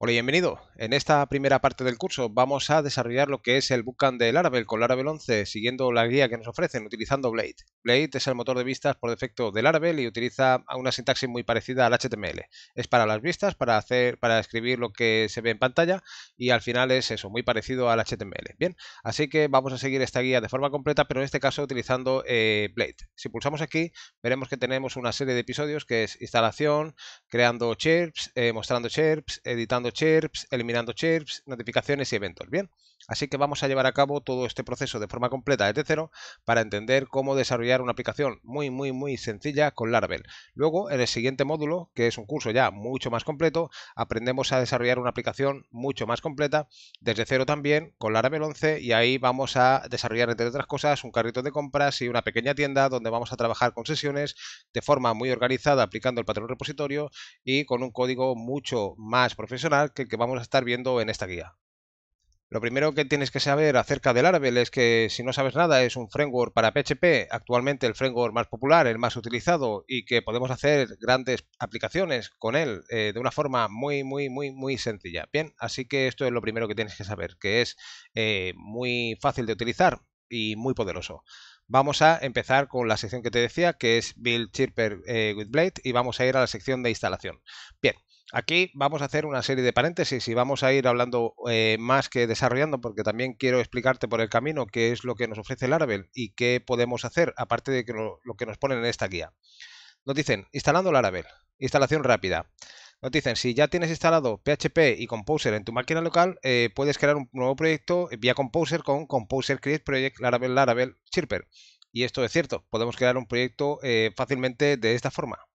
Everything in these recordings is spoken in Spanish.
Hola y bienvenido. En esta primera parte del curso vamos a desarrollar lo que es el bootcamp del Laravel con Laravel 11 siguiendo la guía que nos ofrecen utilizando Blade. Blade es el motor de vistas por defecto de Laravel y utiliza una sintaxis muy parecida al HTML. Es para las vistas, para hacer para escribir lo que se ve en pantalla y al final es eso, muy parecido al HTML. Bien, así que vamos a seguir esta guía de forma completa, pero en este caso utilizando eh, Blade. Si pulsamos aquí, veremos que tenemos una serie de episodios que es instalación, creando chirps, eh, mostrando chirps, editando chirps, eliminando chirps, notificaciones y eventos. Bien. Así que vamos a llevar a cabo todo este proceso de forma completa desde cero para entender cómo desarrollar una aplicación muy muy muy sencilla con Laravel. Luego en el siguiente módulo, que es un curso ya mucho más completo, aprendemos a desarrollar una aplicación mucho más completa desde cero también con Laravel 11 y ahí vamos a desarrollar entre otras cosas un carrito de compras y una pequeña tienda donde vamos a trabajar con sesiones de forma muy organizada aplicando el patrón repositorio y con un código mucho más profesional que el que vamos a estar viendo en esta guía. Lo primero que tienes que saber acerca del Laravel es que si no sabes nada es un framework para PHP, actualmente el framework más popular, el más utilizado y que podemos hacer grandes aplicaciones con él eh, de una forma muy, muy, muy, muy sencilla. Bien, así que esto es lo primero que tienes que saber, que es eh, muy fácil de utilizar y muy poderoso. Vamos a empezar con la sección que te decía, que es Build Chirper eh, with Blade, y vamos a ir a la sección de instalación. Bien, Aquí vamos a hacer una serie de paréntesis y vamos a ir hablando eh, más que desarrollando porque también quiero explicarte por el camino qué es lo que nos ofrece Laravel y qué podemos hacer aparte de lo, que nos ponen en esta guía. Nos dicen, instalando Laravel, instalación rápida. Nos dicen, si ya tienes instalado PHP y Composer en tu máquina local, eh, puedes crear un nuevo proyecto vía Composer con Composer Create Project Laravel Laravel Chirper. Y esto es cierto, podemos crear un proyecto eh, fácilmente de esta forma.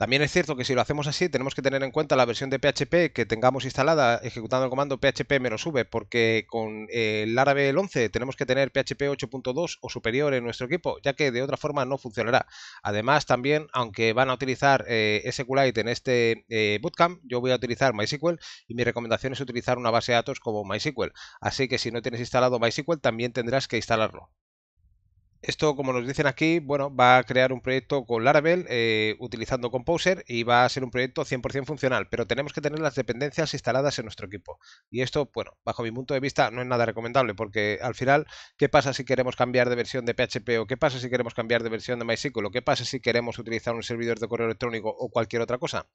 También es cierto que si lo hacemos así, tenemos que tener en cuenta la versión de PHP que tengamos instalada ejecutando el comando php-v, porque con eh, el el 11 tenemos que tener PHP 8.2 o superior en nuestro equipo, ya que de otra forma no funcionará. Además, también, aunque van a utilizar eh, SQLite en este eh, bootcamp, yo voy a utilizar MySQL y mi recomendación es utilizar una base de datos como MySQL. Así que si no tienes instalado MySQL, también tendrás que instalarlo. Esto, como nos dicen aquí, bueno, va a crear un proyecto con Laravel eh, utilizando Composer y va a ser un proyecto 100% funcional, pero tenemos que tener las dependencias instaladas en nuestro equipo. Y esto, bueno, bajo mi punto de vista no es nada recomendable porque al final, ¿qué pasa si queremos cambiar de versión de PHP o qué pasa si queremos cambiar de versión de MySQL o qué pasa si queremos utilizar un servidor de correo electrónico o cualquier otra cosa?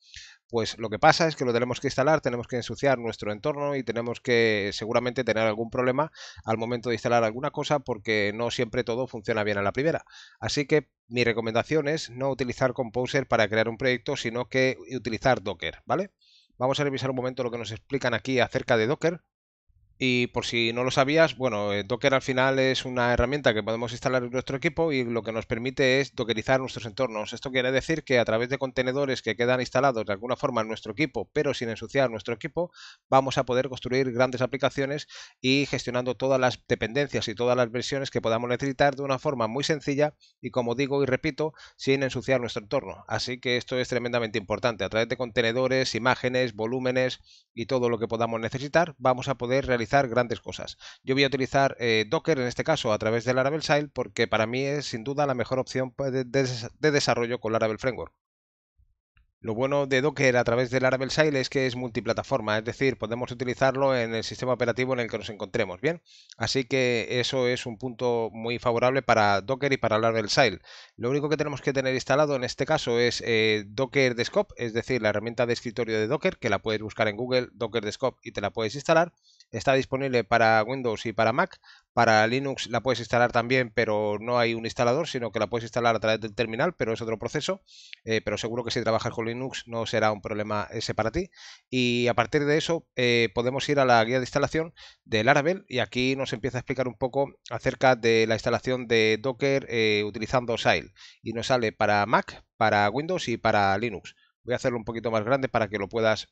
Pues lo que pasa es que lo tenemos que instalar, tenemos que ensuciar nuestro entorno y tenemos que seguramente tener algún problema al momento de instalar alguna cosa porque no siempre todo funciona bien a la primera. Así que mi recomendación es no utilizar Composer para crear un proyecto, sino que utilizar Docker, ¿vale? Vamos a revisar un momento lo que nos explican aquí acerca de Docker. Y por si no lo sabías, bueno, eh, Docker al final es una herramienta que podemos instalar en nuestro equipo y lo que nos permite es dockerizar nuestros entornos. Esto quiere decir que a través de contenedores que quedan instalados de alguna forma en nuestro equipo, pero sin ensuciar nuestro equipo, vamos a poder construir grandes aplicaciones y gestionando todas las dependencias y todas las versiones que podamos necesitar de una forma muy sencilla y como digo y repito, sin ensuciar nuestro entorno. Así que esto es tremendamente importante. A través de contenedores, imágenes, volúmenes y todo lo que podamos necesitar, vamos a poder realizar grandes cosas. Yo voy a utilizar eh, Docker en este caso a través de Laravel SAIL porque para mí es sin duda la mejor opción pues, de, desarrollo con Laravel Framework. Lo bueno de Docker a través del Laravel SAIL es que es multiplataforma, es decir, podemos utilizarlo en el sistema operativo en el que nos encontremos, ¿bien? Así que eso es un punto muy favorable para Docker y para Laravel SAIL. Lo único que tenemos que tener instalado en este caso es eh, Docker Desktop, es decir, la herramienta de escritorio de Docker, que la puedes buscar en Google, Docker Desktop, y te la puedes instalar. Está disponible para Windows y para Mac. Para Linux la puedes instalar también, pero no hay un instalador, sino que la puedes instalar a través del terminal, pero es otro proceso. Eh, pero seguro que si trabajas con Linux no será un problema ese para ti. Y a partir de eso eh, podemos ir a la guía de instalación de Laravel y aquí nos empieza a explicar un poco acerca de la instalación de Docker eh, utilizando Sail. Y nos sale para Mac, para Windows y para Linux. Voy a hacerlo un poquito más grande para que lo puedas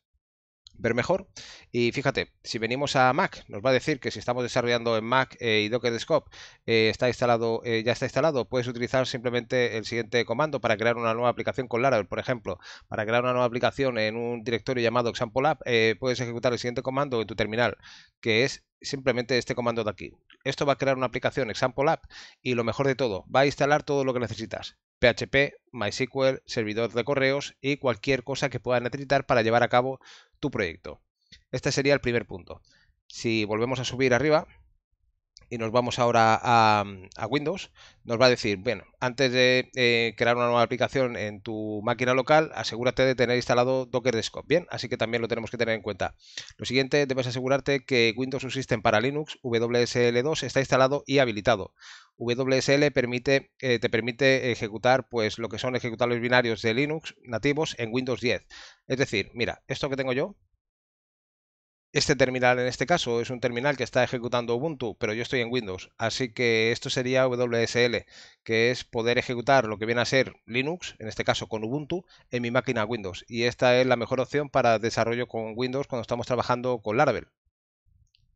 ver mejor. Y fíjate, si venimos a Mac, nos va a decir que si estamos desarrollando en Mac eh, y Docker Scope eh, está instalado, eh, ya está instalado, puedes utilizar simplemente el siguiente comando para crear una nueva aplicación con Laravel, por ejemplo, para crear una nueva aplicación en un directorio llamado Example App, puedes ejecutar el siguiente comando en tu terminal, que es simplemente este comando de aquí. Esto va a crear una aplicación Example App y lo mejor de todo, va a instalar todo lo que necesitas. PHP, MySQL, servidor de correos y cualquier cosa que puedas necesitar para llevar a cabo tu proyecto. Este sería el primer punto. Si volvemos a subir arriba y nos vamos ahora a, Windows, nos va a decir, bueno, antes de eh, crear una nueva aplicación en tu máquina local, asegúrate de tener instalado Docker Desktop. Bien, así que también lo tenemos que tener en cuenta. Lo siguiente, debes asegurarte que Windows System para Linux WSL2 está instalado y habilitado. WSL eh, te permite ejecutar pues, lo que son ejecutables binarios de Linux nativos en Windows 10. Es decir, mira, esto que tengo yo, este terminal en este caso es un terminal que está ejecutando Ubuntu, pero yo estoy en Windows. Así que esto sería WSL, que es poder ejecutar lo que viene a ser Linux, en este caso con Ubuntu, en mi máquina Windows. Y esta es la mejor opción para desarrollo con Windows cuando estamos trabajando con Laravel.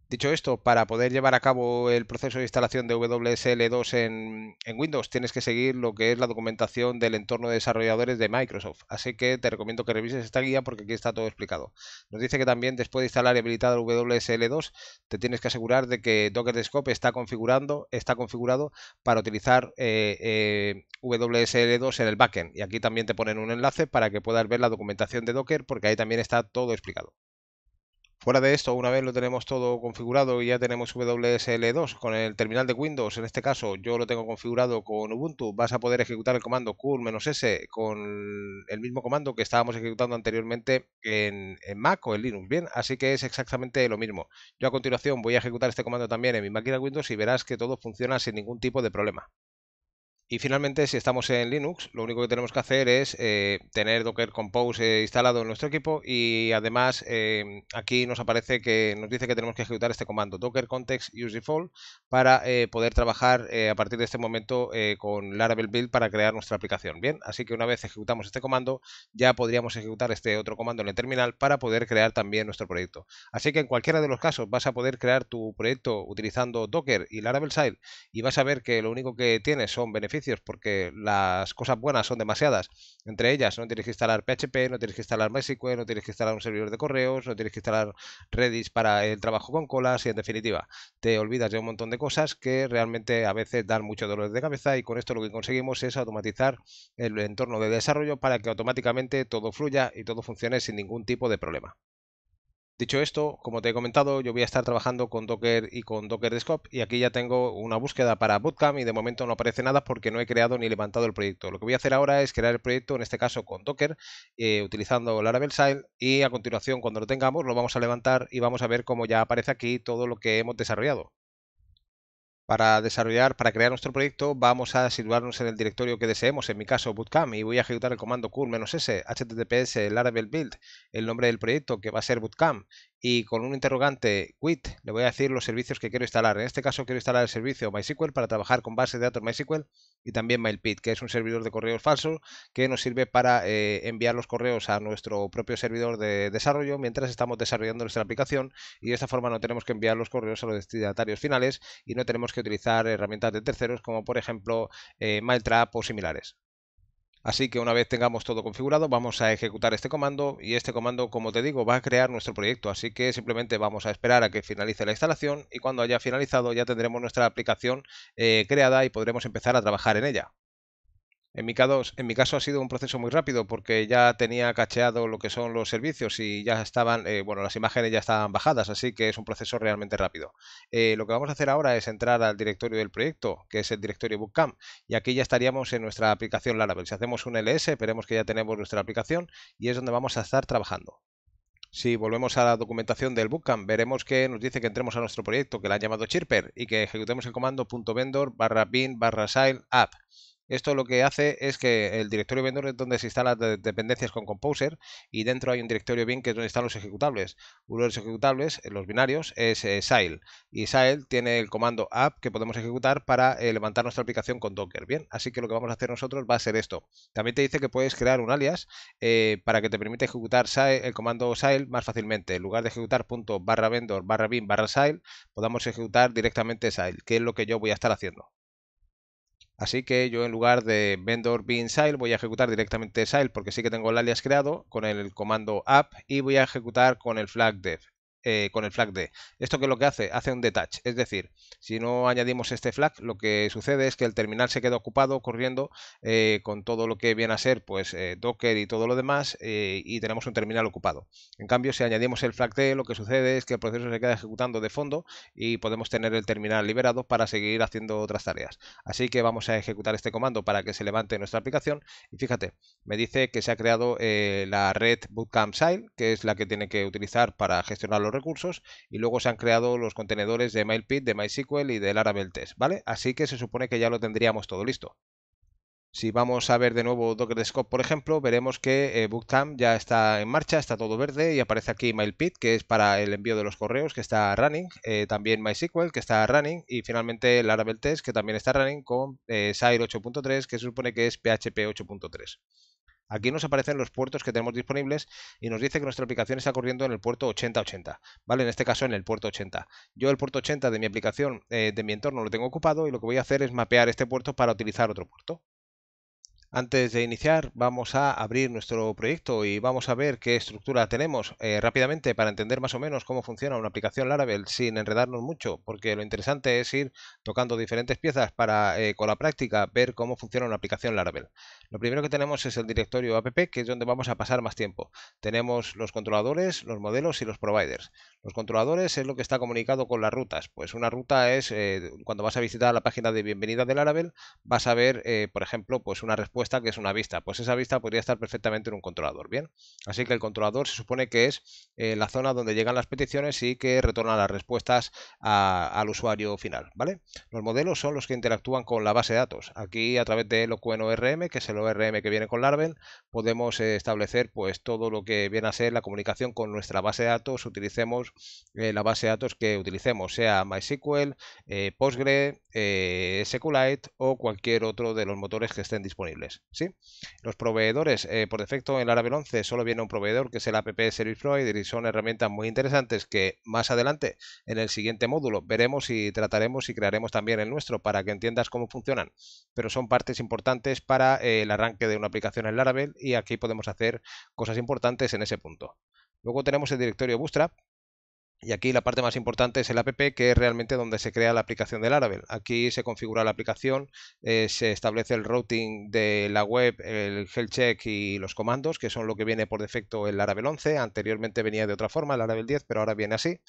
Dicho esto, para poder llevar a cabo el proceso de instalación de WSL2 en, Windows, tienes que seguir lo que es la documentación del entorno de desarrolladores de Microsoft. Así que te recomiendo que revises esta guía porque aquí está todo explicado. Nos dice que también después de instalar y habilitar el WSL2, te tienes que asegurar de que Docker Desktop está, configurando, está configurado para utilizar eh, eh, WSL2 en el backend. Y aquí también te ponen un enlace para que puedas ver la documentación de Docker porque ahí también está todo explicado. Fuera de esto, una vez lo tenemos todo configurado y ya tenemos WSL2 con el terminal de Windows, en este caso yo lo tengo configurado con Ubuntu, vas a poder ejecutar el comando curl-s con el mismo comando que estábamos ejecutando anteriormente en, en, Mac o en Linux, ¿bien? Así que es exactamente lo mismo. Yo a continuación voy a ejecutar este comando también en mi máquina Windows y verás que todo funciona sin ningún tipo de problema. Y finalmente, si estamos en Linux, lo único que tenemos que hacer es eh, tener Docker Compose eh, instalado en nuestro equipo y además em, aquí nos aparece que nos dice que tenemos que ejecutar este comando docker context use default para eh, poder trabajar a partir de este momento con Laravel Build para crear nuestra aplicación. Bien, así que una vez ejecutamos este comando ya podríamos ejecutar este otro comando en el terminal para poder crear también nuestro proyecto. Así que en cualquiera de los casos vas a poder crear tu proyecto utilizando Docker y Laravel Side y vas a ver que lo único que tienes son beneficios porque las cosas buenas son demasiadas. Entre ellas, no tienes que instalar PHP, no tienes que instalar MySQL, no tienes que instalar un servidor de correos, no tienes que instalar Redis para el trabajo con colas y en definitiva, te olvidas de un montón de cosas que realmente a veces dan mucho dolor de cabeza y con esto lo que conseguimos es automatizar el entorno de desarrollo para que automáticamente todo fluya y todo funcione sin ningún tipo de problema. Dicho esto, como te he comentado, yo voy a estar trabajando con Docker y con Docker Desktop y aquí ya tengo una búsqueda para Bootcamp y de momento no aparece nada porque no he creado ni levantado el proyecto. Lo que voy a hacer ahora es crear el proyecto, en este caso con Docker, eh, utilizando Laravel Sail y a continuación cuando lo tengamos lo vamos a levantar y vamos a ver cómo ya aparece aquí todo lo que hemos desarrollado. Para desarrollar, para crear nuestro proyecto, vamos a situarnos en el directorio que deseemos, en mi caso Bootcamp, y voy a ejecutar el comando curl-s https laravel build, el nombre del proyecto que va a ser Bootcamp, y con un interrogante quit le voy a decir los servicios que quiero instalar. En este caso quiero instalar el servicio MySQL para trabajar con base de datos MySQL y también MailPit, que es un servidor de correos falsos que nos sirve para eh, enviar los correos a nuestro propio servidor de desarrollo mientras estamos desarrollando nuestra aplicación y de esta forma no tenemos que enviar los correos a los destinatarios finales y no tenemos que utilizar herramientas de terceros como por ejemplo eh, Mailtrap o similares. Así que una vez tengamos todo configurado, vamos a ejecutar este comando y este comando, como te digo, va a crear nuestro proyecto. Así que simplemente vamos a esperar a que finalice la instalación y cuando haya finalizado ya tendremos nuestra aplicación eh, creada y podremos empezar a trabajar en ella. En mi, caso, ha sido un proceso muy rápido porque ya tenía cacheado lo que son los servicios y ya estaban, eh, bueno, las imágenes ya estaban bajadas, así que es un proceso realmente rápido. Eh, lo que vamos a hacer ahora es entrar al directorio del proyecto, que es el directorio Bootcamp, y aquí ya estaríamos en nuestra aplicación Laravel. Si hacemos un LS, veremos que ya tenemos nuestra aplicación y es donde vamos a estar trabajando. Si volvemos a la documentación del Bootcamp, veremos que nos dice que entremos a nuestro proyecto, que la ha llamado Chirper, y que ejecutemos el comando .vendor barra bin barra app. Esto lo que hace es que el directorio vendor es donde se instalan las dependencias con Composer y dentro hay un directorio bin que es donde están los ejecutables. Uno de los ejecutables, eh, los binarios, es eh, SAIL y SAIL tiene el comando app que podemos ejecutar para eh, levantar nuestra aplicación con Docker. Bien, así que lo que vamos a hacer nosotros va a ser esto. También te dice que puedes crear un alias para que te permita ejecutar el comando SAIL más fácilmente. En lugar de ejecutar punto barra vendor barra bin barra SAIL, podamos ejecutar directamente SAIL, que es lo que yo voy a estar haciendo. Así que yo en lugar de vendor bin sile voy a ejecutar directamente sile porque sí que tengo el alias creado con el comando app y voy a ejecutar con el flag dev. Eh, con el flag D. Esto que es lo que hace, hace un detach, es decir, si no añadimos este flag, lo que sucede es que el terminal se queda ocupado corriendo eh, con todo lo que viene a ser pues eh, Docker y todo lo demás y tenemos un terminal ocupado. En cambio, si añadimos el flag D, lo que sucede es que el proceso se queda ejecutando de fondo y podemos tener el terminal liberado para seguir haciendo otras tareas. Así que vamos a ejecutar este comando para que se levante nuestra aplicación y fíjate, me dice que se ha creado la red Bootcamp Sile, que es la que tiene que utilizar para gestionar recursos y luego se han creado los contenedores de MailPit, de MySQL y de Laravel Test, ¿vale? Así que se supone que ya lo tendríamos todo listo. Si vamos a ver de nuevo Docker Scope, por ejemplo, veremos que eh, ya está en marcha, está todo verde y aparece aquí MailPit, que es para el envío de los correos, que está running, eh, también MySQL, que está running, y finalmente Laravel Test, que también está running con eh, 8.3, que se supone que es PHP 8.3. Aquí nos aparecen los puertos que tenemos disponibles y nos dice que nuestra aplicación está corriendo en el puerto 8080, ¿vale? En este caso en el puerto 80. Yo el puerto 80 de mi aplicación, eh, de mi entorno, lo tengo ocupado y lo que voy a hacer es mapear este puerto para utilizar otro puerto. Antes de iniciar, vamos a abrir nuestro proyecto y vamos a ver qué estructura tenemos eh, rápidamente para entender más o menos cómo funciona una aplicación Laravel sin enredarnos mucho, porque lo interesante es ir tocando diferentes piezas para eh, con la práctica ver cómo funciona una aplicación Laravel. Lo primero que tenemos es el directorio app, que es donde vamos a pasar más tiempo. Tenemos los controladores, los modelos y los providers. Los controladores es lo que está comunicado con las rutas. Pues una ruta es eh, cuando vas a visitar la página de bienvenida de Laravel, vas a ver, por ejemplo, pues una respuesta que es una vista. Pues esa vista podría estar perfectamente en un controlador, ¿bien? Así que el controlador se supone que es eh, la zona donde llegan las peticiones y que retorna las respuestas al usuario final, ¿vale? Los modelos son los que interactúan con la base de datos. Aquí a través que OQN ORM, que es el ORM que viene con Laravel, podemos eh, establecer pues todo lo que viene a ser la comunicación con nuestra base de datos, utilicemos eh, la base de datos que utilicemos, sea MySQL, Postgre, SQLite o cualquier otro de los motores que estén disponibles. Los proveedores, eh, por defecto en Laravel 11 solo viene un proveedor que es el app Service Provider y son herramientas muy interesantes que más adelante en el siguiente módulo veremos y trataremos y crearemos también el nuestro para que entiendas cómo funcionan. Pero son partes importantes para eh, el arranque de una aplicación en Laravel y aquí podemos hacer cosas importantes en ese punto. Luego tenemos el directorio Bootstrap, y aquí la parte más importante es el app, que es realmente donde se crea la aplicación del Laravel. Aquí se configura la aplicación, eh, se establece el routing de la web, el health check y los comandos, que son lo que viene por defecto en Laravel 11. Anteriormente venía de otra forma, el Laravel 10, pero ahora viene así.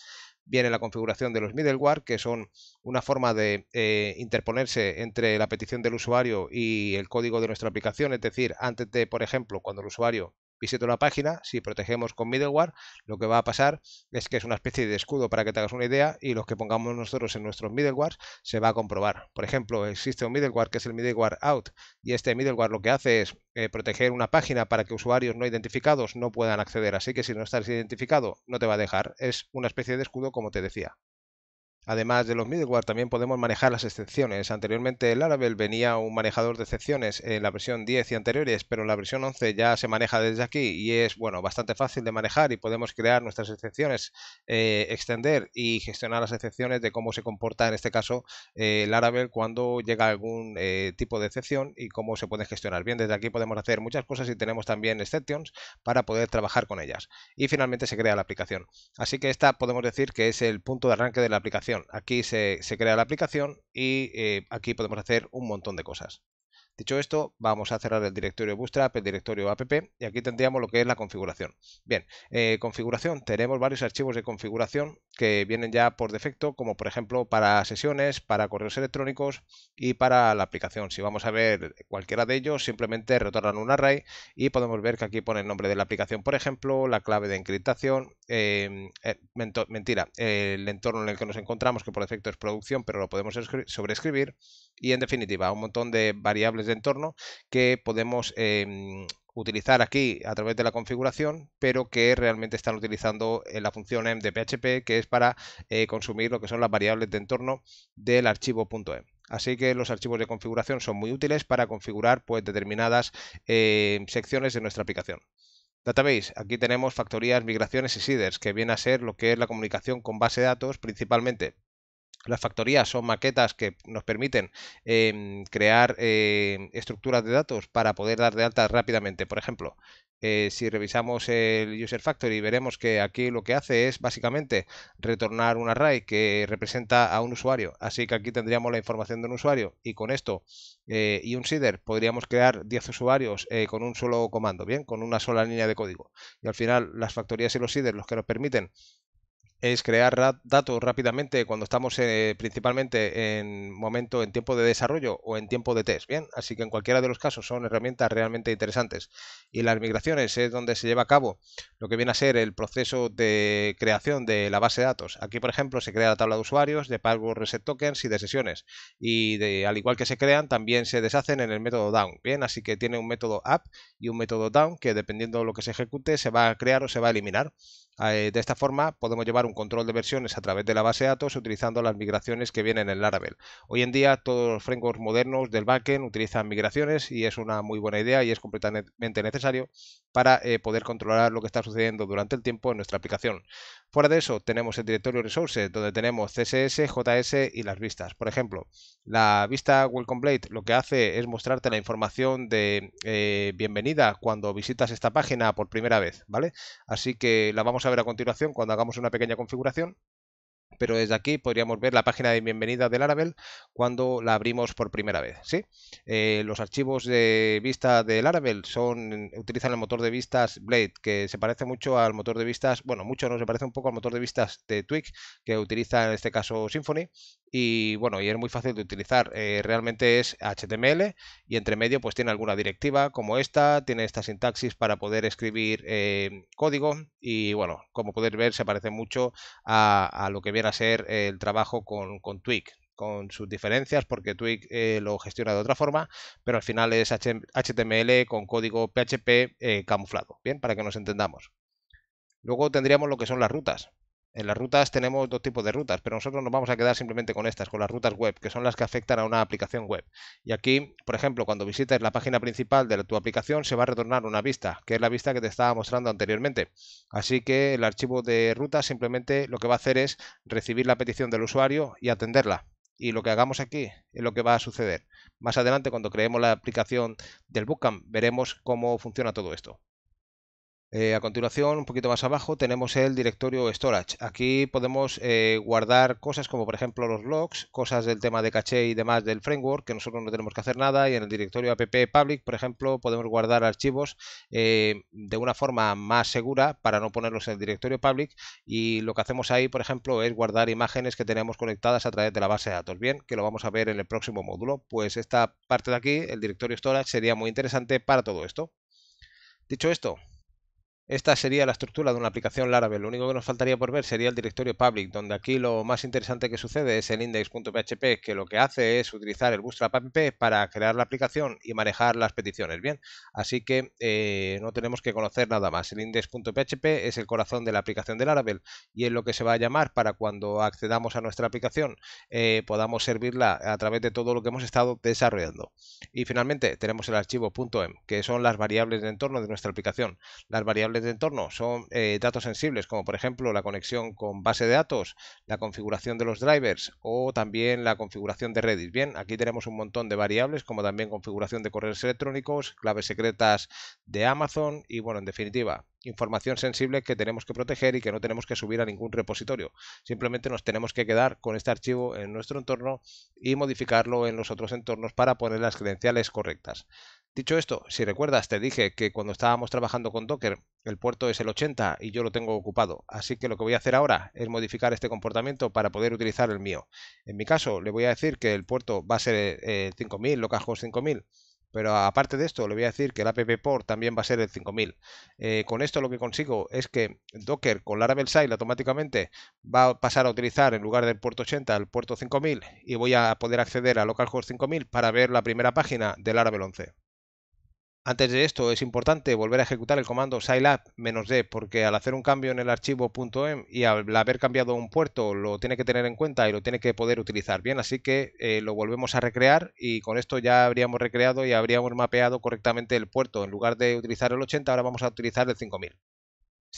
Viene la configuración de los middleware, que son una forma de eh, interponerse entre la petición del usuario y el código de nuestra aplicación. Es decir, antes de, por ejemplo, cuando el usuario visito la página, si protegemos con middleware, lo que va a pasar es que es una especie de escudo para que te hagas una idea y los que pongamos nosotros en nuestros middlewares se va a comprobar. Por ejemplo, existe un middleware que es el middleware out y este middleware lo que hace es eh, proteger una página para que usuarios no identificados no puedan acceder. Así que si no estás identificado no te va a dejar. Es una especie de escudo como te decía. Además de los middleware, también podemos manejar las excepciones. Anteriormente el Laravel venía un manejador de excepciones en la versión 10 y anteriores, pero en la versión 11 ya se maneja desde aquí y es bueno bastante fácil de manejar y podemos crear nuestras excepciones, eh, extender y gestionar las excepciones de cómo se comporta en este caso el eh, Laravel cuando llega algún eh, tipo de excepción y cómo se pueden gestionar. Bien, desde aquí podemos hacer muchas cosas y tenemos también exceptions para poder trabajar con ellas. Y finalmente se crea la aplicación. Así que esta podemos decir que es el punto de arranque de la aplicación Aquí se, crea la aplicación y eh, aquí podemos hacer un montón de cosas. Dicho esto, vamos a cerrar el directorio Bootstrap, el directorio app y aquí tendríamos lo que es la configuración. Bien, eh, configuración, tenemos varios archivos de configuración que vienen ya por defecto, como por ejemplo para sesiones, para correos electrónicos y para la aplicación. Si vamos a ver cualquiera de ellos, simplemente retornan un array y podemos ver que aquí pone el nombre de la aplicación, por ejemplo, la clave de encriptación, em, eh, mentira, el entorno en el que nos encontramos, que por defecto es producción, pero lo podemos sobreescribir y en definitiva un montón de variables de entorno que podemos em, utilizar aquí a través de la configuración, pero que realmente están utilizando eh, la función em de PHP, que es para eh, consumir lo que son las variables de entorno del archivo .em. Así que los archivos de configuración son muy útiles para configurar pues, determinadas em, secciones de nuestra aplicación. Database, aquí tenemos factorías, migraciones y seeders, que viene a ser lo que es la comunicación con base de datos principalmente, las factorías son maquetas que nos permiten em, crear em, estructuras de datos para poder dar de alta rápidamente. Por ejemplo, eh, si revisamos el User Factory, veremos que aquí lo que hace es básicamente retornar un array que representa a un usuario. Así que aquí tendríamos la información de un usuario y con esto eh, y un seeder podríamos crear 10 usuarios eh, con un solo comando, bien, con una sola línea de código. Y al final las factorías y los seeders los que nos permiten es crear datos rápidamente cuando estamos eh, principalmente en momento en tiempo de desarrollo o en tiempo de test. Bien, así que en cualquiera de los casos son herramientas realmente interesantes. Y las migraciones es donde se lleva a cabo lo que viene a ser el proceso de creación de la base de datos. Aquí, por ejemplo, se crea la tabla de usuarios, de pago reset tokens y de sesiones. Y de, al igual que se crean, también se deshacen en el método down. Bien, así que tiene un método up y un método down que dependiendo de lo que se ejecute se va a crear o se va a eliminar. Eh, de esta forma podemos llevar un control de versiones a través de la base de datos utilizando las migraciones que vienen en Laravel. Hoy en día todos los frameworks modernos del backend utilizan migraciones y es una muy buena idea y es completamente necesario para eh, poder controlar lo que está sucediendo durante el tiempo en nuestra aplicación. Fuera de eso, tenemos el directorio resources, donde tenemos CSS, JS y las vistas. Por ejemplo, la vista Welcome Blade lo que hace es mostrarte la información de eh, bienvenida cuando visitas esta página por primera vez, ¿vale? Así que la vamos a ver a continuación cuando hagamos una pequeña configuración pero desde aquí podríamos ver la página de bienvenida del Laravel cuando la abrimos por primera vez. ¿sí? Eh, los archivos de vista del Laravel son, utilizan el motor de vistas Blade, que se parece mucho al motor de vistas, bueno, mucho no se parece un poco al motor de vistas de Twig, que utiliza en este caso Symfony. Y bueno, y es muy fácil de utilizar. Eh, realmente es HTML y entre medio pues tiene alguna directiva como esta, tiene esta sintaxis para poder escribir eh, código y bueno, como podéis ver se parece mucho a, a lo que hacer ser eh, el trabajo con, con Twig con sus diferencias porque Twig eh, lo gestiona de otra forma, pero al final es HTML con código PHP eh, camuflado, ¿bien? Para que nos entendamos. Luego tendríamos lo que son las rutas. En las rutas tenemos dos tipos de rutas, pero nosotros nos vamos a quedar simplemente con estas, con las rutas web, que son las que afectan a una aplicación web. Y aquí, por ejemplo, cuando visites la página principal de tu aplicación, se va a retornar una vista, que es la vista que te estaba mostrando anteriormente. Así que el archivo de rutas simplemente lo que va a hacer es recibir la petición del usuario y atenderla. Y lo que hagamos aquí es lo que va a suceder. Más adelante, cuando creemos la aplicación del Bootcamp, veremos cómo funciona todo esto. Eh, a continuación, un poquito más abajo, tenemos el directorio Storage. Aquí podemos eh, guardar cosas como por ejemplo los logs, cosas del tema de caché y demás del framework, que nosotros no tenemos que hacer nada. Y en el directorio app public, por ejemplo, podemos guardar archivos eh, de una forma más segura para no ponerlos en el directorio public. Y lo que hacemos ahí, por ejemplo, es guardar imágenes que tenemos conectadas a través de la base de datos. Bien, que lo vamos a ver en el próximo módulo. Pues esta parte de aquí, el directorio Storage, sería muy interesante para todo esto. Dicho esto, esta sería la estructura de una aplicación Laravel. Lo único que nos faltaría por ver sería el directorio public, donde aquí lo más interesante que sucede es el index.php, que lo que hace es utilizar el bootstrap app para crear la aplicación y manejar las peticiones. Bien, así que eh, no tenemos que conocer nada más. El index.php es el corazón de la aplicación de Laravel y es lo que se va a llamar para cuando accedamos a nuestra aplicación eh, podamos servirla a través de todo lo que hemos estado desarrollando. Y finalmente tenemos el archivo .m, que son las variables de entorno de nuestra aplicación. Las variables de entorno son eh, datos sensibles, como por ejemplo la conexión con base de datos, la configuración de los drivers o también la configuración de Redis. Bien, aquí tenemos un montón de variables, como también configuración de correos electrónicos, claves secretas de Amazon y, bueno, en definitiva, información sensible que tenemos que proteger y que no tenemos que subir a ningún repositorio. Simplemente nos tenemos que quedar con este archivo en nuestro entorno y modificarlo en los otros entornos para poner las credenciales correctas. Dicho esto, si recuerdas, te dije que cuando estábamos trabajando con Docker, el puerto es el 80 y yo lo tengo ocupado, así que lo que voy a hacer ahora es modificar este comportamiento para poder utilizar el mío. En mi caso, le voy a decir que el puerto va a ser el 5000, localhost 5000, pero aparte de esto, le voy a decir que el app port también va a ser el 5000. Eh, con esto lo que consigo es que Docker con Laravel Sail automáticamente va a pasar a utilizar en lugar del puerto 80 el puerto 5000 y voy a poder acceder a localhost 5000 para ver la primera página del Laravel 11. Antes de esto es importante volver a ejecutar el comando scilab-d porque al hacer un cambio en el archivo .em y al haber cambiado un puerto lo tiene que tener en cuenta y lo tiene que poder utilizar bien, así que eh, lo volvemos a recrear y con esto ya habríamos recreado y habríamos mapeado correctamente el puerto. En lugar de utilizar el 80 ahora vamos a utilizar el 5000.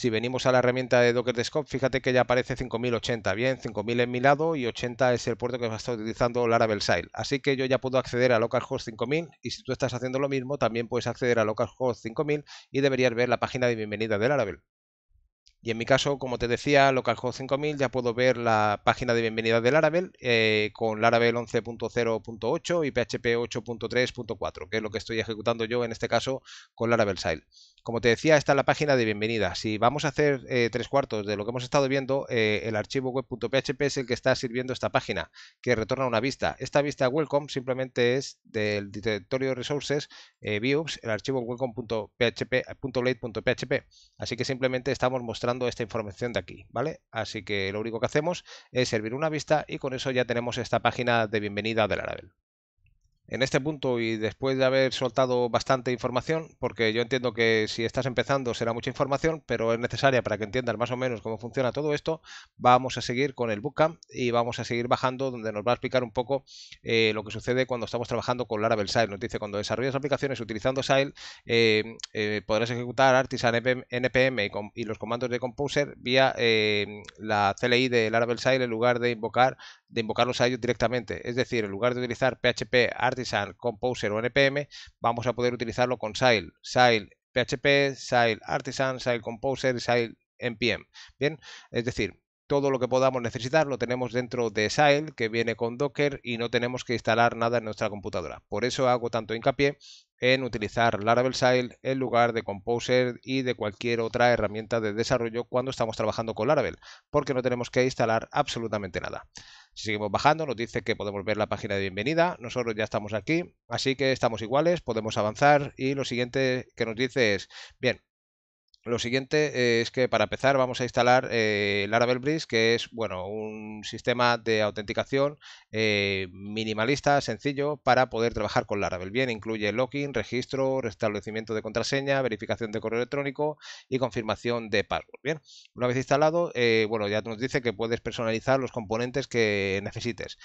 Si venimos a la herramienta de Docker Desktop, fíjate que ya aparece 5080. Bien, 5000 en mi lado y 80 es el puerto que va a estar utilizando Laravel SAIL. Así que yo ya puedo acceder a localhost 5000 y si tú estás haciendo lo mismo, también puedes acceder a localhost 5000 y deberías ver la página de bienvenida de Laravel. Y en mi caso, como te decía, localhost 5000 ya puedo ver la página de bienvenida de Laravel eh, con Laravel 11.0.8 y PHP 8.3.4, que es lo que estoy ejecutando yo en este caso con Laravel SAIL. Como te decía, esta es la página de bienvenida. Si vamos a hacer eh, tres cuartos de lo que hemos estado viendo, eh, el archivo web.php es el que está sirviendo esta página, que retorna una vista. Esta vista welcome simplemente es del directorio de resources eh, views, el archivo welcome.php.blade.php. Así que simplemente estamos mostrando esta información de aquí, ¿vale? Así que lo único que hacemos es servir una vista y con eso ya tenemos esta página de bienvenida de Laravel en este punto y después de haber soltado bastante información, porque yo entiendo que si estás empezando será mucha información, pero es necesaria para que entiendas más o menos cómo funciona todo esto, vamos a seguir con el bootcamp y vamos a seguir bajando donde nos va a explicar un poco eh, lo que sucede cuando estamos trabajando con Laravel Sail. Nos dice, cuando desarrollas aplicaciones utilizando Sail, eh, eh, podrás ejecutar Artisan NPM y, los comandos de Composer vía la CLI de Laravel Sail en lugar de invocar de invocarlos a ellos directamente. Es decir, en lugar de utilizar PHP, Artisan, Composer o NPM, vamos a poder utilizarlo con Sail, Sail PHP, Sail Artisan, Sail Composer, Sail NPM. Bien, es decir, todo lo que podamos necesitar lo tenemos dentro de Sail, que viene con Docker y no tenemos que instalar nada en nuestra computadora. Por eso hago tanto hincapié en utilizar Laravel Sail en lugar de Composer y de cualquier otra herramienta de desarrollo cuando estamos trabajando con Laravel, porque no tenemos que instalar absolutamente nada. Si seguimos bajando, nos dice que podemos ver la página de bienvenida. Nosotros ya estamos aquí, así que estamos iguales, podemos avanzar. Y lo siguiente que nos dice es, bien, lo siguiente eh, es que para empezar vamos a instalar el eh, Laravel Bridge, que es bueno un sistema de autenticación eh, minimalista, sencillo, para poder trabajar con Laravel. Bien, incluye login, registro, restablecimiento de contraseña, verificación de correo electrónico y confirmación de password. Bien, una vez instalado, bueno, ya nos dice que puedes personalizar los componentes que necesites.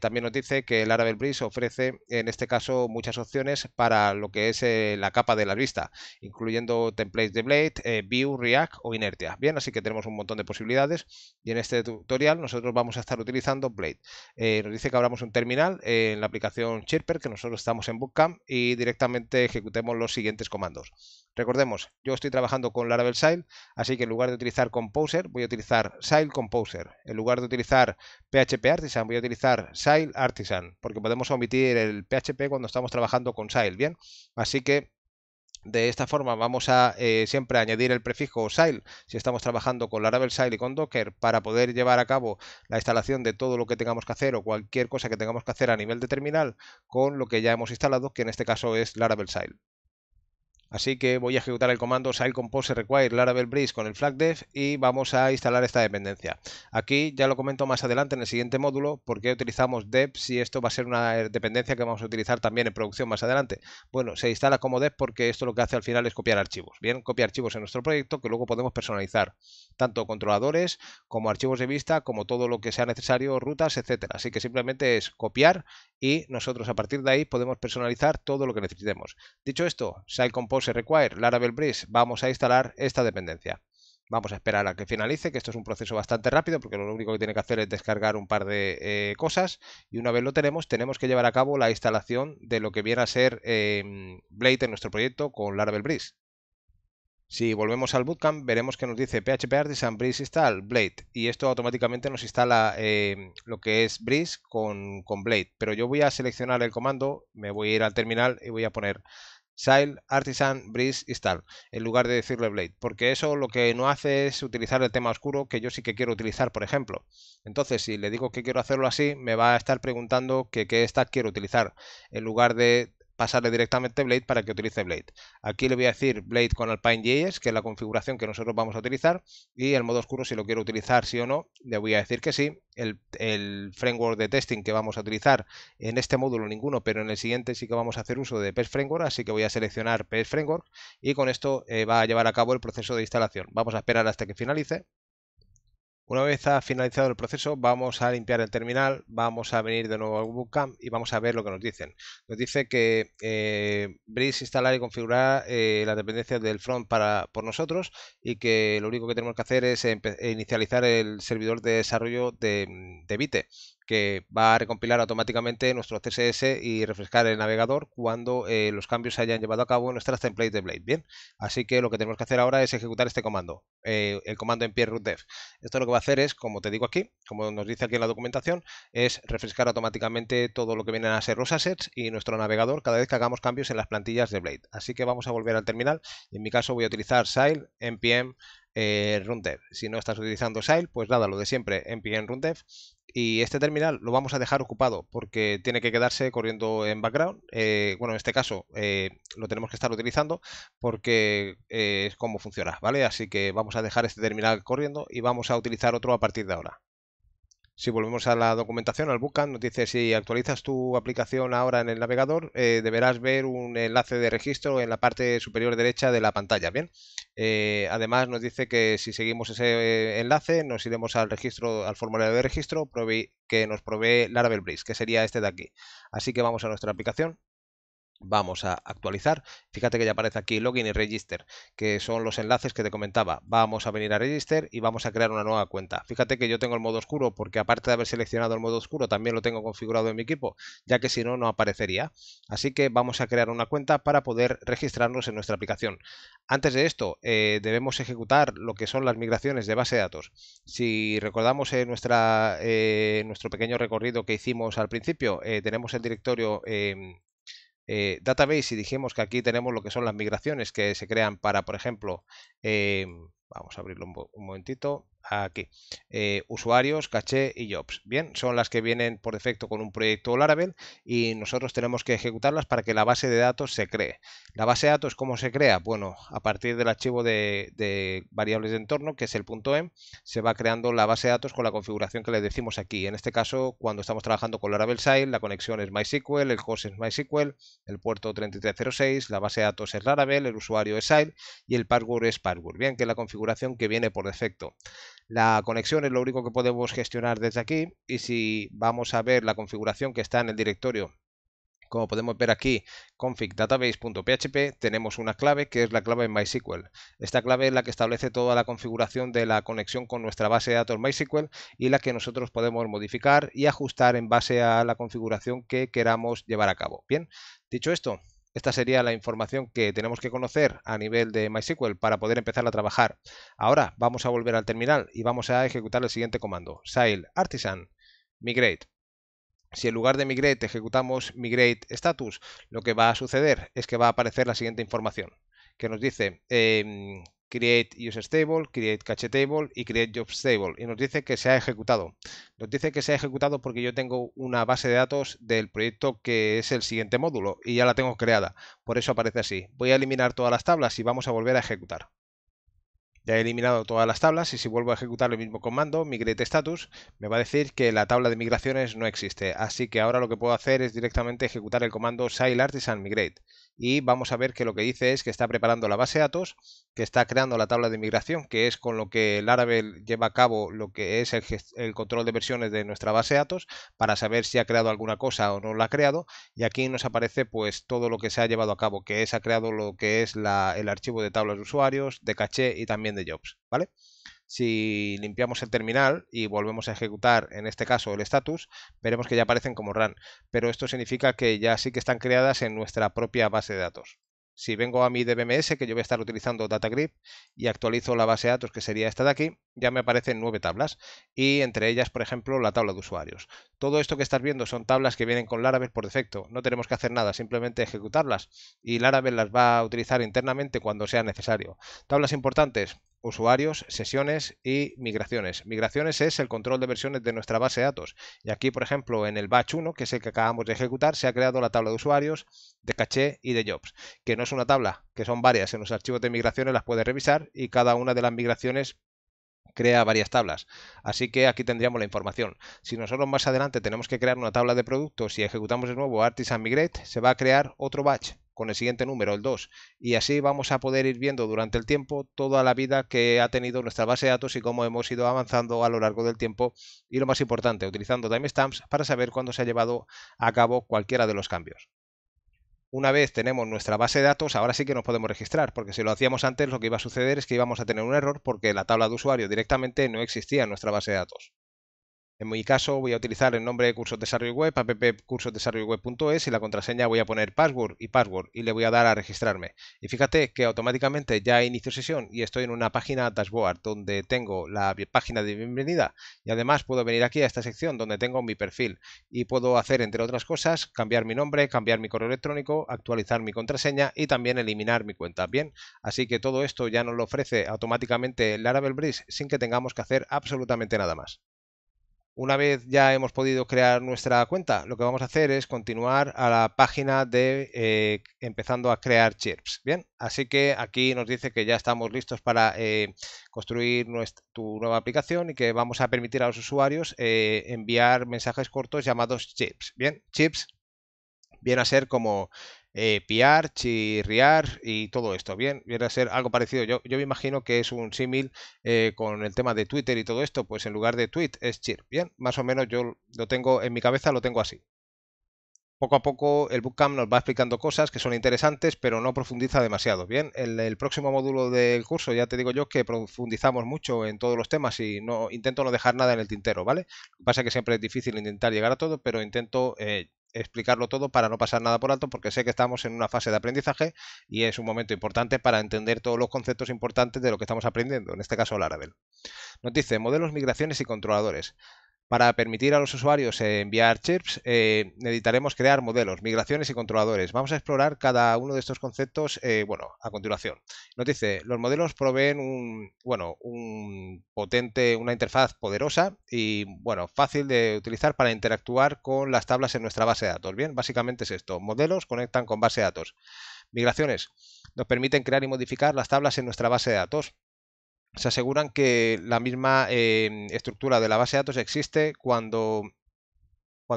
también nos dice que Laravel Bridge ofrece, en este caso, muchas opciones para lo que es la capa de la vista, incluyendo templates de Blade eh, view, React o Inertia. Bien, así que tenemos un montón de posibilidades y en este tutorial nosotros vamos a estar utilizando Blade. Eh, nos dice que abramos un terminal en la aplicación Chirper, que nosotros estamos en Bootcamp y directamente ejecutemos los siguientes comandos. Recordemos, yo estoy trabajando con Laravel Sile, así que en lugar de utilizar Composer, voy a utilizar Sile Composer. En lugar de utilizar PHP Artisan, voy a utilizar Sile Artisan, porque podemos omitir el PHP cuando estamos trabajando con Sile, ¿bien? Así que de esta forma vamos a eh, siempre añadir el prefijo SILE si estamos trabajando con Laravel SAIL y con Docker para poder llevar a cabo la instalación de todo lo que tengamos que hacer o cualquier cosa que tengamos que hacer a nivel de terminal con lo que ya hemos instalado, que en este caso es Laravel SAIL. Así que voy a ejecutar el comando sile compose require laravel bridge con el flag dev y vamos a instalar esta dependencia. Aquí ya lo comento más adelante en el siguiente módulo porque utilizamos dev si esto va a ser una dependencia que vamos a utilizar también en producción más adelante. Bueno, se instala como dev porque esto lo que hace al final es copiar archivos. Bien, copia archivos en nuestro proyecto que luego podemos personalizar tanto controladores como archivos de vista como todo lo que sea necesario, rutas, etcétera. Así que simplemente es copiar y nosotros a partir de ahí podemos personalizar todo lo que necesitemos. Dicho esto, sile compose se Require Laravel Breeze vamos a instalar esta dependencia. Vamos a esperar a que finalice, que esto es un proceso bastante rápido, porque lo único que tiene que hacer es descargar un par de eh, cosas y una vez lo tenemos, tenemos que llevar a cabo la instalación de lo que viene a ser em, Blade en nuestro proyecto con Laravel Bridge. Si volvemos al Bootcamp, veremos que nos dice PHP Artisan Breeze Install Blade y esto automáticamente nos instala em, lo que es Breeze con Blade. Pero yo voy a seleccionar el comando, me voy a ir al terminal y voy a poner Sile, Artisan, Breeze y Star, en lugar de decirle Blade, porque eso lo que no hace es utilizar el tema oscuro que yo sí que quiero utilizar, por ejemplo. Entonces, si le digo que quiero hacerlo así, me va a estar preguntando que qué stack quiero utilizar, en lugar de pasarle directamente Blade para que utilice Blade. Aquí le voy a decir Blade con Alpine.js, que es la configuración que nosotros vamos a utilizar, y el modo oscuro si lo quiero utilizar sí o no, le voy a decir que sí. El, framework de testing que vamos a utilizar en este módulo ninguno, pero en el siguiente sí que vamos a hacer uso de PES Framework, así que voy a seleccionar PES Framework y con esto eh, va a llevar a cabo el proceso de instalación. Vamos a esperar hasta que finalice una vez ha finalizado el proceso, vamos a limpiar el terminal, vamos a venir de nuevo al Bootcamp y vamos a ver lo que nos dicen. Nos dice que eh, instalar y configurar eh, la dependencia del front para, por nosotros y que lo único que tenemos que hacer es inicializar el servidor de desarrollo de, de Vite que va a recompilar automáticamente nuestro CSS y refrescar el navegador cuando eh, los cambios se hayan llevado a cabo en nuestras templates de Blade. Bien, así que lo que tenemos que hacer ahora es ejecutar este comando, eh, el comando npm root dev. Esto lo que va a hacer es, como te digo aquí, como nos dice aquí en la documentación, es refrescar automáticamente todo lo que vienen a ser los assets y nuestro navegador cada vez que hagamos cambios en las plantillas de Blade. Así que vamos a volver al terminal. En mi caso voy a utilizar Sile, npm eh, rundev. Si no estás utilizando Sile, pues nada, lo de siempre, npm rundev y este terminal lo vamos a dejar ocupado porque tiene que quedarse corriendo en background. Eh, bueno, en este caso eh, lo tenemos que estar utilizando porque eh, es como funciona, ¿vale? Así que vamos a dejar este terminal corriendo y vamos a utilizar otro a partir de ahora. Si volvemos a la documentación, al bootcamp, nos dice si actualizas tu aplicación ahora en el navegador, deberás ver un enlace de registro en la parte superior derecha de la pantalla, ¿bien? bien eh, además, nos dice que si seguimos ese enlace, nos iremos al registro, al formulario de registro que nos provee Laravel Bridge, que sería este de aquí. Así que vamos a nuestra aplicación. Vamos a actualizar. Fíjate que ya aparece aquí login y register, que son los enlaces que te comentaba. Vamos a venir a register y vamos a crear una nueva cuenta. Fíjate que yo tengo el modo oscuro porque aparte de haber seleccionado el modo oscuro, también lo tengo configurado en mi equipo, ya que si no, no aparecería. Así que vamos a crear una cuenta para poder registrarnos en nuestra aplicación. Antes de esto, eh, debemos ejecutar lo que son las migraciones de base de datos. Si recordamos eh, eh, nuestro pequeño recorrido que hicimos al principio, tenemos el directorio em, eh, database y dijimos que aquí tenemos lo que son las migraciones que se crean para, por ejemplo, em, vamos a abrirlo un momentito, aquí. Eh, usuarios, caché y jobs. Bien, son las que vienen por defecto con un proyecto Laravel y nosotros tenemos que ejecutarlas para que la base de datos se cree. La base de datos, ¿cómo se crea? Bueno, a partir del archivo de, variables de entorno, que es el punto em, se va creando la base de datos con la configuración que le decimos aquí. En este caso, cuando estamos trabajando con Laravel SAIL, la conexión es MySQL, el host es MySQL, el puerto 3306, la base de datos es Laravel, el usuario es sile y el password es password. Bien, que es la configuración que viene por defecto. La conexión es lo único que podemos gestionar desde aquí y si vamos a ver la configuración que está en el directorio como podemos ver aquí, config.database.php, tenemos una clave que es la clave MySQL. Esta clave es la que establece toda la configuración de la conexión con nuestra base de datos MySQL y la que nosotros podemos modificar y ajustar en base a la configuración que queramos llevar a cabo. Bien, dicho esto, esta sería la información que tenemos que conocer a nivel de MySQL para poder empezar a trabajar. Ahora vamos a volver al terminal y vamos a ejecutar el siguiente comando, sail artisan migrate. Si en lugar de migrate ejecutamos migrate status, lo que va a suceder es que va a aparecer la siguiente información que nos dice em, create User stable, create cache table y create job Table Y nos dice que se ha ejecutado. Nos dice que se ha ejecutado porque yo tengo una base de datos del proyecto que es el siguiente módulo y ya la tengo creada. Por eso aparece así. Voy a eliminar todas las tablas y vamos a volver a ejecutar. Ya he eliminado todas las tablas y si vuelvo a ejecutar el mismo comando, migrate status, me va a decir que la tabla de migraciones no existe. Así que ahora lo que puedo hacer es directamente ejecutar el comando sile artisan migrate y vamos a ver que lo que dice es que está preparando la base de datos, que está creando la tabla de migración, que es con lo que el Laravel lleva a cabo lo que es el, control de versiones de nuestra base de datos para saber si ha creado alguna cosa o no la ha creado y aquí nos aparece pues todo lo que se ha llevado a cabo, que es ha creado lo que es el archivo de tablas de usuarios, de caché y también de jobs, ¿vale? Si limpiamos el terminal y volvemos a ejecutar, en este caso, el status, veremos que ya aparecen como RAN, pero esto significa que ya sí que están creadas en nuestra propia base de datos. Si vengo a mi DBMS, que yo voy a estar utilizando DataGrip, y actualizo la base de datos, que sería esta de aquí, ya me aparecen nueve tablas, y entre ellas, por ejemplo, la tabla de usuarios. Todo esto que estás viendo son tablas que vienen con Laravel por defecto, no tenemos que hacer nada, simplemente ejecutarlas, y Laravel las va a utilizar internamente cuando sea necesario. Tablas importantes, usuarios, sesiones y migraciones. Migraciones es el control de versiones de nuestra base de datos. Y aquí, por ejemplo, en el batch 1, que es el que acabamos de ejecutar, se ha creado la tabla de usuarios, de caché y de jobs, que no es una tabla, que son varias. En los archivos de migraciones las puedes revisar y cada una de las migraciones crea varias tablas. Así que aquí tendríamos la información. Si nosotros más adelante tenemos que crear una tabla de productos y ejecutamos de nuevo Artisan Migrate, se va a crear otro batch con el siguiente número, el 2. Y así vamos a poder ir viendo durante el tiempo toda la vida que ha tenido nuestra base de datos y cómo hemos ido avanzando a lo largo del tiempo. Y lo más importante, utilizando timestamps para saber cuándo se ha llevado a cabo cualquiera de los cambios. Una vez tenemos nuestra base de datos, ahora sí que nos podemos registrar, porque si lo hacíamos antes lo que iba a suceder es que íbamos a tener un error porque la tabla de usuario directamente no existía en nuestra base de datos. En mi caso voy a utilizar el nombre de Cursos Desarrollo Web, appcursosdesarrolloweb.es y la contraseña voy a poner password y password y le voy a dar a registrarme. Y fíjate que automáticamente ya inicio sesión y estoy en una página dashboard donde tengo la página de bienvenida y además puedo venir aquí a esta sección donde tengo mi perfil y puedo hacer entre otras cosas cambiar mi nombre, cambiar mi correo electrónico, actualizar mi contraseña y también eliminar mi cuenta. Bien, así que todo esto ya nos lo ofrece automáticamente Laravel Bridge sin que tengamos que hacer absolutamente nada más. Una vez ya hemos podido crear nuestra cuenta, lo que vamos a hacer es continuar a la página de eh, empezando a crear chips. Bien, así que aquí nos dice que ya estamos listos para eh, construir tu nueva aplicación y que vamos a permitir a los usuarios eh, enviar mensajes cortos llamados chips. Bien, chips viene a ser como eh, piar, chirriar y todo esto. Bien, viene a ser algo parecido. Yo, yo me imagino que es un símil eh, con el tema de Twitter y todo esto, pues en lugar de tweet es chir. Bien, más o menos yo lo tengo en mi cabeza, lo tengo así. Poco a poco el bootcamp nos va explicando cosas que son interesantes, pero no profundiza demasiado. Bien, el, próximo módulo del curso ya te digo yo que profundizamos mucho en todos los temas y no intento no dejar nada en el tintero, ¿vale? pasa que siempre es difícil intentar llegar a todo, pero intento eh, explicarlo todo para no pasar nada por alto, porque sé que estamos en una fase de aprendizaje y es un momento importante para entender todos los conceptos importantes de lo que estamos aprendiendo, en este caso Laravel. Nos modelos, migraciones y controladores. Para permitir a los usuarios enviar chips, eh, necesitaremos crear modelos, migraciones y controladores. Vamos a explorar cada uno de estos conceptos, eh, bueno, a continuación. Nos dice, los modelos proveen un, bueno, un potente, una interfaz poderosa y, bueno, fácil de utilizar para interactuar con las tablas en nuestra base de datos. Bien, básicamente es esto. Modelos conectan con base de datos. Migraciones nos permiten crear y modificar las tablas en nuestra base de datos se aseguran que la misma em, estructura de la base de datos existe cuando,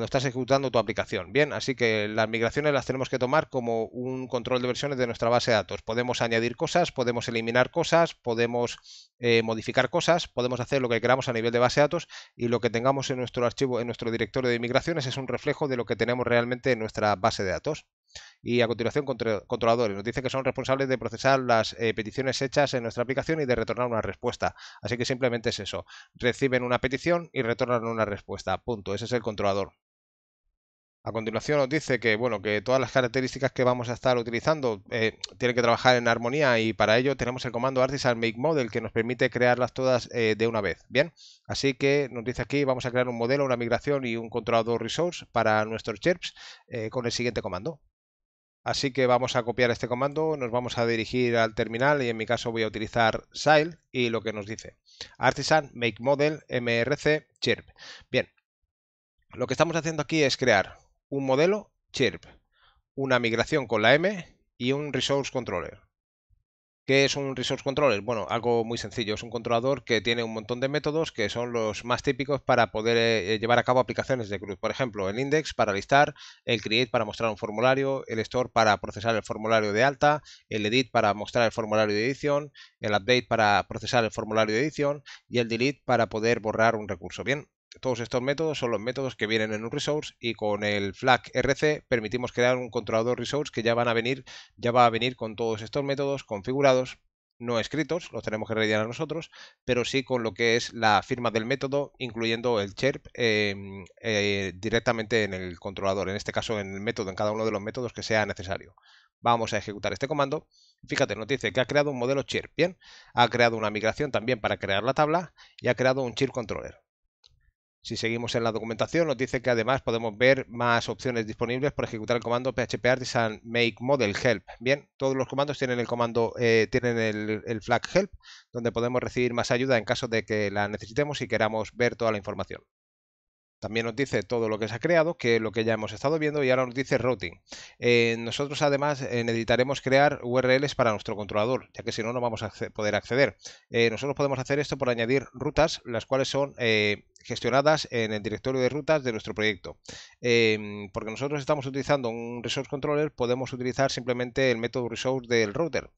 estás ejecutando tu aplicación. Bien, así que las migraciones las tenemos que tomar como un control de versiones de nuestra base de datos. Podemos añadir cosas, podemos eliminar cosas, podemos eh, modificar cosas, podemos hacer lo que queramos a nivel de base de datos y lo que tengamos en nuestro archivo, en nuestro directorio de migraciones es un reflejo de lo que tenemos realmente en nuestra base de datos. Y a continuación, controladores. Nos dice que son responsables de procesar las eh, peticiones hechas en nuestra aplicación y de retornar una respuesta. Así que simplemente es eso. Reciben una petición y retornan una respuesta. Punto. Ese es el controlador. A continuación nos dice que bueno que todas las características que vamos a estar utilizando eh, tienen que trabajar en armonía y para ello tenemos el comando artisan make model que nos permite crearlas todas eh, de una vez. Bien, así que nos dice aquí vamos a crear un modelo, una migración y un controlador resource para nuestros chirps con el siguiente comando. Así que vamos a copiar este comando, nos vamos a dirigir al terminal y en mi caso voy a utilizar SAIL y lo que nos dice Artisan Make Model MRC Chirp. Bien, lo que estamos haciendo aquí es crear un modelo Chirp, una migración con la M y un Resource Controller. ¿Qué es un resource controller? Bueno, algo muy sencillo. Es un controlador que tiene un montón de métodos que son los más típicos para poder eh, eh, llevar a cabo aplicaciones de CRUD. Por ejemplo, el index para listar, el create para mostrar un formulario, el store para procesar el formulario de alta, el edit para mostrar el formulario de edición, el update para procesar el formulario de edición y el delete para poder borrar un recurso. Bien, todos estos métodos son los métodos que vienen en un resource y con el flag rc permitimos crear un controlador resource que ya van a venir, ya va a venir con todos estos métodos configurados no escritos, los tenemos que rellenar nosotros, pero sí con lo que es la firma del método, incluyendo el chirp em, eh, directamente en el controlador, en este caso en el método, en cada uno de los métodos que sea necesario. Vamos a ejecutar este comando. Fíjate, nos dice que ha creado un modelo chirp, bien, ha creado una migración también para crear la tabla y ha creado un chirp controller. Si seguimos en la documentación, nos dice que además podemos ver más opciones disponibles por ejecutar el comando php artisan make model help. Bien, todos los comandos tienen el comando, eh, tienen el, flag help, donde podemos recibir más ayuda en caso de que la necesitemos y queramos ver toda la información. También nos dice todo lo que se ha creado, que es lo que ya hemos estado viendo y ahora nos dice routing. Eh, nosotros además eh, necesitaremos crear URLs para nuestro controlador, ya que si no, no vamos a poder acceder. nosotros podemos hacer esto por añadir rutas, las cuales son gestionadas en el directorio de rutas de nuestro proyecto. Em, porque nosotros estamos utilizando un resource controller, podemos utilizar simplemente el método resource del router.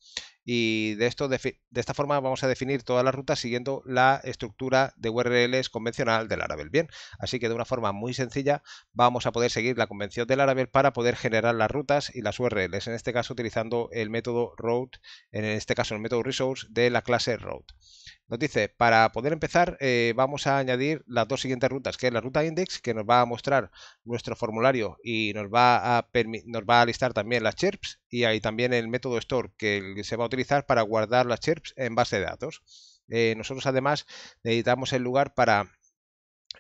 Y de, esto, de esta forma vamos a definir todas las rutas siguiendo la estructura de URLs convencional del Laravel. Bien, así que de una forma muy sencilla vamos a poder seguir la convención del Laravel para poder generar las rutas y las URLs, en este caso utilizando el método route, en este caso el método resource de la clase route. Nos dice, para poder empezar eh, vamos a añadir las dos siguientes rutas, que es la ruta index, que nos va a mostrar nuestro formulario y nos va a, nos va a listar también las chirps y hay también el método store que se va a utilizar para guardar las chirps en base de datos. Eh, nosotros además necesitamos el lugar para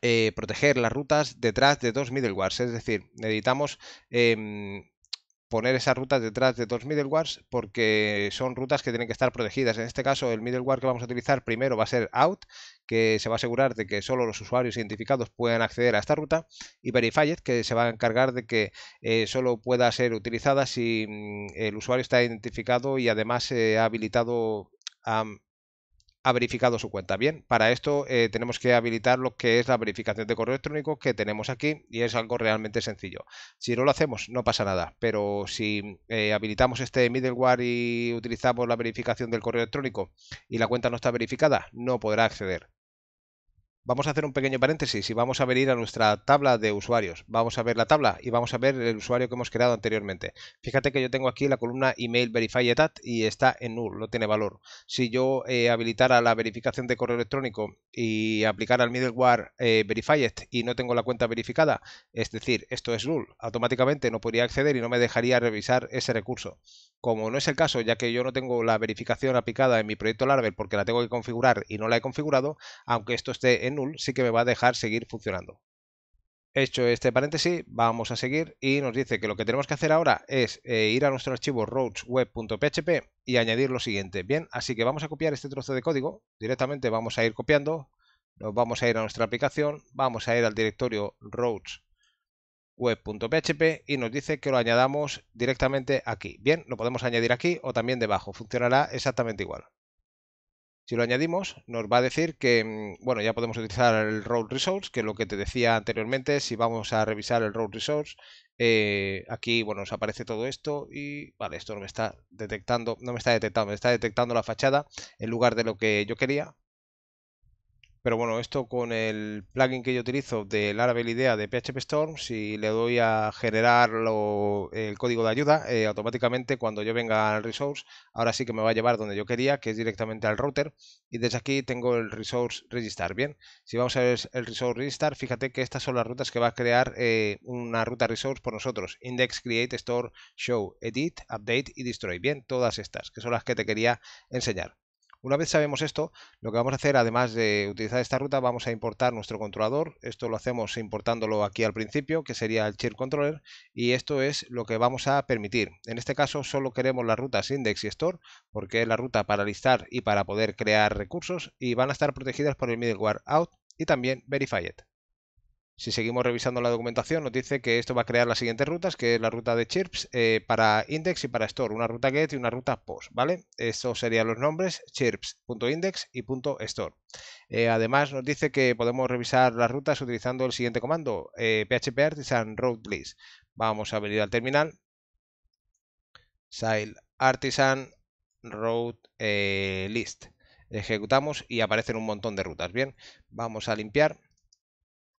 eh, proteger las rutas detrás de dos middlewares, es decir, necesitamos em, poner esas rutas detrás de dos middlewares porque son rutas que tienen que estar protegidas. En este caso, el middleware que vamos a utilizar primero va a ser out, que se va a asegurar de que solo los usuarios identificados puedan acceder a esta ruta, y it, que se va a encargar de que eh, solo pueda ser utilizada si mm, el usuario está identificado y además se eh, ha habilitado a ha verificado su cuenta. Bien, para esto eh, tenemos que habilitar lo que es la verificación de correo electrónico que tenemos aquí y es algo realmente sencillo. Si no lo hacemos, no pasa nada, pero si eh, habilitamos este middleware y utilizamos la verificación del correo electrónico y la cuenta no está verificada, no podrá acceder. Vamos a hacer un pequeño paréntesis y vamos a venir a nuestra tabla de usuarios. Vamos a ver la tabla y vamos a ver el usuario que hemos creado anteriormente. Fíjate que yo tengo aquí la columna email verified y está en null, no tiene valor. Si yo eh, habilitara la verificación de correo electrónico y aplicara al middleware eh, verify y no tengo la cuenta verificada, es decir, esto es null, automáticamente no podría acceder y no me dejaría revisar ese recurso. Como no es el caso, ya que yo no tengo la verificación aplicada en mi proyecto Laravel porque la tengo que configurar y no la he configurado, aunque esto esté en sí que me va a dejar seguir funcionando. Hecho este paréntesis, vamos a seguir y nos dice que lo que tenemos que hacer ahora es eh, ir a nuestro archivo roadsweb.php y añadir lo siguiente. Bien, así que vamos a copiar este trozo de código, directamente vamos a ir copiando, nos vamos a ir a nuestra aplicación, vamos a ir al directorio roadsweb.php y nos dice que lo añadamos directamente aquí. Bien, lo podemos añadir aquí o también debajo, funcionará exactamente igual. Si lo añadimos, nos va a decir que, mm, bueno, ya podemos utilizar el Role Resource, que es lo que te decía anteriormente, si vamos a revisar el Role Resource, eh, aquí, bueno, nos aparece todo esto y, vale, esto no me está detectando, no me está detectando, me está detectando la fachada en lugar de lo que yo quería, pero bueno, esto con el plugin que yo utilizo de Laravel Idea de PHP Storm, si le doy a generar el código de ayuda, eh, automáticamente cuando yo venga al resource, ahora sí que me va a llevar donde yo quería, que es directamente al router. Y desde aquí tengo el resource registrar. Bien, si vamos a ver el resource registrar, fíjate que estas son las rutas que va a crear eh, una ruta resource por nosotros. Index, create, store, show, edit, update y destroy. Bien, todas estas, que son las que te quería enseñar. Una vez sabemos esto, lo que vamos a hacer, además de utilizar esta ruta, vamos a importar nuestro controlador. Esto lo hacemos importándolo aquí al principio, que sería el chip controller, y esto es lo que vamos a permitir. En este caso solo queremos las rutas index y store, porque es la ruta para listar y para poder crear recursos, y van a estar protegidas por el middleware out y también verify it si seguimos revisando la documentación, nos dice que esto va a crear las siguientes rutas, que es la ruta de chirps eh, para index y para store, una ruta get y una ruta post, ¿vale? Estos serían los nombres chirps.index y .store. Eh, además, nos dice que podemos revisar las rutas utilizando el siguiente comando, php eh, artisan route list. Vamos a venir al terminal, sail artisan route list. Ejecutamos y aparecen un montón de rutas. Bien, vamos a limpiar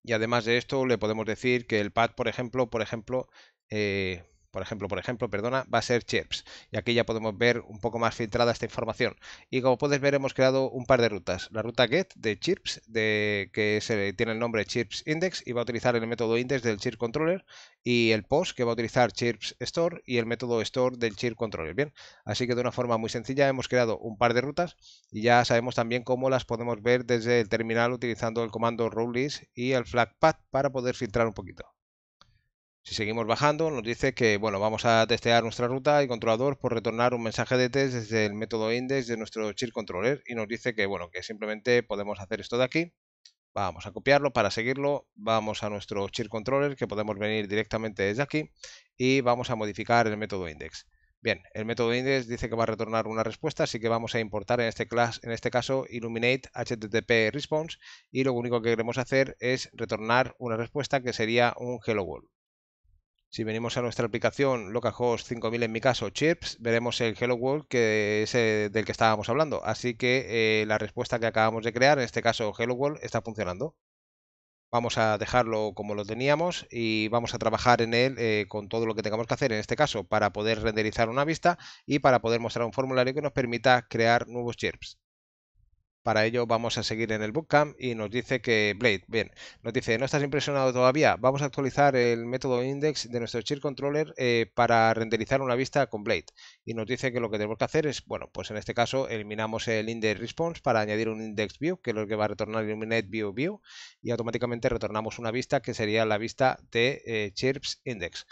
y además de esto, le podemos decir que el pad, por ejemplo, por ejemplo, eh, por ejemplo, por ejemplo, perdona, va a ser chips Y aquí ya podemos ver un poco más filtrada esta información. Y como puedes ver, hemos creado un par de rutas. La ruta get de chips de, que se tiene el nombre chips index, y va a utilizar el método index del chip controller, y el post, que va a utilizar chips store, y el método store del chip controller. Bien, así que de una forma muy sencilla hemos creado un par de rutas, y ya sabemos también cómo las podemos ver desde el terminal utilizando el comando rowlist y el flag path para poder filtrar un poquito. Si seguimos bajando, nos dice que bueno, vamos a testear nuestra ruta y controlador por retornar un mensaje de test desde el método index de nuestro cheer controller y nos dice que bueno, que simplemente podemos hacer esto de aquí. Vamos a copiarlo para seguirlo, vamos a nuestro cheer controller que podemos venir directamente desde aquí y vamos a modificar el método index. Bien, el método index dice que va a retornar una respuesta, así que vamos a importar en este, en este caso illuminate http response y lo único que queremos hacer es retornar una respuesta que sería un hello world. Si venimos a nuestra aplicación localhost 5000 en mi caso, chips, veremos el hello world que eh, del que estábamos hablando. Así que eh, la respuesta que acabamos de crear, en este caso hello world, está funcionando. Vamos a dejarlo como lo teníamos y vamos a trabajar en él eh, con todo lo que tengamos que hacer, en este caso, para poder renderizar una vista y para poder mostrar un formulario que nos permita crear nuevos chips. Para ello vamos a seguir en el bootcamp y nos dice que Blade, bien, nos dice, ¿no estás impresionado todavía? Vamos a actualizar el método index de nuestro chip controller eh, para renderizar una vista con Blade. Y nos dice que lo que tenemos que hacer es, bueno, pues en este caso eliminamos el index response para añadir un index view, que es lo que va a retornar illuminate view view, y automáticamente retornamos una vista que sería la vista de eh, chirps index.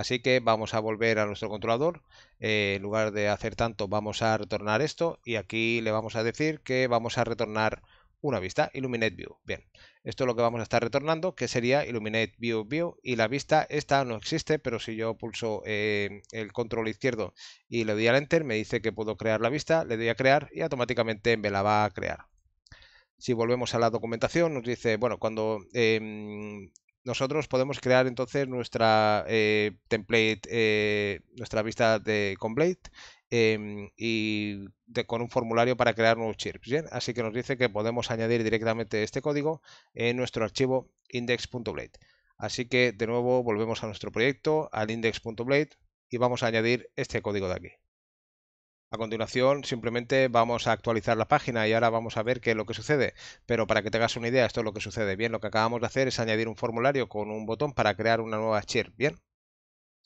Así que vamos a volver a nuestro controlador. Eh, en lugar de hacer tanto, vamos a retornar esto y aquí le vamos a decir que vamos a retornar una vista, Illuminate View. Bien, esto es lo que vamos a estar retornando, que sería Illuminate View View, y la vista esta no existe, pero si yo pulso eh, el control izquierdo y le doy al Enter, me dice que puedo crear la vista, le doy a crear y automáticamente me la va a crear. Si volvemos a la documentación, nos dice, bueno, cuando em, nosotros podemos crear entonces nuestra eh, template, eh, nuestra vista de complete em, y con un formulario para crear nuevos chips. Así que nos dice que podemos añadir directamente este código en nuestro archivo index.blade. Así que de nuevo volvemos a nuestro proyecto, al index.blade y vamos a añadir este código de aquí. A continuación, simplemente vamos a actualizar la página y ahora vamos a ver qué es lo que sucede. Pero para que te hagas una idea, esto es lo que sucede. Bien, lo que acabamos de hacer es añadir un formulario con un botón para crear una nueva chirp. Bien.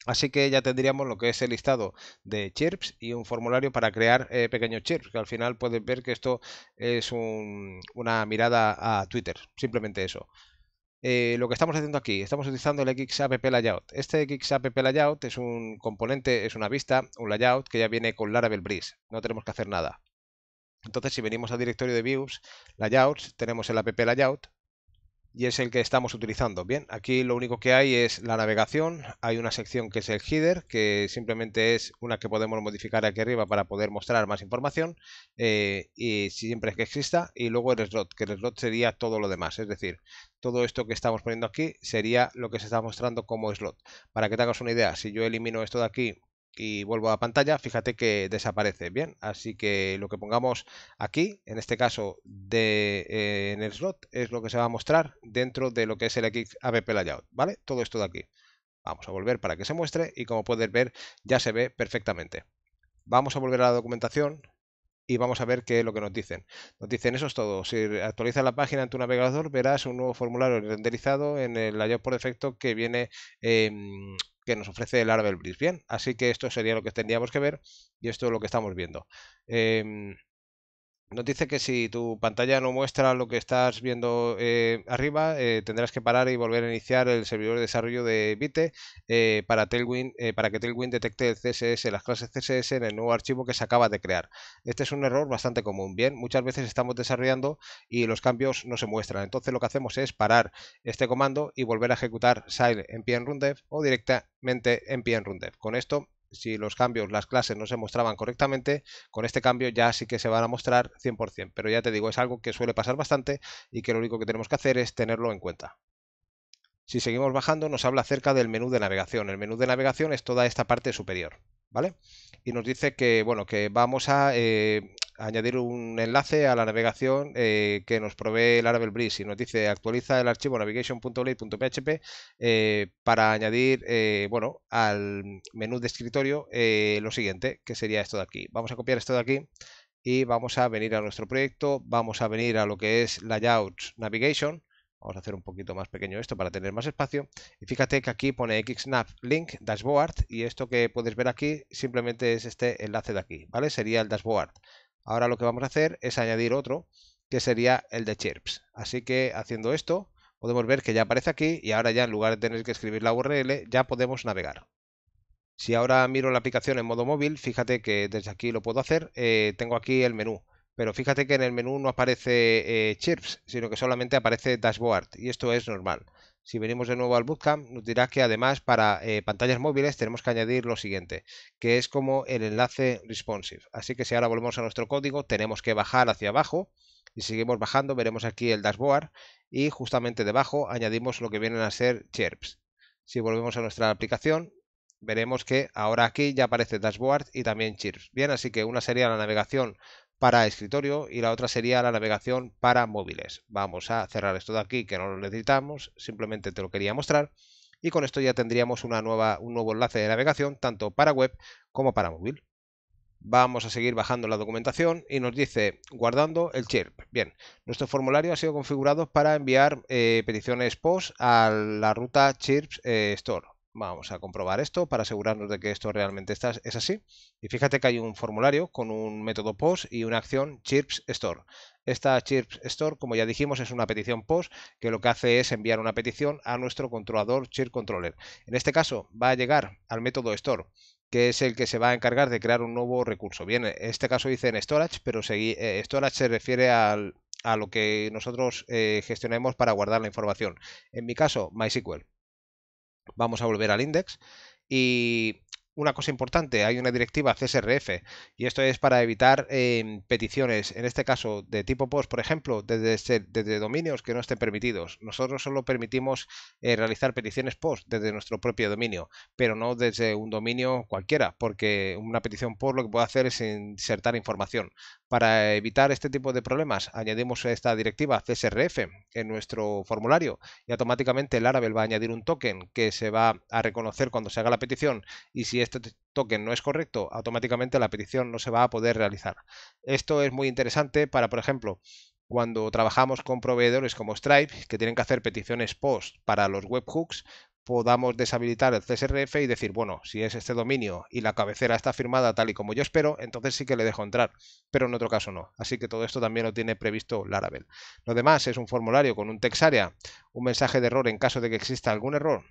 Así que ya tendríamos lo que es el listado de chirps y un formulario para crear eh, pequeños chirps, que al final puedes ver que esto es una mirada a Twitter, simplemente eso. Eh, lo que estamos haciendo aquí, estamos utilizando el XApp Layout. Este XApp Layout es un componente, es una vista, un layout que ya viene con Laravel Breeze. No tenemos que hacer nada. Entonces, si venimos al directorio de views, layouts, tenemos el app layout, y es el que estamos utilizando. Bien, aquí lo único que hay es la navegación, hay una sección que es el header, que simplemente es una que podemos modificar aquí arriba para poder mostrar más información, eh, y siempre que exista, y luego el slot, que el slot sería todo lo demás, es decir, todo esto que estamos poniendo aquí sería lo que se está mostrando como slot. Para que te hagas una idea, si yo elimino esto de aquí y vuelvo a pantalla, fíjate que desaparece, bien, así que lo que pongamos aquí, en este caso de, eh, en el slot, es lo que se va a mostrar dentro de lo que es el XApp Layout, ¿vale? Todo esto de aquí. Vamos a volver para que se muestre y como puedes ver ya se ve perfectamente. Vamos a volver a la documentación y vamos a ver qué es lo que nos dicen. Nos dicen, eso es todo. Si actualizas la página en tu navegador verás un nuevo formulario renderizado en el layout por defecto que viene em, que nos ofrece el árbol Bridge. Bien, así que esto sería lo que tendríamos que ver y esto es lo que estamos viendo. Em, nos dice que si tu pantalla no muestra lo que estás viendo eh, arriba, eh, tendrás que parar y volver a iniciar el servidor de desarrollo de Vite eh, para, para que Tailwind detecte el CSS, las clases CSS en el nuevo archivo que se acaba de crear. Este es un error bastante común. Bien, muchas veces estamos desarrollando y los cambios no se muestran. Entonces lo que hacemos es parar este comando y volver a ejecutar sile en PNRundev o directamente en PNRundev. Con esto si los cambios, las clases no se mostraban correctamente, con este cambio ya sí que se van a mostrar 100%. Pero ya te digo, es algo que suele pasar bastante y que lo único que tenemos que hacer es tenerlo en cuenta. Si seguimos bajando, nos habla acerca del menú de navegación. El menú de navegación es toda esta parte superior, ¿vale? Y nos dice que, bueno, que vamos a eh, añadir un enlace a la navegación eh, que nos provee el Laravel Breeze y nos dice actualiza el archivo navigation.blade.php eh, para añadir eh, bueno, al menú de escritorio lo siguiente, que sería esto de aquí. Vamos a copiar esto de aquí y vamos a venir a nuestro proyecto, vamos a venir a lo que es Layout Navigation, Vamos a hacer un poquito más pequeño esto para tener más espacio. Y fíjate que aquí pone XNAP Link Dashboard y esto que puedes ver aquí simplemente es este enlace de aquí, ¿vale? Sería el dashboard. Ahora lo que vamos a hacer es añadir otro, que sería el de chirps. Así que haciendo esto, podemos ver que ya aparece aquí y ahora ya en lugar de tener que escribir la URL, ya podemos navegar. Si ahora miro la aplicación en modo móvil, fíjate que desde aquí lo puedo hacer, eh, tengo aquí el menú. Pero fíjate que en el menú no aparece eh, Chirps, sino que solamente aparece Dashboard, y esto es normal si venimos de nuevo al Bootcamp, nos dirá que además para eh, pantallas móviles tenemos que añadir lo siguiente, que es como el enlace responsive. Así que si ahora volvemos a nuestro código, tenemos que bajar hacia abajo y seguimos bajando, veremos aquí el dashboard y justamente debajo añadimos lo que vienen a ser chirps. Si volvemos a nuestra aplicación, veremos que ahora aquí ya aparece dashboard y también chirps. Bien, así que una sería la navegación para escritorio y la otra sería la navegación para móviles. Vamos a cerrar esto de aquí que no lo necesitamos, simplemente te lo quería mostrar y con esto ya tendríamos una nueva, un nuevo enlace de navegación tanto para web como para móvil. Vamos a seguir bajando la documentación y nos dice guardando el chirp. Bien, nuestro formulario ha sido configurado para enviar eh, peticiones POST a la ruta chirps eh, store Vamos a comprobar esto para asegurarnos de que esto realmente es así. Y fíjate que hay un formulario con un método POST y una acción Chirps Store. Esta Chirps Store, como ya dijimos, es una petición POST que lo que hace es enviar una petición a nuestro controlador Chirp Controller. En este caso va a llegar al método Store que es el que se va a encargar de crear un nuevo recurso. Bien, en este caso dice en storage, pero eh, storage se refiere a lo que nosotros eh, gestionamos para guardar la información. En mi caso, MySQL. Vamos a volver al index y una cosa importante, hay una directiva CSRF y esto es para evitar em, peticiones, en este caso de tipo post, por ejemplo, desde, dominios que no estén permitidos. Nosotros solo permitimos eh, realizar peticiones post desde nuestro propio dominio, pero no desde un dominio cualquiera, porque una petición post lo que puede hacer es insertar información. Para evitar este tipo de problemas, añadimos esta directiva CSRF en nuestro formulario y automáticamente el Laravel va a añadir un token que se va a reconocer cuando se haga la petición y si este token no es correcto, automáticamente la petición no se va a poder realizar. Esto es muy interesante para, por ejemplo, cuando trabajamos con proveedores como Stripe, que tienen que hacer peticiones post para los webhooks, podamos deshabilitar el CSRF y decir, bueno, si es este dominio y la cabecera está firmada tal y como yo espero, entonces sí que le dejo entrar, pero en otro caso no. Así que todo esto también lo tiene previsto Laravel. Lo demás es un formulario con un textarea, un mensaje de error en caso de que exista algún error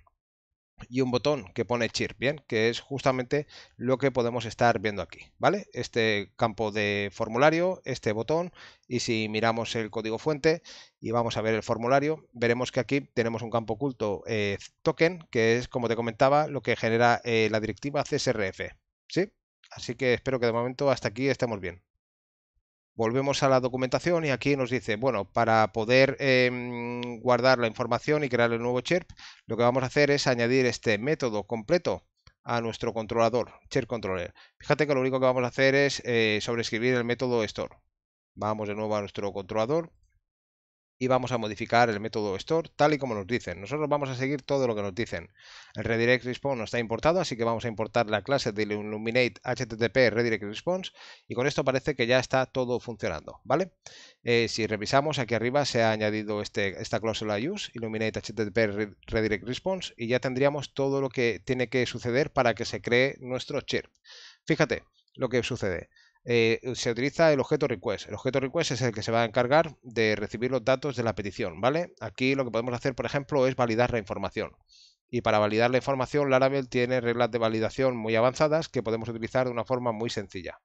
y un botón que pone chirp, bien, que es justamente lo que podemos estar viendo aquí, ¿vale? Este campo de formulario, este botón, y si miramos el código fuente y vamos a ver el formulario, veremos que aquí tenemos un campo oculto eh, token, que es, como te comentaba, lo que genera eh, la directiva CSRF, ¿sí? Así que espero que de momento hasta aquí estemos bien. Volvemos a la documentación y aquí nos dice, bueno, para poder em, guardar la información y crear el nuevo chirp, lo que vamos a hacer es añadir este método completo a nuestro controlador, chirpController. Fíjate que lo único que vamos a hacer es eh, sobreescribir el método store. Vamos de nuevo a nuestro controlador y vamos a modificar el método store tal y como nos dicen. Nosotros vamos a seguir todo lo que nos dicen. El redirect response no está importado, así que vamos a importar la clase de illuminate http redirect response y con esto parece que ya está todo funcionando, ¿vale? Eh, si revisamos aquí arriba se ha añadido este, esta cláusula use illuminate http redirect response y ya tendríamos todo lo que tiene que suceder para que se cree nuestro chirp. Fíjate lo que sucede. Eh, se utiliza el objeto request. El objeto request es el que se va a encargar de recibir los datos de la petición, ¿vale? Aquí lo que podemos hacer, por ejemplo, es validar la información. Y para validar la información, Laravel tiene reglas de validación muy avanzadas que podemos utilizar de una forma muy sencilla.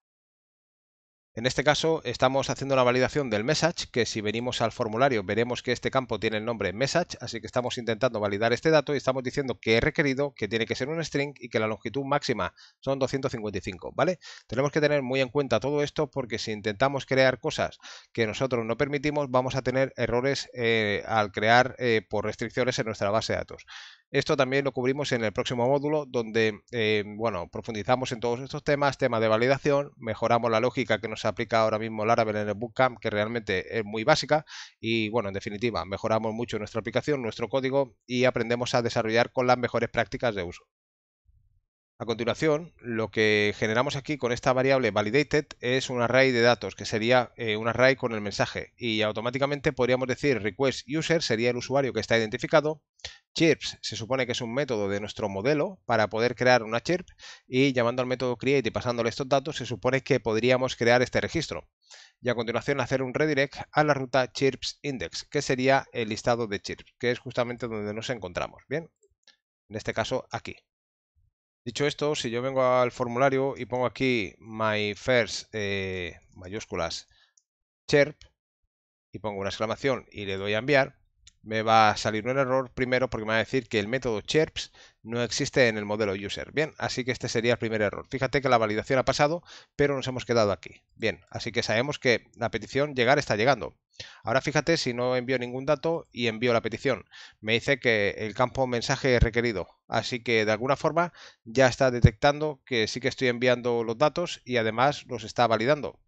En este caso estamos haciendo la validación del message, que si venimos al formulario veremos que este campo tiene el nombre message, así que estamos intentando validar este dato y estamos diciendo que es requerido, que tiene que ser un string y que la longitud máxima son 255, ¿vale? Tenemos que tener muy en cuenta todo esto porque si intentamos crear cosas que nosotros no permitimos, vamos a tener errores eh, al crear eh, por restricciones en nuestra base de datos. Esto también lo cubrimos en el próximo módulo, donde eh, profundizamos en todos estos temas, tema de validación, mejoramos la lógica que nos aplica ahora mismo Laravel en el Bootcamp, que realmente es muy básica, y bueno, en definitiva, mejoramos mucho nuestra aplicación, nuestro código y aprendemos a desarrollar con las mejores prácticas de uso. A continuación, lo que generamos aquí con esta variable validated es un array de datos, que sería eh, un array con el mensaje. Y automáticamente podríamos decir request user sería el usuario que está identificado. Chirps se supone que es un método de nuestro modelo para poder crear una chirp. Y llamando al método create y pasándole estos datos, se supone que podríamos crear este registro. Y a continuación hacer un redirect a la ruta chirps index, que sería el listado de chirps, que es justamente donde nos encontramos. Bien, en este caso aquí. Dicho esto, si yo vengo al formulario y pongo aquí my first eh, mayúsculas chirp y pongo una exclamación y le doy a enviar, me va a salir un error primero porque me va a decir que el método chirps no existe en el modelo user. Bien, así que este sería el primer error. Fíjate que la validación ha pasado, pero nos hemos quedado aquí. Bien, así que sabemos que la petición llegar está llegando. Ahora fíjate si no envío ningún dato y envío la petición. Me dice que el campo mensaje es requerido. Así que de alguna forma ya está detectando que sí que estoy enviando los datos y además los está validando.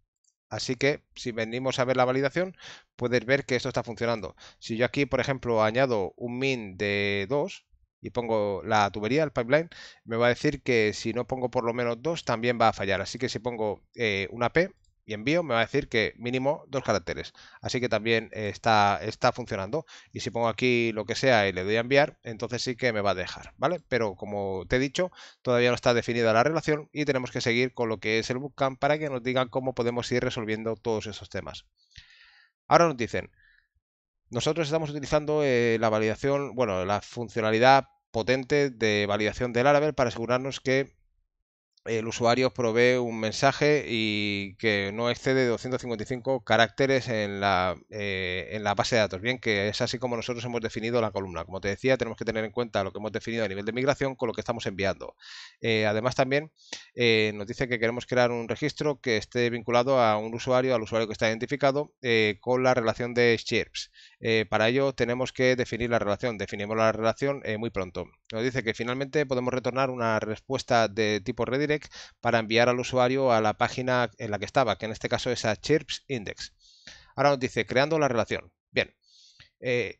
Así que si venimos a ver la validación, puedes ver que esto está funcionando. Si yo aquí, por ejemplo, añado un min de 2 y pongo la tubería, el pipeline, me va a decir que si no pongo por lo menos 2 también va a fallar. Así que si pongo eh, una P, y envío me va a decir que mínimo dos caracteres. Así que también eh, está, está funcionando. Y si pongo aquí lo que sea y le doy a enviar, entonces sí que me va a dejar, ¿vale? Pero como te he dicho, todavía no está definida la relación y tenemos que seguir con lo que es el bootcamp para que nos digan cómo podemos ir resolviendo todos esos temas. Ahora nos dicen, nosotros estamos utilizando eh, la validación, bueno, la funcionalidad potente de validación del Laravel para asegurarnos que el usuario provee un mensaje y que no excede 255 caracteres eh, en la, base de datos. Bien, que es así como nosotros hemos definido la columna. Como te decía, tenemos que tener en cuenta lo que hemos definido a nivel de migración con lo que estamos enviando. Eh, además, también eh, nos dice que queremos crear un registro que esté vinculado a un usuario, al usuario que está identificado con la relación de shares. Eh, para ello tenemos que definir la relación. Definimos la relación eh, muy pronto. Nos dice que finalmente podemos retornar una respuesta de tipo redirect para enviar al usuario a la página en la que estaba, que en este caso es a Chirps Index. Ahora nos dice creando la relación. Bien. Eh,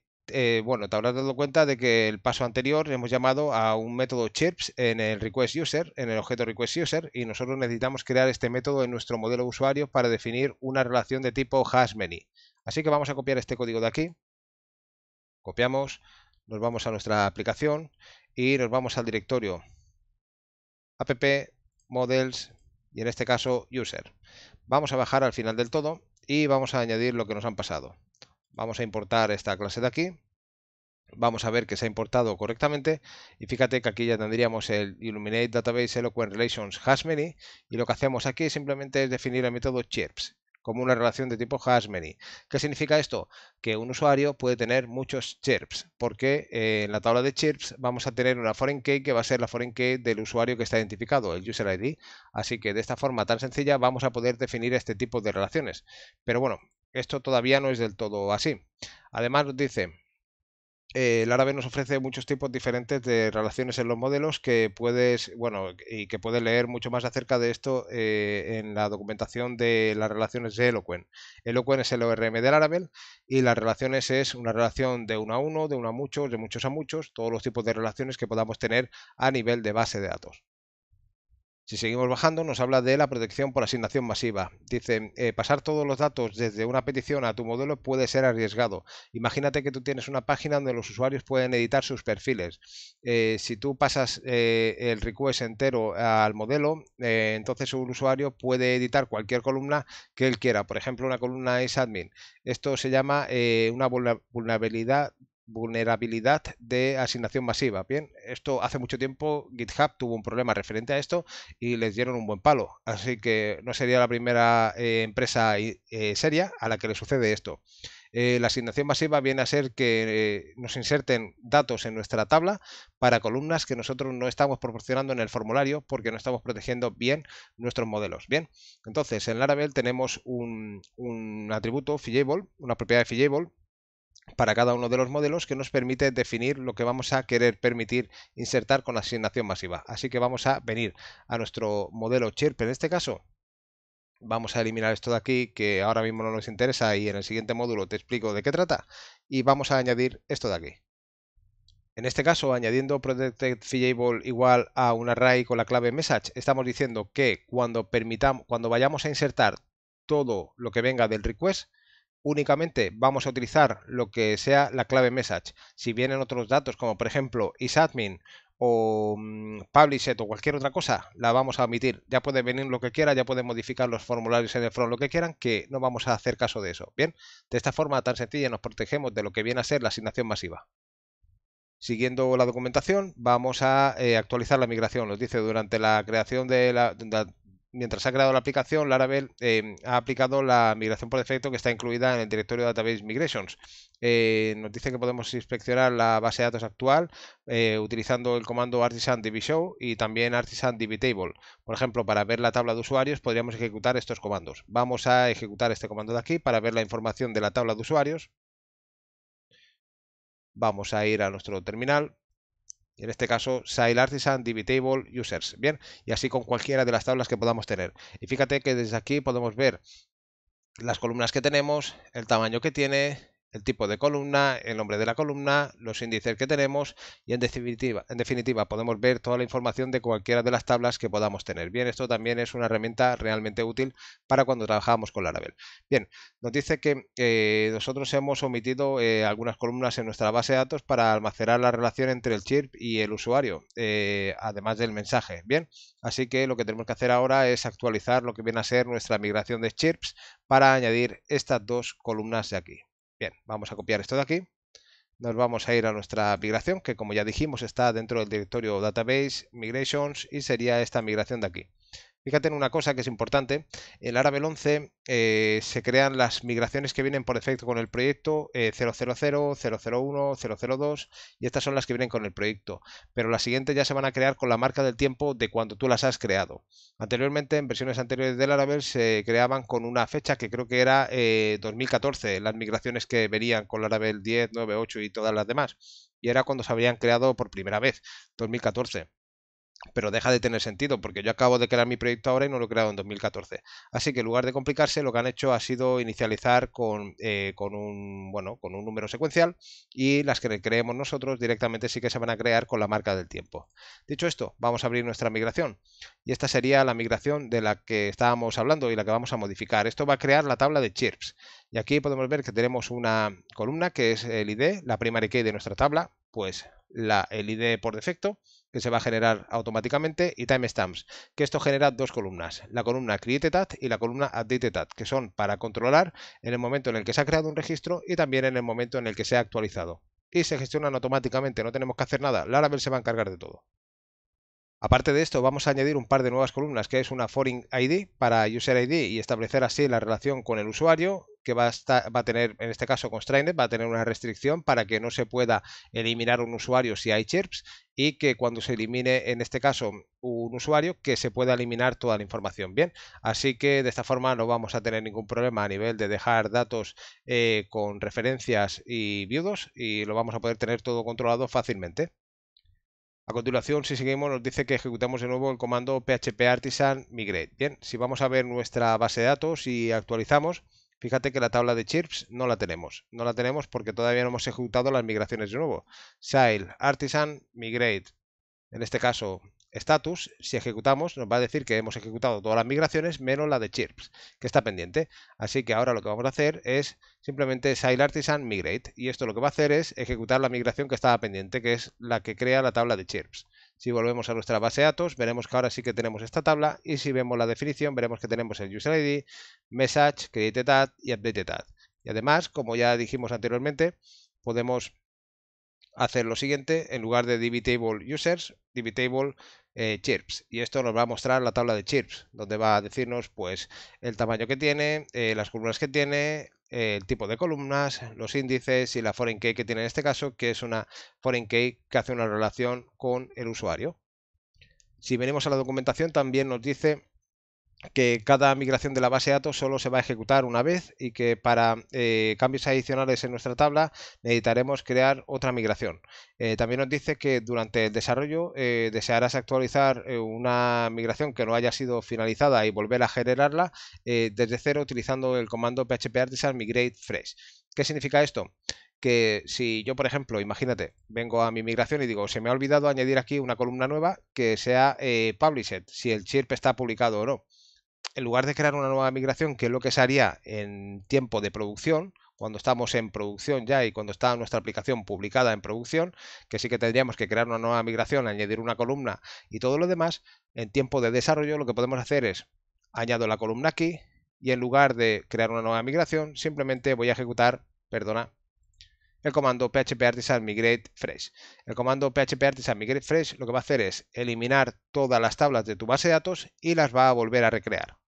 bueno, te habrás dado cuenta de que el paso anterior hemos llamado a un método chirps en el request user, en el objeto request user, y nosotros necesitamos crear este método en nuestro modelo usuario para definir una relación de tipo hasMany. Así que vamos a copiar este código de aquí. Copiamos, nos vamos a nuestra aplicación y nos vamos al directorio app, models y en este caso user. Vamos a bajar al final del todo y vamos a añadir lo que nos han pasado. Vamos a importar esta clase de aquí. Vamos a ver que se ha importado correctamente y fíjate que aquí ya tendríamos el Illuminate Database Eloquent Relations HashMany y lo que hacemos aquí simplemente es definir el método chirps como una relación de tipo has e ¿Qué significa esto? Que un usuario puede tener muchos chirps, porque eh, en la tabla de chirps vamos a tener una foreign key que va a ser la foreign key del usuario que está identificado, el user ID. Así que de esta forma tan sencilla vamos a poder definir este tipo de relaciones. Pero bueno, esto todavía no es del todo así. Además nos dice eh, el árabe nos ofrece muchos tipos diferentes de relaciones en los modelos que puedes, bueno, y que puedes leer mucho más acerca de esto eh, en la documentación de las relaciones de Eloquen. Eloquen es el ORM del Laravel y las relaciones es una relación de uno a uno, de uno a muchos, de muchos a muchos, todos los tipos de relaciones que podamos tener a nivel de base de datos. Si seguimos bajando, nos habla de la protección por asignación masiva. Dice, eh, pasar todos los datos desde una petición a tu modelo puede ser arriesgado. Imagínate que tú tienes una página donde los usuarios pueden editar sus perfiles. Eh, si tú pasas eh, el request entero al modelo, entonces un usuario puede editar cualquier columna que él quiera. Por ejemplo, una columna es admin. Esto se llama una vulnerabilidad vulnerabilidad de asignación masiva. Bien, esto hace mucho tiempo GitHub tuvo un problema referente a esto y les dieron un buen palo. Así que no sería la primera eh, empresa eh, seria a la que le sucede esto. Eh, la asignación masiva viene a ser que nos inserten datos en nuestra tabla para columnas que nosotros no estamos proporcionando en el formulario porque no estamos protegiendo bien nuestros modelos. Bien, entonces en Laravel tenemos un, un atributo fillable, una propiedad de fillable para cada uno de los modelos que nos permite definir lo que vamos a querer permitir insertar con asignación masiva. Así que vamos a venir a nuestro modelo chirp en este caso. Vamos a eliminar esto de aquí que ahora mismo no nos interesa y en el siguiente módulo te explico de qué trata. Y vamos a añadir esto de aquí. En este caso, añadiendo protected fillable igual a un array con la clave message, estamos diciendo que cuando, permitamos, cuando vayamos a insertar todo lo que venga del request, únicamente vamos a utilizar lo que sea la clave message. Si vienen otros datos como por ejemplo isadmin o mm, set o cualquier otra cosa, la vamos a omitir. Ya puede venir lo que quiera, ya pueden modificar los formularios en el front lo que quieran, que no vamos a hacer caso de eso. Bien, de esta forma tan sencilla nos protegemos de lo que viene a ser la asignación masiva. Siguiendo la documentación, vamos a eh, actualizar la migración. Nos dice durante la creación de la mientras ha creado la aplicación, Laravel eh, ha aplicado la migración por defecto que está incluida en el directorio Database Migrations. Eh, nos dice que podemos inspeccionar la base de datos actual eh, utilizando el comando artisan dbshow y también artisan dbtable. Por ejemplo, para ver la tabla de usuarios podríamos ejecutar estos comandos. Vamos a ejecutar este comando de aquí para ver la información de la tabla de usuarios. Vamos a ir a nuestro terminal en este caso Sile Artisan, DB Table, Users, bien, y así con cualquiera de las tablas que podamos tener. Y fíjate que desde aquí podemos ver las columnas que tenemos, el tamaño que tiene, el tipo de columna, el nombre de la columna, los índices que tenemos y en definitiva, en definitiva podemos ver toda la información de cualquiera de las tablas que podamos tener. Bien, esto también es una herramienta realmente útil para cuando trabajamos con Laravel. Bien, nos dice que eh, nosotros hemos omitido eh, algunas columnas en nuestra base de datos para almacenar la relación entre el chip y el usuario, eh, además del mensaje. Bien, así que lo que tenemos que hacer ahora es actualizar lo que viene a ser nuestra migración de chirps para añadir estas dos columnas de aquí. Bien, vamos a copiar esto de aquí. Nos vamos a ir a nuestra migración, que como ya dijimos está dentro del directorio database, migrations, y sería esta migración de aquí. Fíjate en una cosa que es importante. El Laravel 11 eh, se crean las migraciones que vienen por defecto con el proyecto 000, 001, 002 y estas son las que vienen con el proyecto. Pero las siguientes ya se van a crear con la marca del tiempo de cuando tú las has creado. Anteriormente, en versiones anteriores del Laravel se creaban con una fecha que creo que era 2014, eh, las migraciones que venían con Laravel 10, 9, 8 y todas las demás. Y era cuando se habían creado por primera vez, 2014 pero deja de tener sentido porque yo acabo de crear mi proyecto ahora y no lo he creado en 2014. Así que en lugar de complicarse, lo que han hecho ha sido inicializar eh, con, un número secuencial y las que creemos nosotros directamente sí que se van a crear con la marca del tiempo. Dicho esto, vamos a abrir nuestra migración y esta sería la migración de la que estábamos hablando y la que vamos a modificar. Esto va a crear la tabla de chirps y aquí podemos ver que tenemos una columna que es el ID, la primary key de nuestra tabla, pues la, el ID por defecto que se va a generar automáticamente y timestamps, que esto genera dos columnas, la columna created y la columna updated que son para controlar en el momento en el que se ha creado un registro y también en el momento en el que se ha actualizado. Y se gestionan automáticamente, no tenemos que hacer nada, Laravel se va a encargar de todo. Aparte de esto, vamos a añadir un par de nuevas columnas, que es una foreign ID para user ID y establecer así la relación con el usuario que va a, tener, en este caso Constrained, va a tener una restricción para que no se pueda eliminar un usuario si hay chirps y que cuando se elimine, en este caso, un usuario, que se pueda eliminar toda la información. Bien, así que de esta forma no vamos a tener ningún problema a nivel de dejar datos eh, con referencias y viudos y lo vamos a poder tener todo controlado fácilmente. A continuación, si seguimos, nos dice que ejecutamos de nuevo el comando php artisan migrate. Bien, si vamos a ver nuestra base de datos y actualizamos, Fíjate que la tabla de chips no la tenemos. No la tenemos porque todavía no hemos ejecutado las migraciones de nuevo. Sail Artisan, Migrate. En este caso, status, si ejecutamos, nos va a decir que hemos ejecutado todas las migraciones menos la de chirps, que está pendiente. Así que ahora lo que vamos a hacer es simplemente sail artisan migrate. Y esto lo que va a hacer es ejecutar la migración que estaba pendiente, que es la que crea la tabla de chirps. Si volvemos a nuestra base de datos, veremos que ahora sí que tenemos esta tabla y si vemos la definición, veremos que tenemos el user Message, Created y Updated Y además, como ya dijimos anteriormente, podemos hacer lo siguiente, en lugar de DBTable Users, DBTable eh, Chirps. Y esto nos va a mostrar la tabla de Chips, donde va a decirnos pues el tamaño que tiene, eh, las columnas que tiene, eh, el tipo de columnas, los índices y la foreign key que tiene en este caso, que es una foreign key que hace una relación con el usuario. Si venimos a la documentación, también nos dice que cada migración de la base de datos solo se va a ejecutar una vez y que para eh, cambios adicionales en nuestra tabla necesitaremos crear otra migración. Eh, también nos dice que durante el desarrollo eh, desearás actualizar una migración que no haya sido finalizada y volver a generarla desde cero utilizando el comando php artisan migrate fresh. ¿Qué significa esto? que si yo, por ejemplo, imagínate, vengo a mi migración y digo, se me ha olvidado añadir aquí una columna nueva que sea eh, published, si el chirp está publicado o no en lugar de crear una nueva migración, que es lo que se haría en tiempo de producción, cuando estamos en producción ya y cuando está nuestra aplicación publicada en producción, que sí que tendríamos que crear una nueva migración, añadir una columna y todo lo demás, en tiempo de desarrollo lo que podemos hacer es añado la columna aquí y en lugar de crear una nueva migración, simplemente voy a ejecutar, perdona, el comando artisan migrate fresh. El comando phpartisan migrate fresh lo que va a hacer es eliminar todas las tablas de tu base de datos y las va a volver a recrear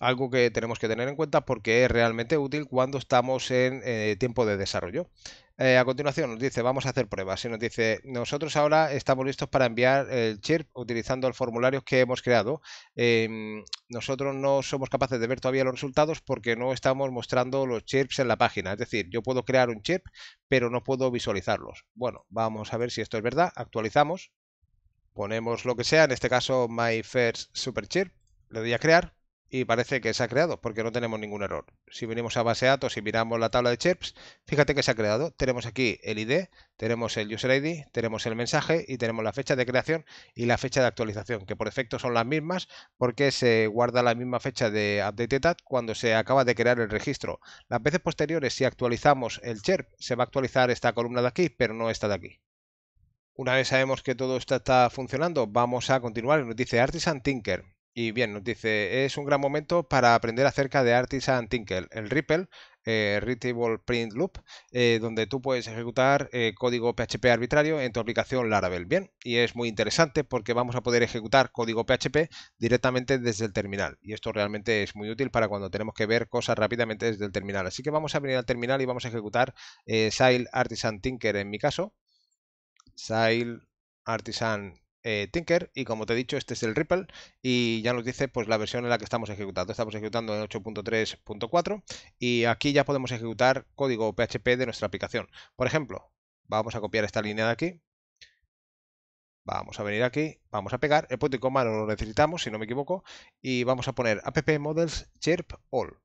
algo que tenemos que tener en cuenta porque es realmente útil cuando estamos en eh, tiempo de desarrollo. Eh, a continuación nos dice, vamos a hacer pruebas. Y nos dice, nosotros ahora estamos listos para enviar el chip utilizando el formulario que hemos creado. Em, nosotros no somos capaces de ver todavía los resultados porque no estamos mostrando los chips en la página. Es decir, yo puedo crear un chip, pero no puedo visualizarlos. Bueno, vamos a ver si esto es verdad. Actualizamos. Ponemos lo que sea, en este caso My First Super Chip. Le doy a crear y parece que se ha creado porque no tenemos ningún error. Si venimos a base de datos y miramos la tabla de chips fíjate que se ha creado. Tenemos aquí el ID, tenemos el user ID, tenemos el mensaje y tenemos la fecha de creación y la fecha de actualización, que por defecto son las mismas porque se guarda la misma fecha de update cuando se acaba de crear el registro. Las veces posteriores si actualizamos el chirp se va a actualizar esta columna de aquí, pero no esta de aquí. Una vez sabemos que todo esto está funcionando, vamos a continuar. Nos dice Artisan Tinker. Y bien, nos dice, es un gran momento para aprender acerca de Artisan Tinker, el Ripple, eh, Readable Print Loop, eh, donde tú puedes ejecutar eh, código PHP arbitrario en tu aplicación Laravel. Bien, y es muy interesante porque vamos a poder ejecutar código PHP directamente desde el terminal. Y esto realmente es muy útil para cuando tenemos que ver cosas rápidamente desde el terminal. Así que vamos a venir al terminal y vamos a ejecutar eh, Sail Artisan Tinker en mi caso. Sail Artisan eh, Tinker y como te he dicho este es el Ripple y ya nos dice pues la versión en la que estamos ejecutando estamos ejecutando en 8.3.4 y aquí ya podemos ejecutar código PHP de nuestra aplicación por ejemplo vamos a copiar esta línea de aquí vamos a venir aquí vamos a pegar el punto y coma lo necesitamos si no me equivoco y vamos a poner app models chirp all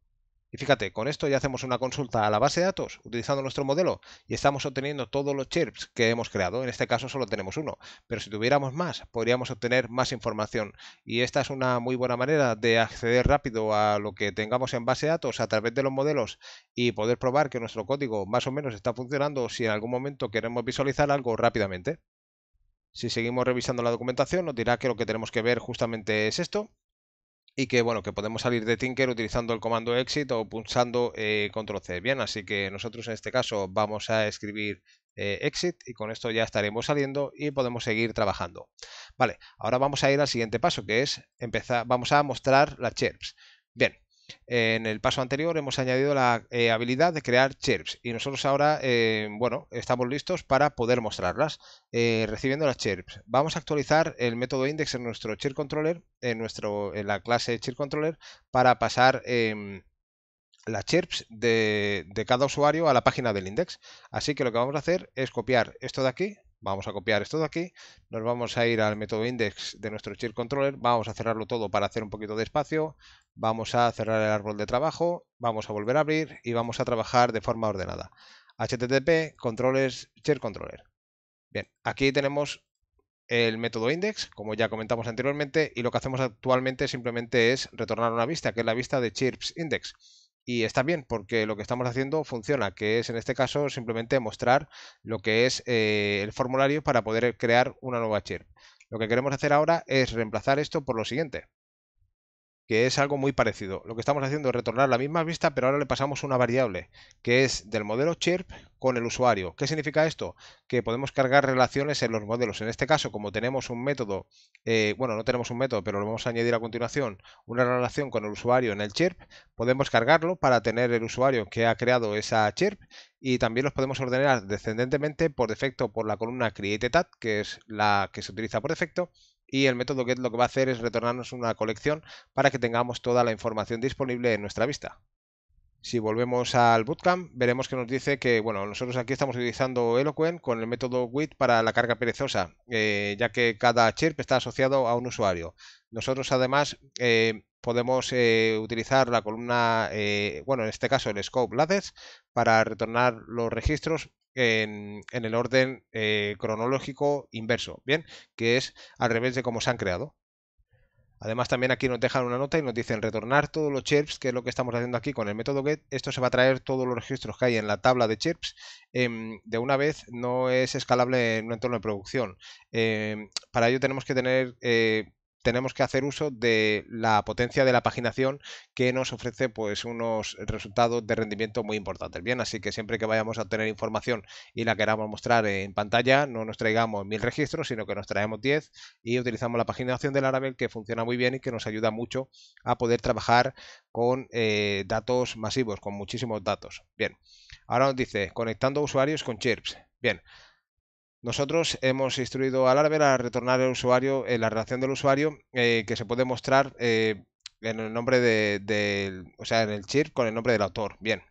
y fíjate, con esto ya hacemos una consulta a la base de datos utilizando nuestro modelo y estamos obteniendo todos los chirps que hemos creado. En este caso solo tenemos uno, pero si tuviéramos más podríamos obtener más información. Y esta es una muy buena manera de acceder rápido a lo que tengamos en base de datos a través de los modelos y poder probar que nuestro código más o menos está funcionando si en algún momento queremos visualizar algo rápidamente. Si seguimos revisando la documentación nos dirá que lo que tenemos que ver justamente es esto, y que bueno que podemos salir de Tinker utilizando el comando exit o pulsando eh, control C. Bien, así que nosotros en este caso vamos a escribir eh, exit y con esto ya estaremos saliendo y podemos seguir trabajando. Vale, ahora vamos a ir al siguiente paso que es empezar, vamos a mostrar las cherps. Bien, en el paso anterior hemos añadido la eh, habilidad de crear chirps y nosotros ahora, eh, bueno, estamos listos para poder mostrarlas eh, recibiendo las chirps. Vamos a actualizar el método index en nuestro chirp controller, en, nuestro, en la clase chirp controller, para pasar em, las chirps de, cada usuario a la página del index. Así que lo que vamos a hacer es copiar esto de aquí, Vamos a copiar esto de aquí, nos vamos a ir al método index de nuestro chip controller, vamos a cerrarlo todo para hacer un poquito de espacio, vamos a cerrar el árbol de trabajo, vamos a volver a abrir y vamos a trabajar de forma ordenada. HTTP, controllers, share controller. Bien, aquí tenemos el método index, como ya comentamos anteriormente, y lo que hacemos actualmente simplemente es retornar una vista, que es la vista de chirps index y está bien porque lo que estamos haciendo funciona, que es en este caso simplemente mostrar lo que es eh, el formulario para poder crear una nueva chip. Lo que queremos hacer ahora es reemplazar esto por lo siguiente que es algo muy parecido. Lo que estamos haciendo es retornar la misma vista, pero ahora le pasamos una variable, que es del modelo chirp con el usuario. ¿Qué significa esto? Que podemos cargar relaciones en los modelos. En este caso, como tenemos un método, eh, bueno, no tenemos un método, pero lo vamos a añadir a continuación, una relación con el usuario en el chirp, podemos cargarlo para tener el usuario que ha creado esa chirp y también los podemos ordenar descendentemente por defecto por la columna CreateTat, que es la que se utiliza por defecto, y el método get lo que va a hacer es retornarnos una colección para que tengamos toda la información disponible en nuestra vista. Si volvemos al bootcamp, veremos que nos dice que, bueno, nosotros aquí estamos utilizando Eloquent con el método WIT para la carga perezosa, eh, ya que cada chip está asociado a un usuario. Nosotros además eh, podemos eh, utilizar la columna, bueno, en este caso el scope Lattice, para retornar los registros en, el orden eh, cronológico inverso, ¿bien? Que es al revés de cómo se han creado. Además, también aquí nos dejan una nota y nos dicen retornar todos los CHIPS, que es lo que estamos haciendo aquí con el método get. Esto se va a traer todos los registros que hay en la tabla de chirps em, de una vez, no es escalable en un entorno de producción. Em, para ello tenemos que tener eh, tenemos que hacer uso de la potencia de la paginación que nos ofrece pues unos resultados de rendimiento muy importantes. Bien, así que siempre que vayamos a tener información y la queramos mostrar en pantalla, no nos traigamos mil registros, sino que nos traemos 10 y utilizamos la paginación de Laravel que funciona muy bien y que nos ayuda mucho a poder trabajar con eh, datos masivos, con muchísimos datos. Bien, ahora nos dice conectando usuarios con chirps. Bien, nosotros hemos instruido a Laravel a retornar el usuario, eh, la relación del usuario eh, que se puede mostrar eh, en el nombre de, sea, en el con el nombre del autor. Bien.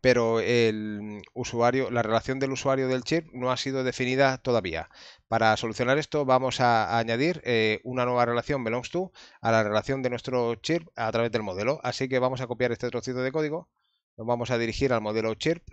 Pero el usuario, la relación del usuario del chip no ha sido definida todavía. Para solucionar esto vamos a, añadir una nueva relación belongs to a la relación de nuestro chip a través del modelo. Así que vamos a copiar este trocito de código. Nos vamos a dirigir al modelo chirp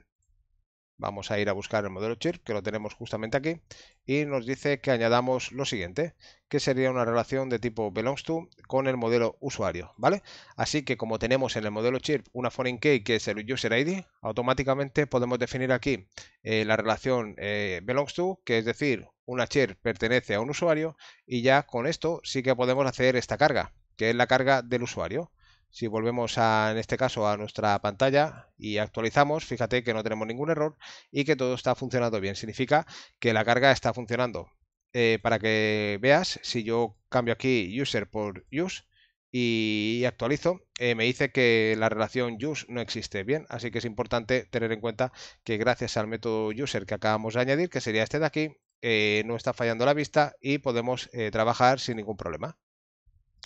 Vamos a ir a buscar el modelo chirp, que lo tenemos justamente aquí, y nos dice que añadamos lo siguiente, que sería una relación de tipo belongs to con el modelo usuario, ¿vale? Así que como tenemos en el modelo chirp una foreign key que es el user ID, automáticamente podemos definir aquí eh, la relación eh, belongs to, que es decir, una chip pertenece a un usuario, y ya con esto sí que podemos hacer esta carga, que es la carga del usuario. Si volvemos en este caso a nuestra pantalla y actualizamos, fíjate que no tenemos ningún error y que todo está funcionando bien. Significa que la carga está funcionando. Eh, para que veas, si yo cambio aquí user por use, y actualizo, eh, me dice que la relación use no existe bien, así que es importante tener en cuenta que gracias al método user que acabamos de añadir, que sería este de aquí, eh, no está fallando la vista y podemos trabajar sin ningún problema.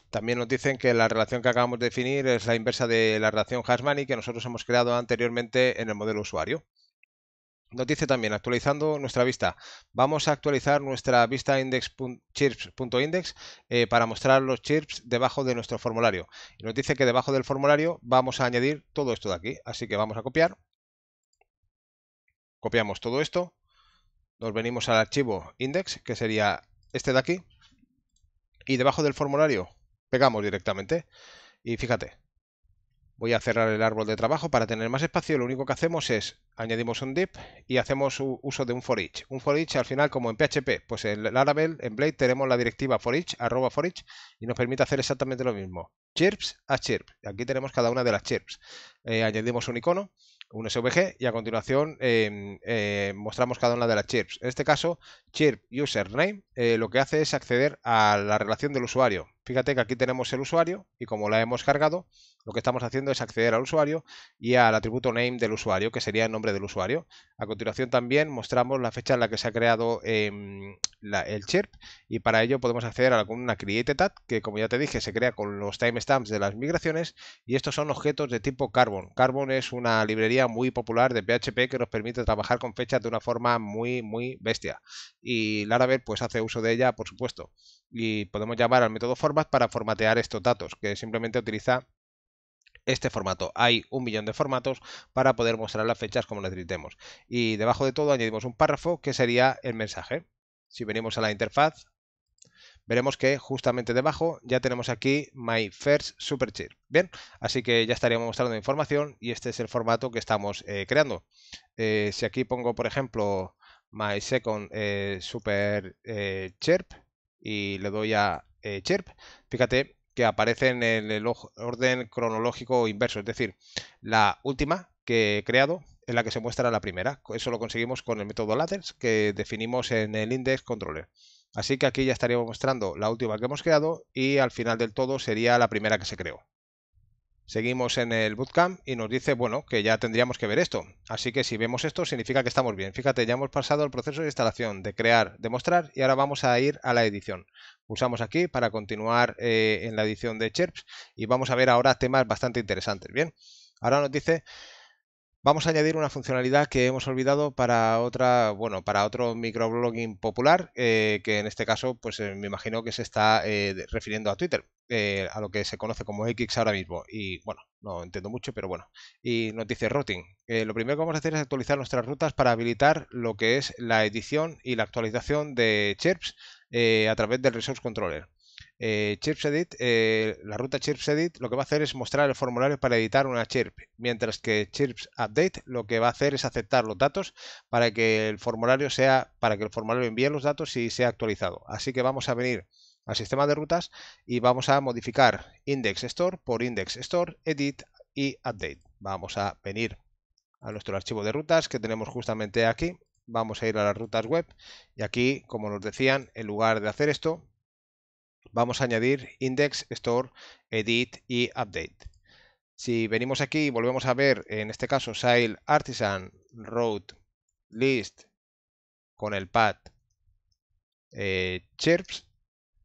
También nos dicen que la relación que acabamos de definir es la inversa de la relación Hasmani que nosotros hemos creado anteriormente en el modelo usuario. Nos dice también, actualizando nuestra vista, vamos a actualizar nuestra vista index.chirps.index eh, para mostrar los chirps debajo de nuestro formulario. Y nos dice que debajo del formulario vamos a añadir todo esto de aquí. Así que vamos a copiar. Copiamos todo esto. Nos venimos al archivo index, que sería este de aquí. Y debajo del formulario Pegamos directamente. Y fíjate, voy a cerrar el árbol de trabajo para tener más espacio. Lo único que hacemos es añadimos un dip y hacemos uso de un for each. Un for each al final como en PHP, pues en Laravel, en Blade tenemos la directiva for each, arroba for each y nos permite hacer exactamente lo mismo. Chirps a chirp. Aquí tenemos cada una de las chirps. Eh, añadimos un icono un SVG y a continuación em, eh, mostramos cada una de las chips. En este caso, chip username eh, lo que hace es acceder a la relación del usuario. Fíjate que aquí tenemos el usuario y como la hemos cargado, lo que estamos haciendo es acceder al usuario y al atributo name del usuario, que sería el nombre del usuario. A continuación también mostramos la fecha en la que se ha creado em, el chirp y para ello podemos acceder a alguna create que como ya te dije se crea con los timestamps de las migraciones y estos son objetos de tipo Carbon. Carbon es una librería muy popular de PHP que nos permite trabajar con fechas de una forma muy muy bestia y Laravel pues hace uso de ella por supuesto y podemos llamar al método format para formatear estos datos que simplemente utiliza este formato. Hay un millón de formatos para poder mostrar las fechas como necesitemos. Y debajo de todo añadimos un párrafo que sería el mensaje. Si venimos a la interfaz, veremos que justamente debajo ya tenemos aquí My First Super chirp. Bien, así que ya estaríamos mostrando información y este es el formato que estamos eh, creando. Eh, si aquí pongo, por ejemplo, My Second eh, Super Chirp y le doy a Chirp, fíjate que aparecen en el orden cronológico inverso, es decir, la última que he creado en la que se muestra la primera. Eso lo conseguimos con el método ladders que definimos en el index controller. Así que aquí ya estaríamos mostrando la última que hemos creado y al final del todo sería la primera que se creó. Seguimos en el bootcamp y nos dice, bueno, que ya tendríamos que ver esto. Así que si vemos esto, significa que estamos bien. Fíjate, ya hemos pasado el proceso de instalación, de crear, de mostrar y ahora vamos a ir a la edición. Pulsamos aquí para continuar eh, en la edición de Chirps y vamos a ver ahora temas bastante interesantes. Bien, ahora nos dice... Vamos a añadir una funcionalidad que hemos olvidado para otra, bueno, para otro microblogging popular, eh, que en este caso, pues eh, me imagino que se está refiriendo a Twitter. Eh, a lo que se conoce como X ahora mismo. Y bueno, no entiendo mucho, pero bueno. Y nos dice routing. Eh, lo primero que vamos a hacer es actualizar nuestras rutas para habilitar lo que es la edición y la actualización de chirps eh, a través del Resource Controller. Chirps Edit, la ruta Chirps Edit lo que va a hacer es mostrar el formulario para editar una Chirp, mientras que Chirps Update lo que va a hacer es aceptar los datos para que el formulario sea, para que el formulario envíe los datos y sea actualizado. Así que vamos a venir al sistema de rutas y vamos a modificar index store por index store, edit y update. Vamos a venir a nuestro archivo de rutas que tenemos justamente aquí. Vamos a ir a las rutas web y aquí, como nos decían, en lugar de hacer esto, vamos a añadir index store, edit y update. Si venimos aquí y volvemos a ver, en este caso, Sail Artisan Road List con el pad Chirps, eh,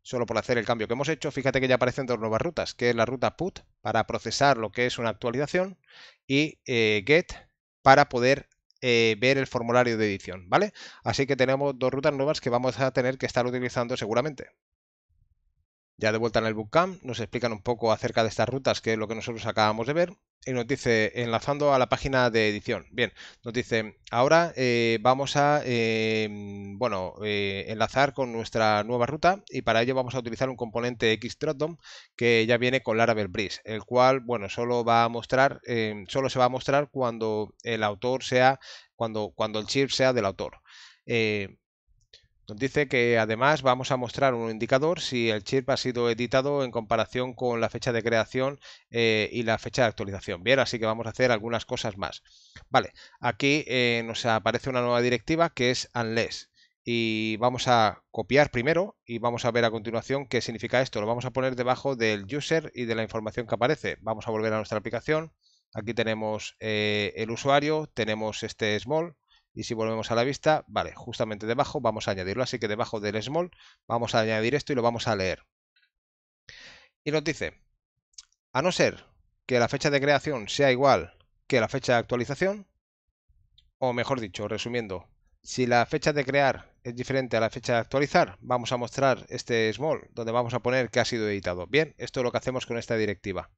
solo por hacer el cambio que hemos hecho, fíjate que ya aparecen dos nuevas rutas, que es la ruta put para procesar lo que es una actualización y eh, get para poder eh, ver el formulario de edición, ¿vale? Así que tenemos dos rutas nuevas que vamos a tener que estar utilizando seguramente. Ya de vuelta en el bootcamp nos explican un poco acerca de estas rutas que es lo que nosotros acabamos de ver y nos dice, enlazando a la página de edición, bien, nos dice, ahora eh, vamos a, em, bueno, eh, enlazar con nuestra nueva ruta y para ello vamos a utilizar un componente x Xdropdown que ya viene con Laravel Breeze, el cual, bueno, solo va a mostrar, em, solo se va a mostrar cuando el autor sea, cuando, cuando el chip sea del autor. Eh, nos dice que además vamos a mostrar un indicador si el chip ha sido editado en comparación con la fecha de creación eh, y la fecha de actualización. Bien, así que vamos a hacer algunas cosas más. Vale, aquí eh, nos aparece una nueva directiva que es unless y vamos a copiar primero y vamos a ver a continuación qué significa esto. Lo vamos a poner debajo del user y de la información que aparece. Vamos a volver a nuestra aplicación. Aquí tenemos eh, el usuario, tenemos este small, y si volvemos a la vista, vale, justamente debajo vamos a añadirlo. Así que debajo del small vamos a añadir esto y lo vamos a leer. Y nos dice, a no ser que la fecha de creación sea igual que la fecha de actualización, o mejor dicho, resumiendo, si la fecha de crear es diferente a la fecha de actualizar, vamos a mostrar este small donde vamos a poner que ha sido editado. Bien, esto es lo que hacemos con esta directiva.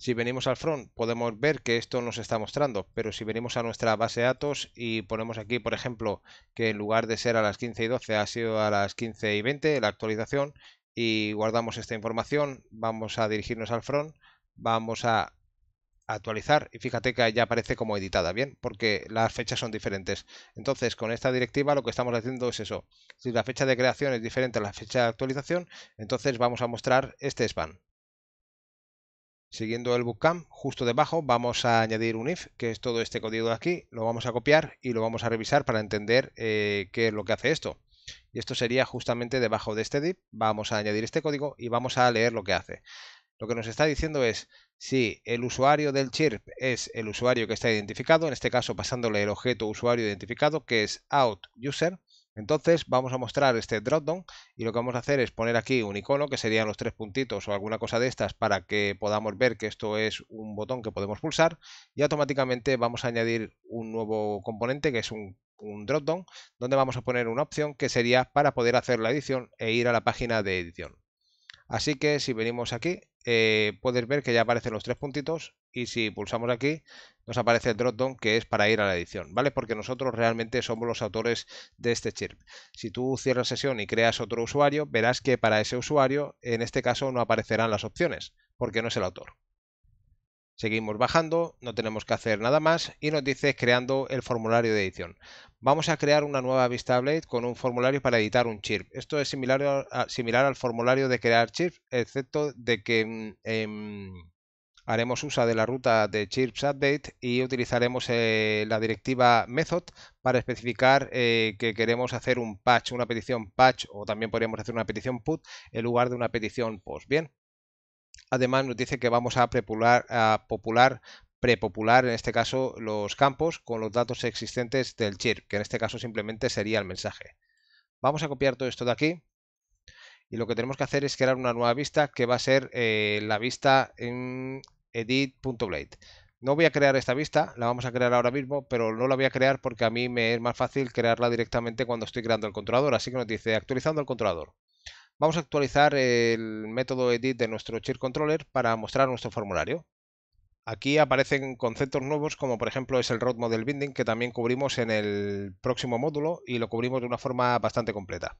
Si venimos al front podemos ver que esto nos está mostrando, pero si venimos a nuestra base de datos y ponemos aquí, por ejemplo, que en lugar de ser a las 15 y 12 ha sido a las 15 y 20 la actualización y guardamos esta información, vamos a dirigirnos al front, vamos a actualizar y fíjate que ya aparece como editada, ¿bien? Porque las fechas son diferentes. Entonces, con esta directiva lo que estamos haciendo es eso. Si la fecha de creación es diferente a la fecha de actualización, entonces vamos a mostrar este span. Siguiendo el bootcamp, justo debajo vamos a añadir un if, que es todo este código de aquí, lo vamos a copiar y lo vamos a revisar para entender eh, qué es lo que hace esto. Y esto sería justamente debajo de este div, vamos a añadir este código y vamos a leer lo que hace. Lo que nos está diciendo es si el usuario del chirp es el usuario que está identificado, en este caso pasándole el objeto usuario identificado, que es outUser, user, entonces vamos a mostrar este dropdown y lo que vamos a hacer es poner aquí un icono que serían los tres puntitos o alguna cosa de estas para que podamos ver que esto es un botón que podemos pulsar y automáticamente vamos a añadir un nuevo componente que es un, dropdown donde vamos a poner una opción que sería para poder hacer la edición e ir a la página de edición. Así que si venimos aquí, eh, puedes ver que ya aparecen los tres puntitos y si pulsamos aquí, nos aparece el dropdown que es para ir a la edición, ¿vale? Porque nosotros realmente somos los autores de este chip. Si tú cierras sesión y creas otro usuario, verás que para ese usuario, en este caso, no aparecerán las opciones, porque no es el autor. Seguimos bajando, no tenemos que hacer nada más y nos dice creando el formulario de edición. Vamos a crear una nueva vista Blade con un formulario para editar un chirp. Esto es similar, al formulario de crear chirp, excepto de que mm, em, haremos uso de la ruta de chips update y utilizaremos eh, la directiva method para especificar eh, que queremos hacer un patch, una petición patch o también podríamos hacer una petición put en lugar de una petición post. Bien, Además nos dice que vamos a, prepopular, popular prepopular en este caso los campos con los datos existentes del chip, que en este caso simplemente sería el mensaje. Vamos a copiar todo esto de aquí y lo que tenemos que hacer es crear una nueva vista que va a ser eh, la vista en edit.blade. No voy a crear esta vista, la vamos a crear ahora mismo, pero no la voy a crear porque a mí me es más fácil crearla directamente cuando estoy creando el controlador, así que nos dice actualizando el controlador vamos a actualizar el método edit de nuestro Cheer Controller para mostrar nuestro formulario. Aquí aparecen conceptos nuevos como por ejemplo es el Road Model Binding que también cubrimos en el próximo módulo y lo cubrimos de una forma bastante completa.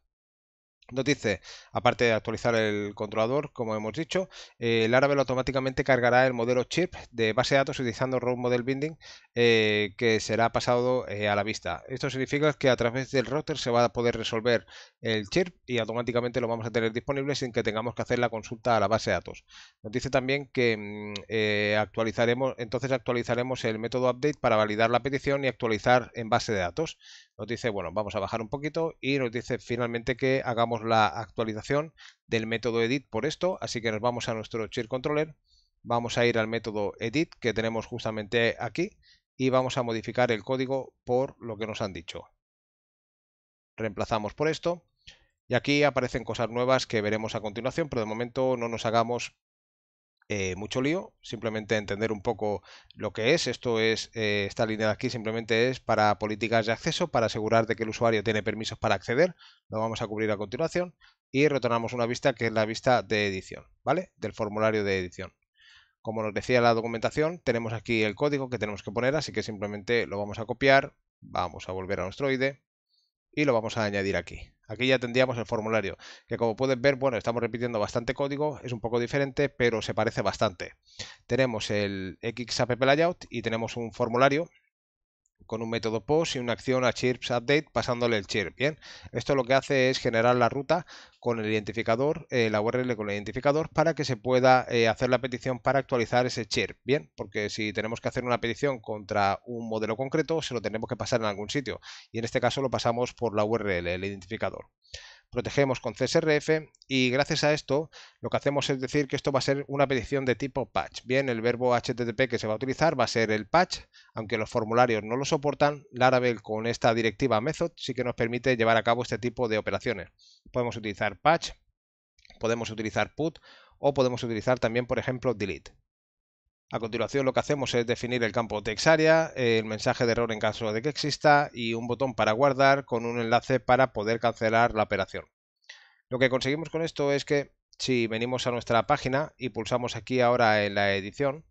Nos dice, aparte de actualizar el controlador, como hemos dicho, eh, el Laravel automáticamente cargará el modelo chip de base de datos utilizando Road Model Binding eh, que será pasado eh, a la vista. Esto significa que a través del router se va a poder resolver el chip y automáticamente lo vamos a tener disponible sin que tengamos que hacer la consulta a la base de datos. Nos dice también que mm, actualizaremos, entonces actualizaremos el método update para validar la petición y actualizar en base de datos nos dice, bueno, vamos a bajar un poquito y nos dice finalmente que hagamos la actualización del método edit por esto, así que nos vamos a nuestro cheer controller, vamos a ir al método edit que tenemos justamente aquí y vamos a modificar el código por lo que nos han dicho. Reemplazamos por esto y aquí aparecen cosas nuevas que veremos a continuación, pero de momento no nos hagamos eh, mucho lío, simplemente entender un poco lo que es. Esto es, eh, esta línea de aquí simplemente es para políticas de acceso, para asegurar de que el usuario tiene permisos para acceder. Lo vamos a cubrir a continuación y retornamos una vista que es la vista de edición, ¿vale? Del formulario de edición. Como nos decía la documentación, tenemos aquí el código que tenemos que poner, así que simplemente lo vamos a copiar, vamos a volver a nuestro IDE y lo vamos a añadir aquí. Aquí ya tendríamos el formulario, que como pueden ver, bueno, estamos repitiendo bastante código, es un poco diferente, pero se parece bastante. Tenemos el XApp Layout y tenemos un formulario con un método post y una acción a chirps update pasándole el chirp. Bien, esto lo que hace es generar la ruta con el identificador, eh, la URL con el identificador, para que se pueda eh, hacer la petición para actualizar ese chirp. Bien, porque si tenemos que hacer una petición contra un modelo concreto, se lo tenemos que pasar en algún sitio. Y en este caso lo pasamos por la URL, el identificador protegemos con CSRF y gracias a esto lo que hacemos es decir que esto va a ser una petición de tipo patch. Bien, el verbo HTTP que se va a utilizar va a ser el patch, aunque los formularios no lo soportan, Laravel con esta directiva method sí que nos permite llevar a cabo este tipo de operaciones. Podemos utilizar patch, podemos utilizar put o podemos utilizar también, por ejemplo, delete. A continuación lo que hacemos es definir el campo area, el mensaje de error en caso de que exista y un botón para guardar con un enlace para poder cancelar la operación. Lo que conseguimos con esto es que si venimos a nuestra página y pulsamos aquí ahora en la edición,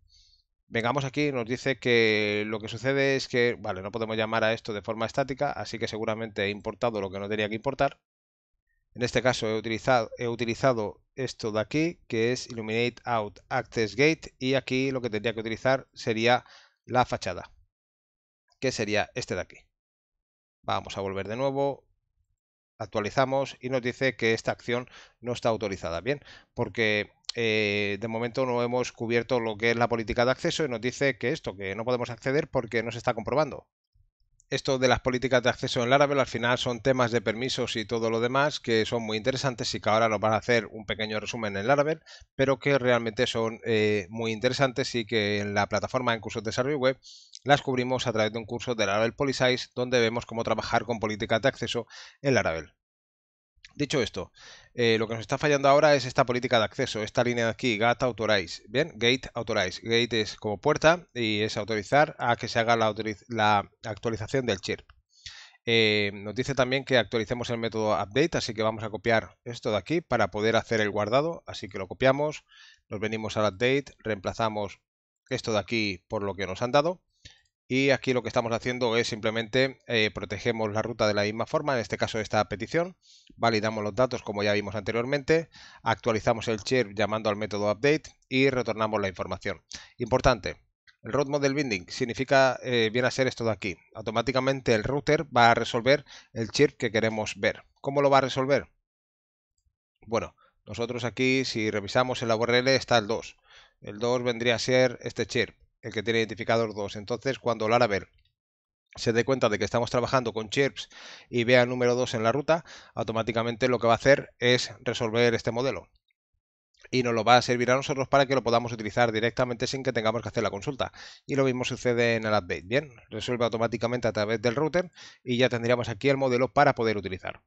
vengamos aquí nos dice que lo que sucede es que, vale, no podemos llamar a esto de forma estática, así que seguramente he importado lo que no tenía que importar. En este caso he utilizado, esto de aquí, que es Illuminate Out Access Gate, y aquí lo que tendría que utilizar sería la fachada, que sería este de aquí. Vamos a volver de nuevo, actualizamos y nos dice que esta acción no está autorizada, bien, porque eh, de momento no hemos cubierto lo que es la política de acceso y nos dice que esto, que no podemos acceder porque no se está comprobando esto de las políticas de acceso en Laravel al final son temas de permisos y todo lo demás que son muy interesantes y que ahora nos van a hacer un pequeño resumen en Laravel, pero que realmente son eh, muy interesantes y que en la plataforma en cursos de desarrollo web las cubrimos a través de un curso de Laravel Polisize donde vemos cómo trabajar con políticas de acceso en Laravel. Dicho esto, eh, lo que nos está fallando ahora es esta política de acceso, esta línea de aquí, gate Authorize. Bien, Gate Authorize. Gate es como puerta y es autorizar a que se haga la, actualización del chip. Eh, nos dice también que actualicemos el método update, así que vamos a copiar esto de aquí para poder hacer el guardado. Así que lo copiamos, nos venimos al update, reemplazamos esto de aquí por lo que nos han dado y aquí lo que estamos haciendo es simplemente eh, protegemos la ruta de la misma forma, en este caso esta petición, validamos los datos como ya vimos anteriormente, actualizamos el chip llamando al método update y retornamos la información. Importante, el road model binding significa, eh, viene a ser esto de aquí. Automáticamente el router va a resolver el chip que queremos ver. ¿Cómo lo va a resolver? Bueno, nosotros aquí si revisamos en la URL está el 2. El 2 vendría a ser este chip el que tiene identificador 2. Entonces, cuando Laravel se dé cuenta de que estamos trabajando con chirps y vea el número 2 en la ruta, automáticamente lo que va a hacer es resolver este modelo. Y nos lo va a servir a nosotros para que lo podamos utilizar directamente sin que tengamos que hacer la consulta. Y lo mismo sucede en el update. Bien, resuelve automáticamente a través del router y ya tendríamos aquí el modelo para poder utilizar.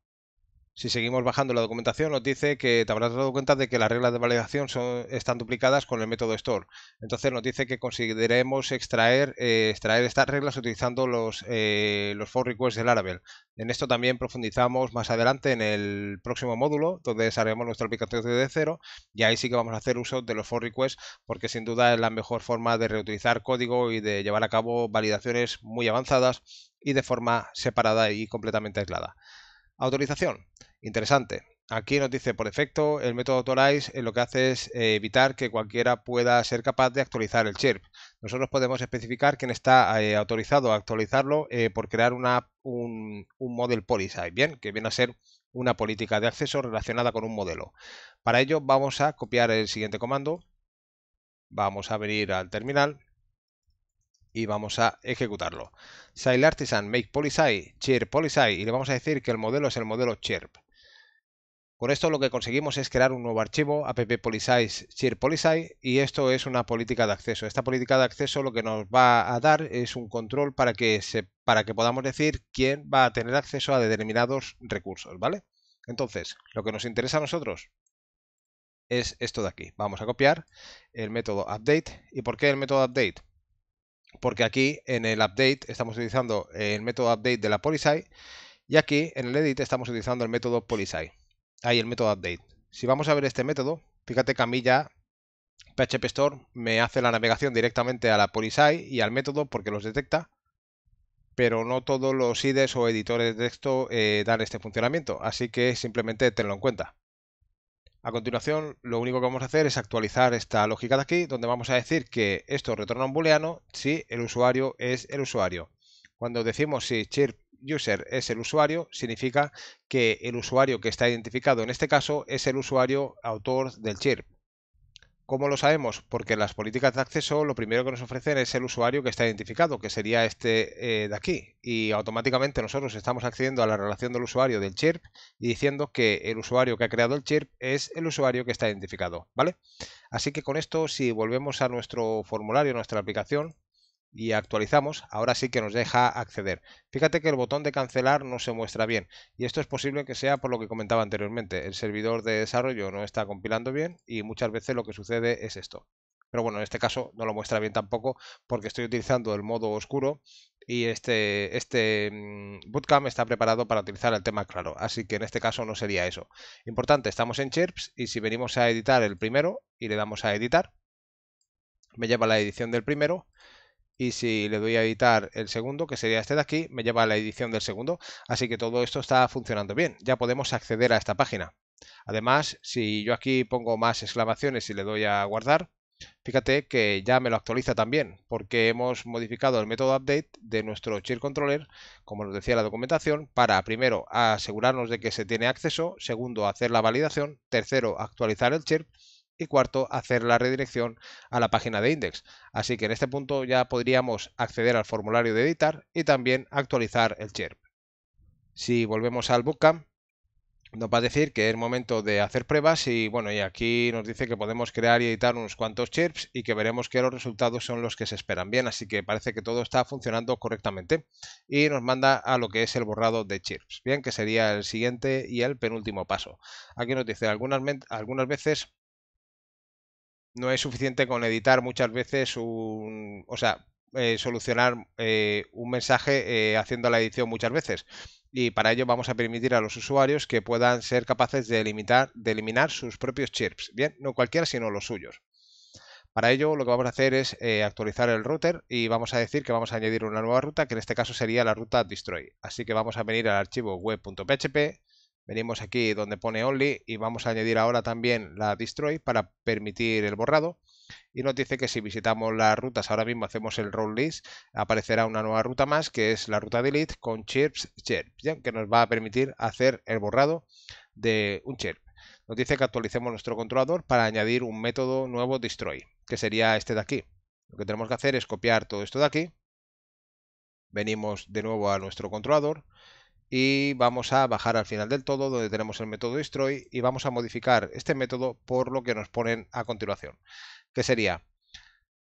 Si seguimos bajando la documentación, nos dice que te habrás dado cuenta de que las reglas de validación están duplicadas con el método store. Entonces nos dice que conseguiremos eh, extraer, estas reglas utilizando los, eh, los for requests del Laravel. En esto también profundizamos más adelante en el próximo módulo, donde desarrollamos nuestra aplicación desde cero y ahí sí que vamos a hacer uso de los for requests porque sin duda es la mejor forma de reutilizar código y de llevar a cabo validaciones muy avanzadas y de forma separada y completamente aislada. Autorización. Interesante. Aquí nos dice, por defecto, el método authorize eh, lo que hace es eh, evitar que cualquiera pueda ser capaz de actualizar el chip, Nosotros podemos especificar quién está eh, autorizado a actualizarlo por crear una, un, un, model policy, bien, que viene a ser una política de acceso relacionada con un modelo. Para ello vamos a copiar el siguiente comando. Vamos a venir al terminal y vamos a ejecutarlo. Sail Artisan, make policy Policy y le vamos a decir que el modelo es el modelo chirp. Con esto lo que conseguimos es crear un nuevo archivo app chair policy y esto es una política de acceso. Esta política de acceso lo que nos va a dar es un control para que, para que podamos decir quién va a tener acceso a determinados recursos, ¿vale? Entonces, lo que nos interesa a nosotros es esto de aquí. Vamos a copiar el método update. ¿Y por qué el método update? porque aquí en el update estamos utilizando el método update de la policy y aquí en el edit estamos utilizando el método policy. Ahí el método update. Si vamos a ver este método, fíjate que a mí ya PHP Store me hace la navegación directamente a la policy y al método porque los detecta, pero no todos los IDEs o editores de texto eh, dan este funcionamiento, así que simplemente tenlo en cuenta. A continuación, lo único que vamos a hacer es actualizar esta lógica de aquí, donde vamos a decir que esto retorna un booleano si el usuario es el usuario. Cuando decimos si chirp user es el usuario, significa que el usuario que está identificado en este caso es el usuario autor del chirp. ¿Cómo lo sabemos? Porque las políticas de acceso lo primero que nos ofrecen es el usuario que está identificado, que sería este eh, de aquí. Y automáticamente nosotros estamos accediendo a la relación del usuario del chirp y diciendo que el usuario que ha creado el chirp es el usuario que está identificado. ¿vale? Así que con esto, si volvemos a nuestro formulario, nuestra aplicación, y actualizamos, ahora sí que nos deja acceder. Fíjate que el botón de cancelar no se muestra bien y esto es posible que sea por lo que comentaba anteriormente. El servidor de desarrollo no está compilando bien y muchas veces lo que sucede es esto. Pero bueno, en este caso no lo muestra bien tampoco porque estoy utilizando el modo oscuro y este, este mm, bootcamp está preparado para utilizar el tema claro. Así que en este caso no sería eso. Importante, estamos en Chirps y si venimos a editar el primero y le damos a editar, me lleva la edición del primero y si le doy a editar el segundo, que sería este de aquí, me lleva a la edición del segundo. Así que todo esto está funcionando bien. Ya podemos acceder a esta página. Además, si yo aquí pongo más exclamaciones y le doy a guardar, fíjate que ya me lo actualiza también, porque hemos modificado el método update de nuestro cheer controller, como nos decía la documentación, para primero asegurarnos de que se tiene acceso, segundo hacer la validación, tercero actualizar el chirp y cuarto, hacer la redirección a la página de index. Así que en este punto ya podríamos acceder al formulario de editar y también actualizar el chirp. Si volvemos al bootcamp, nos va a decir que es momento de hacer pruebas y bueno, y aquí nos dice que podemos crear y editar unos cuantos chirps y que veremos que los resultados son los que se esperan bien, así que parece que todo está funcionando correctamente y nos manda a lo que es el borrado de chirps, bien, que sería el siguiente y el penúltimo paso. Aquí nos dice algunas veces no es suficiente con editar muchas veces un, o sea, eh, solucionar eh, un mensaje eh, haciendo la edición muchas veces. Y para ello vamos a permitir a los usuarios que puedan ser capaces de, limitar, de eliminar sus propios chirps. Bien, no cualquiera, sino los suyos. Para ello lo que vamos a hacer es actualizar el router y vamos a decir que vamos a añadir una nueva ruta, que en este caso sería la ruta destroy. Así que vamos a venir al archivo web.php, Venimos aquí donde pone only y vamos a añadir ahora también la destroy para permitir el borrado. Y nos dice que si visitamos las rutas, ahora mismo hacemos el roll list, aparecerá una nueva ruta más que es la ruta delete con chirps chirp, que nos va a permitir hacer el borrado de un chirp. Nos dice que actualicemos nuestro controlador para añadir un método nuevo destroy, que sería este de aquí. Lo que tenemos que hacer es copiar todo esto de aquí. Venimos de nuevo a nuestro controlador y vamos a bajar al final del todo donde tenemos el método destroy y vamos a modificar este método por lo que nos ponen a continuación, que sería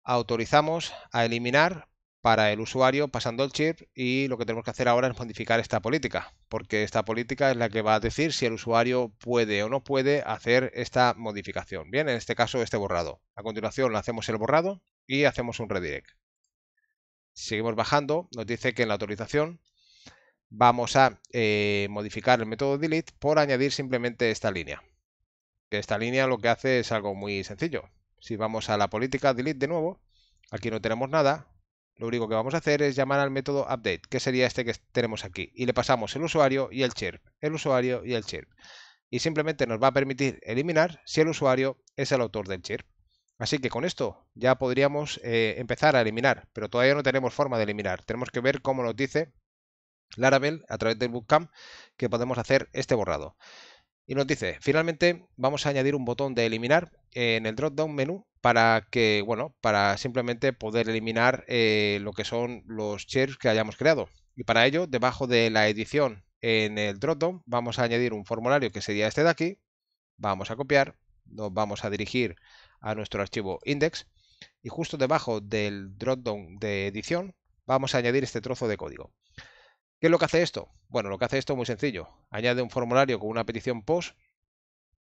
autorizamos a eliminar para el usuario pasando el chip y lo que tenemos que hacer ahora es modificar esta política, porque esta política es la que va a decir si el usuario puede o no puede hacer esta modificación. Bien, en este caso este borrado. A continuación hacemos el borrado y hacemos un redirect. Seguimos bajando, nos dice que en la autorización vamos a eh, modificar el método delete por añadir simplemente esta línea. Esta línea lo que hace es algo muy sencillo. Si vamos a la política delete de nuevo, aquí no tenemos nada, lo único que vamos a hacer es llamar al método update, que sería este que tenemos aquí, y le pasamos el usuario y el chirp, el usuario y el chirp. Y simplemente nos va a permitir eliminar si el usuario es el autor del chirp. Así que con esto ya podríamos eh, empezar a eliminar, pero todavía no tenemos forma de eliminar. Tenemos que ver cómo nos dice Laravel a través del Bootcamp que podemos hacer este borrado. Y nos dice, finalmente vamos a añadir un botón de eliminar en el drop-down menú para que, bueno, para simplemente poder eliminar eh, lo que son los shares que hayamos creado. Y para ello, debajo de la edición en el drop vamos a añadir un formulario que sería este de aquí. Vamos a copiar, nos vamos a dirigir a nuestro archivo index y justo debajo del drop-down de edición vamos a añadir este trozo de código. ¿Qué es lo que hace esto? Bueno, lo que hace esto es muy sencillo. Añade un formulario con una petición POST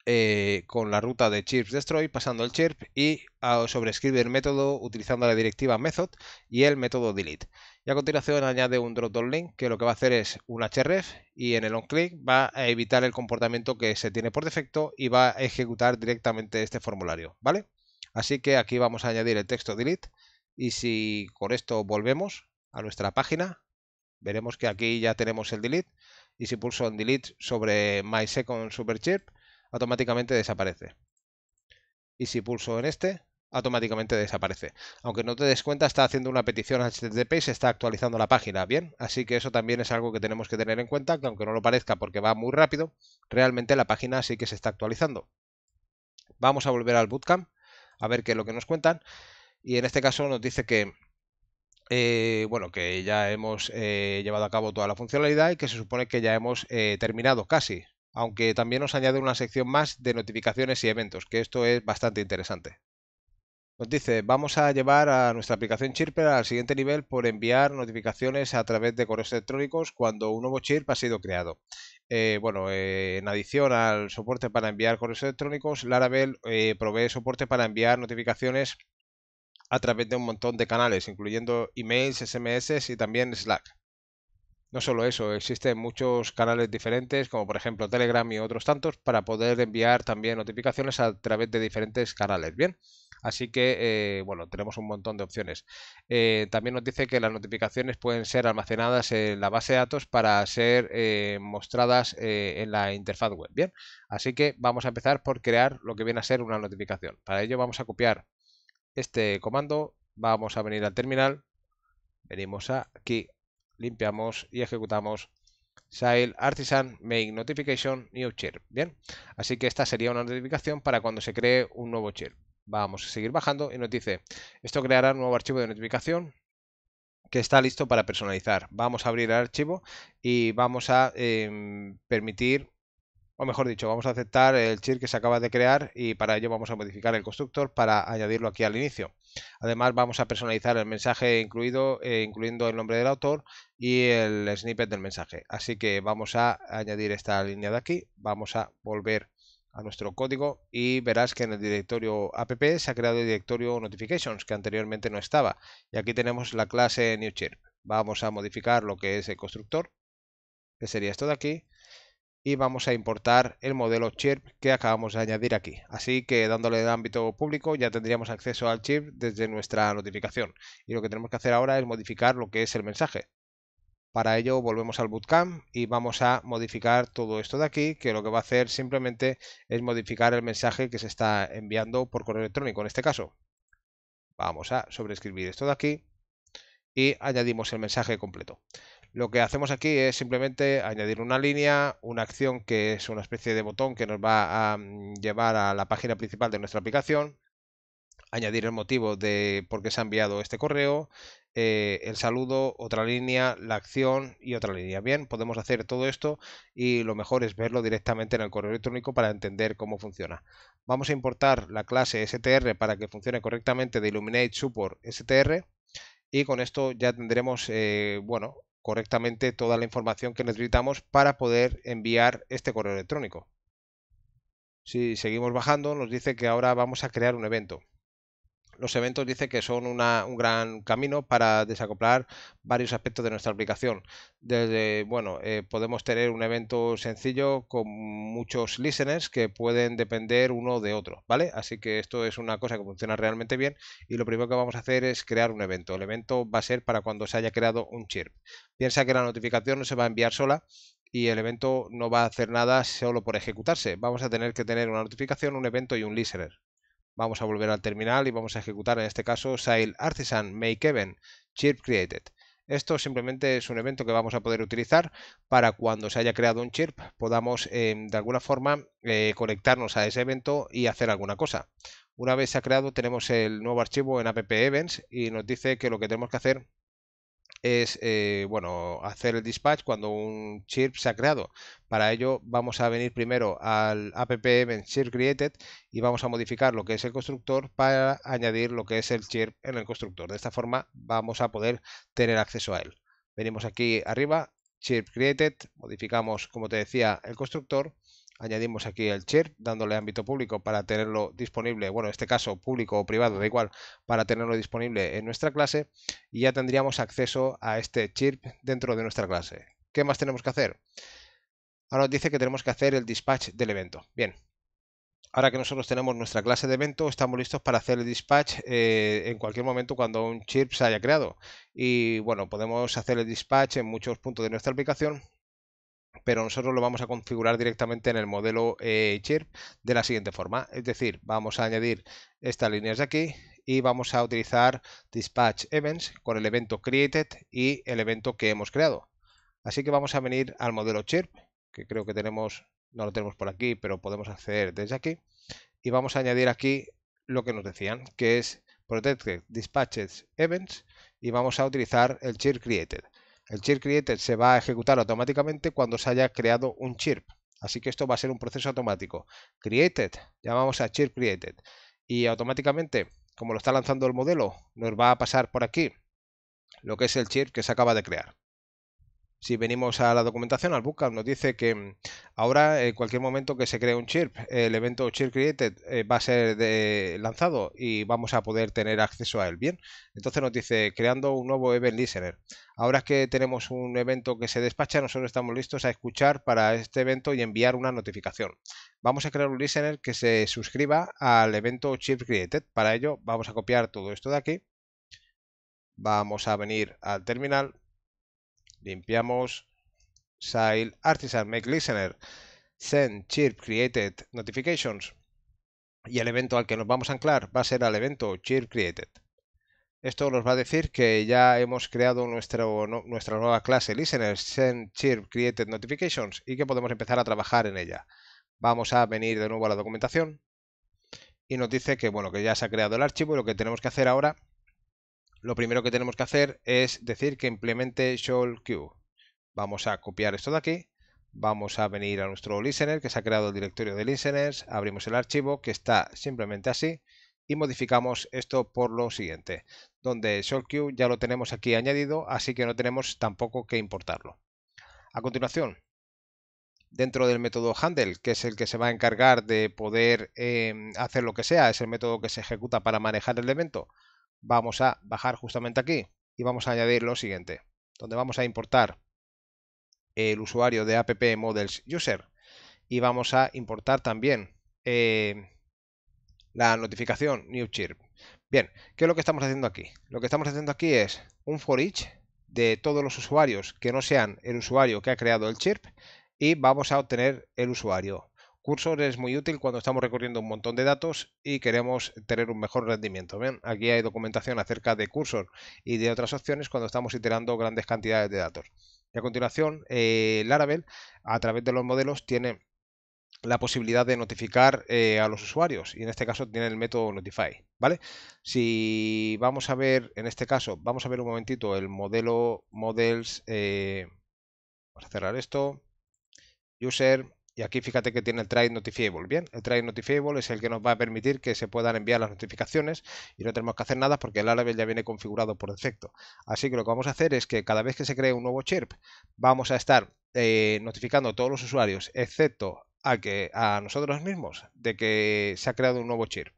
eh, con la ruta de chirps destroy pasando el chirp y a, sobrescribe el método utilizando la directiva method y el método delete. Y a continuación añade un dropdown link que lo que va a hacer es un href y en el onclick va a evitar el comportamiento que se tiene por defecto y va a ejecutar directamente este formulario, ¿vale? Así que aquí vamos a añadir el texto delete y si con esto volvemos a nuestra página Veremos que aquí ya tenemos el delete y si pulso en delete sobre my second superchip automáticamente desaparece. Y si pulso en este automáticamente desaparece. Aunque no te des cuenta, está haciendo una petición HTTP y se está actualizando la página, ¿bien? Así que eso también es algo que tenemos que tener en cuenta, que aunque no lo parezca porque va muy rápido, realmente la página sí que se está actualizando. Vamos a volver al bootcamp a ver qué es lo que nos cuentan y en este caso nos dice que eh, bueno, que ya hemos eh, llevado a cabo toda la funcionalidad y que se supone que ya hemos eh, terminado casi, aunque también nos añade una sección más de notificaciones y eventos, que esto es bastante interesante. Nos dice, vamos a llevar a nuestra aplicación Chirper al siguiente nivel por enviar notificaciones a través de correos electrónicos cuando un nuevo chirp ha sido creado. bueno, en adición al soporte para enviar correos electrónicos, Laravel provee soporte para enviar notificaciones a través de un montón de canales, incluyendo emails, SMS y también Slack. No solo eso, existen muchos canales diferentes, como por ejemplo Telegram y otros tantos, para poder enviar también notificaciones a través de diferentes canales. Bien, así que eh, bueno, tenemos un montón de opciones. Eh, también nos dice que las notificaciones pueden ser almacenadas en la base de datos para ser eh, mostradas en la interfaz web. Bien, así que vamos a empezar por crear lo que viene a ser una notificación. Para ello vamos a copiar este comando, vamos a venir al terminal, venimos aquí, limpiamos y ejecutamos Sile Artisan Make Notification New chair, Bien, así que esta sería una notificación para cuando se cree un nuevo chair, Vamos a seguir bajando y nos dice, esto creará un nuevo archivo de notificación que está listo para personalizar. Vamos a abrir el archivo y vamos a em, permitir o mejor dicho, vamos a aceptar el chip que se acaba de crear y para ello vamos a modificar el constructor para añadirlo aquí al inicio. Además vamos a personalizar el mensaje incluido, eh, incluyendo el nombre del autor y el snippet del mensaje. Así que vamos a añadir esta línea de aquí, vamos a volver a nuestro código y verás que en el directorio app se ha creado el directorio notifications que anteriormente no estaba y aquí tenemos la clase newchirp. Vamos a modificar lo que es el constructor, que sería esto de aquí, y vamos a importar el modelo chip que acabamos de añadir aquí. Así que dándole el ámbito público ya tendríamos acceso al chip desde nuestra notificación. Y lo que tenemos que hacer ahora es modificar lo que es el mensaje. Para ello volvemos al Bootcamp y vamos a modificar todo esto de aquí, que lo que va a hacer simplemente es modificar el mensaje que se está enviando por correo electrónico en este caso. Vamos a sobreescribir esto de aquí y añadimos el mensaje completo. Lo que hacemos aquí es simplemente añadir una línea, una acción que es una especie de botón que nos va a mm, llevar a la página principal de nuestra aplicación, añadir el motivo de por qué se ha enviado este correo, eh, el saludo, otra línea, la acción y otra línea. Bien, podemos hacer todo esto y lo mejor es verlo directamente en el correo electrónico para entender cómo funciona. Vamos a importar la clase str para que funcione correctamente de Illuminate Support str y con esto ya tendremos, eh, bueno, correctamente toda la información que necesitamos para poder enviar este correo electrónico. Si seguimos bajando, nos dice que ahora vamos a crear un evento los eventos dice que son un gran camino para desacoplar varios aspectos de nuestra aplicación. Desde, bueno, eh, podemos tener un evento sencillo con muchos listeners que pueden depender uno de otro, ¿vale? Así que esto es una cosa que funciona realmente bien y lo primero que vamos a hacer es crear un evento. El evento va a ser para cuando se haya creado un chirp. Piensa que la notificación no se va a enviar sola, y el evento no va a hacer nada solo por ejecutarse. Vamos a tener que tener una notificación, un evento y un listener. Vamos a volver al terminal y vamos a ejecutar en este caso Sail Artisan Make Event Chirp Created. Esto simplemente es un evento que vamos a poder utilizar para cuando se haya creado un chirp podamos em, de alguna forma eh, conectarnos a ese evento y hacer alguna cosa. Una vez se ha creado tenemos el nuevo archivo en app events y nos dice que lo que tenemos que hacer es eh, bueno hacer el dispatch cuando un chirp se ha creado. Para ello vamos a venir primero al app en chirp created y vamos a modificar lo que es el constructor para añadir lo que es el chirp en el constructor. De esta forma vamos a poder tener acceso a él. Venimos aquí arriba, chirp created, modificamos como te decía el constructor añadimos aquí el share, dándole ámbito público para tenerlo disponible, bueno, en este caso público o privado, da igual, para tenerlo disponible en nuestra clase y ya tendríamos acceso a este chirp dentro de nuestra clase. ¿Qué más tenemos que hacer? Ahora nos dice que tenemos que hacer el dispatch del evento. Bien, ahora que nosotros tenemos nuestra clase de evento, estamos listos para hacer el dispatch eh, en cualquier momento cuando un chirp se haya creado. Y bueno, podemos hacer el dispatch en muchos puntos de nuestra aplicación pero nosotros lo vamos a configurar directamente en el modelo eh, chirp de la siguiente forma. Es decir, vamos a añadir estas líneas de aquí y vamos a utilizar dispatch events con el evento created y el evento que hemos creado. Así que vamos a venir al modelo chirp, que creo que tenemos, no lo tenemos por aquí, pero podemos acceder desde aquí. Y vamos a añadir aquí lo que nos decían, que es protected dispatches events y vamos a utilizar el chirp created. El chirp created se va a ejecutar automáticamente cuando se haya creado un chirp. Así que esto va a ser un proceso automático. Created, llamamos a chirp created. Y automáticamente, como lo está lanzando el modelo, nos va a pasar por aquí lo que es el chirp que se acaba de crear si venimos a la documentación, al bootcamp, nos dice que mm, ahora en eh, cualquier momento que se cree un chirp, el evento chirp created eh, va a ser lanzado y vamos a poder tener acceso a él. Bien, entonces nos dice creando un nuevo event listener. Ahora que tenemos un evento que se despacha, nosotros estamos listos a escuchar para este evento y enviar una notificación. Vamos a crear un listener que se suscriba al evento chirp created. Para ello vamos a copiar todo esto de aquí. Vamos a venir al terminal limpiamos Sile Artisan Make Listener, Send Chirp Created Notifications y el evento al que nos vamos a anclar va a ser al evento Chirp Created. Esto nos va a decir que ya hemos creado nuestra nueva clase Listener, Send Chirp Created Notifications y que podemos empezar a trabajar en ella. Vamos a venir de nuevo a la documentación y nos dice que bueno que ya se ha creado el archivo y lo que tenemos que hacer ahora lo primero que tenemos que hacer es decir que implemente show queue. Vamos a copiar esto de aquí, vamos a venir a nuestro listener que se ha creado el directorio de listeners, abrimos el archivo que está simplemente así y modificamos esto por lo siguiente, donde show queue ya lo tenemos aquí añadido, así que no tenemos tampoco que importarlo. A continuación, dentro del método handle, que es el que se va a encargar de poder em, hacer lo que sea, es el método que se ejecuta para manejar el evento, vamos a bajar justamente aquí y vamos a añadir lo siguiente, donde vamos a importar el usuario de app models user y vamos a importar también eh, la notificación new chirp. Bien, ¿qué es lo que estamos haciendo aquí? Lo que estamos haciendo aquí es un for each de todos los usuarios que no sean el usuario que ha creado el chirp y vamos a obtener el usuario Cursor es muy útil cuando estamos recorriendo un montón de datos y queremos tener un mejor rendimiento. Bien, aquí hay documentación acerca de Cursor y de otras opciones cuando estamos iterando grandes cantidades de datos. Y a continuación, eh, Laravel, a través de los modelos, tiene la posibilidad de notificar eh, a los usuarios y en este caso tiene el método notify vale si vamos a ver en este caso vamos a ver un momentito el modelo models eh, vamos a cerrar esto user y aquí fíjate que tiene el Trade Notifiable. Bien, el Trade Notifiable es el que nos va a permitir que se puedan enviar las notificaciones y no tenemos que hacer nada porque el Laravel ya viene configurado por defecto. Así que lo que vamos a hacer es que cada vez que se cree un nuevo chirp, vamos a estar eh, notificando a todos los usuarios, excepto a, que, a nosotros mismos, de que se ha creado un nuevo chirp.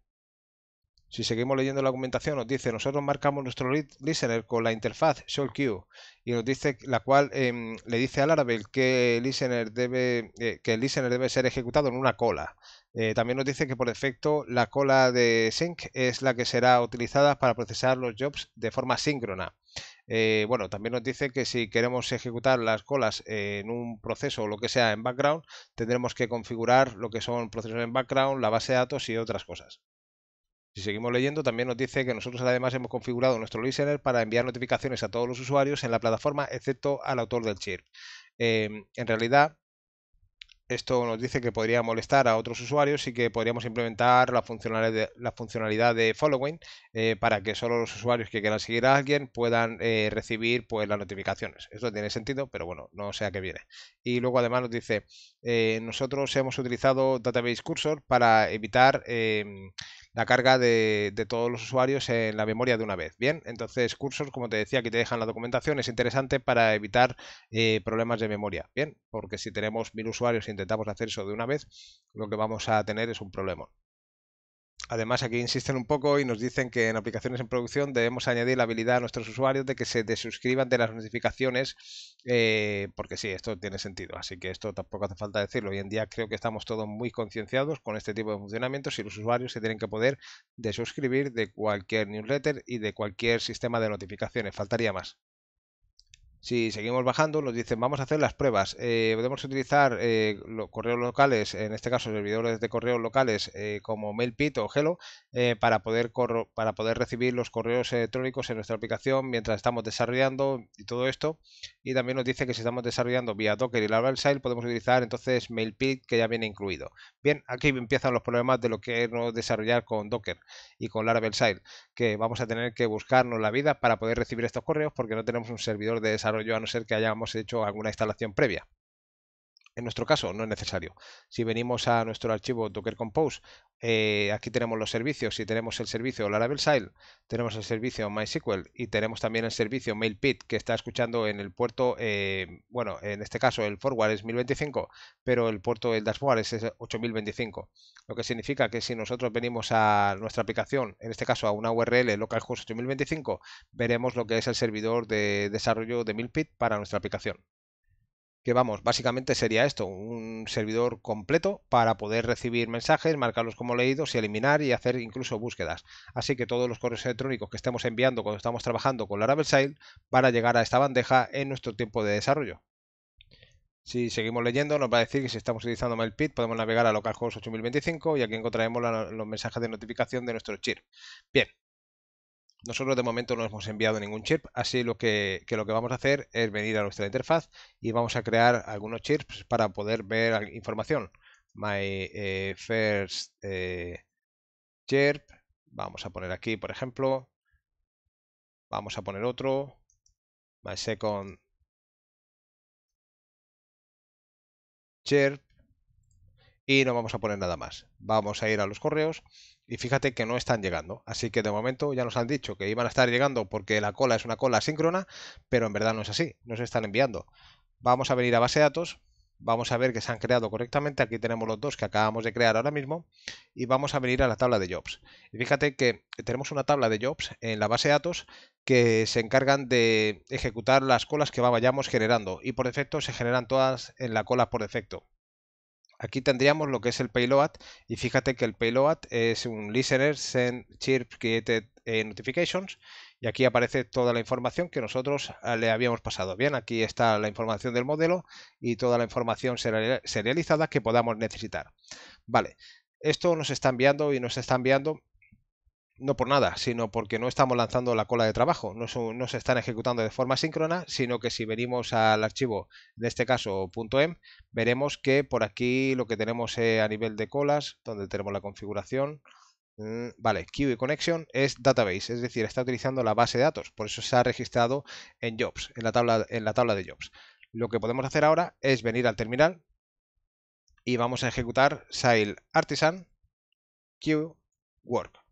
Si seguimos leyendo la documentación, nos dice, nosotros marcamos nuestro listener con la interfaz queue, y nos dice la cual em, le dice a Laravel que el listener debe, eh, que el debe ser ejecutado en una cola. Eh, también nos dice que por defecto la cola de sync es la que será utilizada para procesar los jobs de forma síncrona. Eh, bueno, también nos dice que si queremos ejecutar las colas en un proceso o lo que sea en background, tendremos que configurar lo que son procesos en background, la base de datos y otras cosas. Si seguimos leyendo, también nos dice que nosotros además hemos configurado nuestro listener para enviar notificaciones a todos los usuarios en la plataforma, excepto al autor del chip. Eh, en realidad, esto nos dice que podría molestar a otros usuarios y que podríamos implementar la funcionalidad de, following eh, para que solo los usuarios que quieran seguir a alguien puedan eh, recibir pues, las notificaciones. Esto tiene sentido, pero bueno, no sé a qué viene. Y luego además nos dice, nosotros hemos utilizado Database Cursor para evitar la carga de, todos los usuarios en la memoria de una vez. Bien, entonces cursos como te decía, aquí te dejan la documentación, es interesante para evitar eh, problemas de memoria. Bien, porque si tenemos mil usuarios e intentamos hacer eso de una vez, lo que vamos a tener es un problema. Además, aquí insisten un poco y nos dicen que en aplicaciones en producción debemos añadir la habilidad a nuestros usuarios de que se desuscriban de las notificaciones, eh, porque sí, esto tiene sentido. Así que esto tampoco hace falta decirlo. Hoy en día creo que estamos todos muy concienciados con este tipo de funcionamientos y los usuarios se tienen que poder desuscribir de cualquier newsletter y de cualquier sistema de notificaciones. Faltaría más. Si seguimos bajando, nos dicen, vamos a hacer las pruebas. Eh, podemos utilizar eh, los correos locales, en este caso servidores de correos locales eh, como MailPit o Hello, para, poder para poder recibir los correos electrónicos en nuestra aplicación mientras estamos desarrollando y todo esto. Y también nos dice que si estamos desarrollando vía Docker y sail podemos utilizar entonces MailPit que ya viene incluido. Bien, aquí empiezan los problemas de lo que no desarrollar con Docker y con sail que vamos a tener que buscarnos la vida para poder recibir estos correos porque no tenemos un servidor de desarrollo a no ser que hayamos hecho alguna instalación previa. En nuestro caso no es necesario. Si venimos a nuestro archivo Docker Compose, eh, aquí tenemos los servicios y tenemos el servicio Laravel Sile, tenemos el servicio MySQL y tenemos también el servicio MailPit que está escuchando en el puerto, eh, bueno, en este caso el forward es 1025, pero el puerto del dashboard es 8025, lo que significa que si nosotros venimos a nuestra aplicación, en este caso a una URL localhost 8025, veremos lo que es el servidor de desarrollo de MailPit para nuestra aplicación que vamos, básicamente sería esto, un servidor completo para poder recibir mensajes, marcarlos como leídos y eliminar y hacer incluso búsquedas. Así que todos los correos electrónicos que estemos enviando cuando estamos trabajando con Laravel Sile van a llegar a esta bandeja en nuestro tiempo de desarrollo. Si seguimos leyendo, nos va a decir que si estamos utilizando MailPit podemos navegar a localhost 8025 y aquí encontraremos los mensajes de notificación de nuestro chip. Bien, nosotros de momento no hemos enviado ningún chip, así lo que, lo que vamos a hacer es venir a nuestra interfaz y vamos a crear algunos chips para poder ver información. My eh, first eh, chip vamos a poner aquí por ejemplo, vamos a poner otro, my second chip y no vamos a poner nada más. Vamos a ir a los correos y fíjate que no están llegando. Así que de momento ya nos han dicho que iban a estar llegando porque la cola es una cola asíncrona, pero en verdad no es así, no se están enviando. Vamos a venir a base de datos, vamos a ver que se han creado correctamente, aquí tenemos los dos que acabamos de crear ahora mismo, y vamos a venir a la tabla de jobs. Y fíjate que tenemos una tabla de jobs en la base de datos que se encargan de ejecutar las colas que vayamos generando, y por defecto se generan todas en la cola por defecto. Aquí tendríamos lo que es el payload y fíjate que el payload es un listener send chirp created eh, notifications y aquí aparece toda la información que nosotros ah, le habíamos pasado. Bien, aquí está la información del modelo y toda la información serializada que podamos necesitar. Vale, esto nos está enviando y nos está enviando no por nada, sino porque no estamos lanzando la cola de trabajo, no, se están ejecutando de forma síncrona, sino que si venimos al archivo, en este caso .m, em, veremos que por aquí lo que tenemos a nivel de colas, donde tenemos la configuración, mm, vale, vale, y Connection es database, es decir, está utilizando la base de datos, por eso se ha registrado en jobs, en la tabla, en la tabla de jobs. Lo que podemos hacer ahora es venir al terminal y vamos a ejecutar sail artisan queue work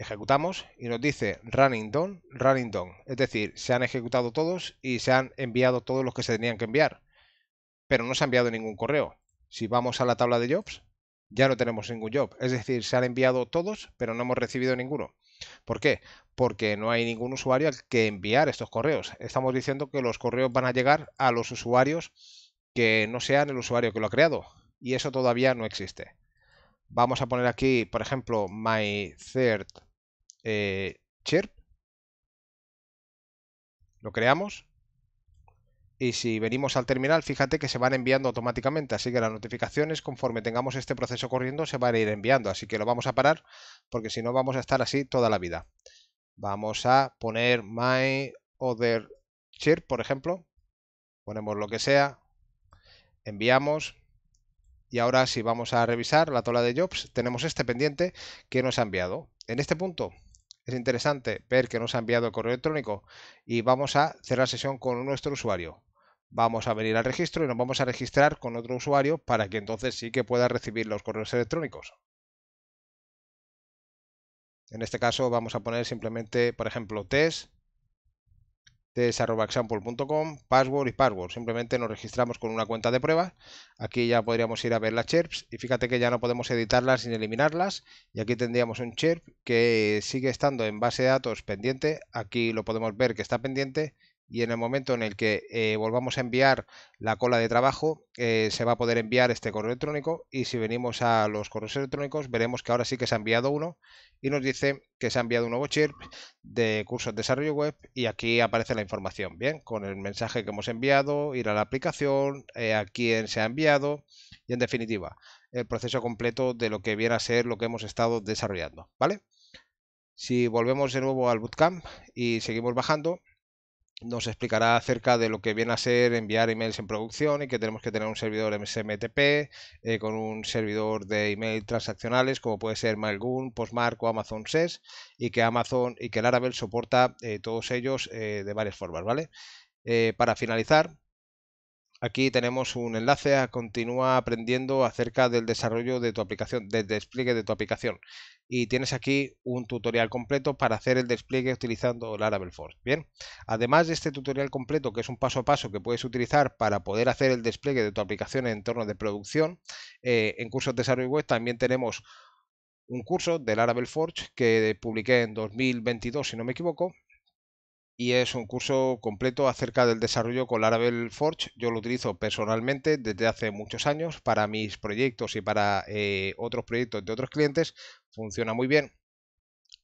Ejecutamos y nos dice running done, running done. Es decir, se han ejecutado todos y se han enviado todos los que se tenían que enviar. Pero no se ha enviado ningún correo. Si vamos a la tabla de jobs, ya no tenemos ningún job. Es decir, se han enviado todos, pero no hemos recibido ninguno. ¿Por qué? Porque no hay ningún usuario al que enviar estos correos. Estamos diciendo que los correos van a llegar a los usuarios que no sean el usuario que lo ha creado. Y eso todavía no existe. Vamos a poner aquí, por ejemplo, my third eh, lo creamos y si venimos al terminal, fíjate que se van enviando automáticamente, así que las notificaciones conforme tengamos este proceso corriendo se van a ir enviando, así que lo vamos a parar porque si no vamos a estar así toda la vida. Vamos a poner my other chirp, por ejemplo, ponemos lo que sea, enviamos y ahora si vamos a revisar la tola de jobs, tenemos este pendiente que nos ha enviado. En este punto es interesante ver que nos ha enviado el correo electrónico y vamos a cerrar sesión con nuestro usuario. Vamos a venir al registro y nos vamos a registrar con otro usuario para que entonces sí que pueda recibir los correos electrónicos. En este caso vamos a poner simplemente, por ejemplo, test test.example.com, password y password. Simplemente nos registramos con una cuenta de prueba, Aquí ya podríamos ir a ver las chirps y fíjate que ya no podemos editarlas sin eliminarlas. Y aquí tendríamos un chirp que sigue estando en base de datos pendiente. Aquí lo podemos ver que está pendiente y en el momento en el que eh, volvamos a enviar la cola de trabajo, eh, se va a poder enviar este correo electrónico y si venimos a los correos electrónicos, veremos que ahora sí que se ha enviado uno y nos dice que se ha enviado un nuevo chip de cursos de desarrollo web y aquí aparece la información, bien, con el mensaje que hemos enviado, ir a la aplicación, eh, a quién se ha enviado y en definitiva el proceso completo de lo que viene a ser lo que hemos estado desarrollando, ¿vale? Si volvemos de nuevo al bootcamp y seguimos bajando, nos explicará acerca de lo que viene a ser enviar emails en producción y que tenemos que tener un servidor MSMTP eh, con un servidor de email transaccionales como puede ser Mailgun, Postmark o Amazon SES e y que Amazon y que Laravel soporta eh, todos ellos eh, de varias formas, ¿vale? para finalizar, Aquí tenemos un enlace a continúa aprendiendo acerca del desarrollo de tu aplicación, del despliegue de tu aplicación. Y tienes aquí un tutorial completo para hacer el despliegue utilizando Laravel Forge. Bien, además de este tutorial completo, que es un paso a paso que puedes utilizar para poder hacer el despliegue de tu aplicación en entorno de producción, eh, en cursos de desarrollo web también tenemos un curso de Laravel Forge que publiqué en 2022, si no me equivoco, y es un curso completo acerca del desarrollo con Laravel Forge. Yo lo utilizo personalmente desde hace muchos años para mis proyectos y para eh, otros proyectos de otros clientes. Funciona muy bien,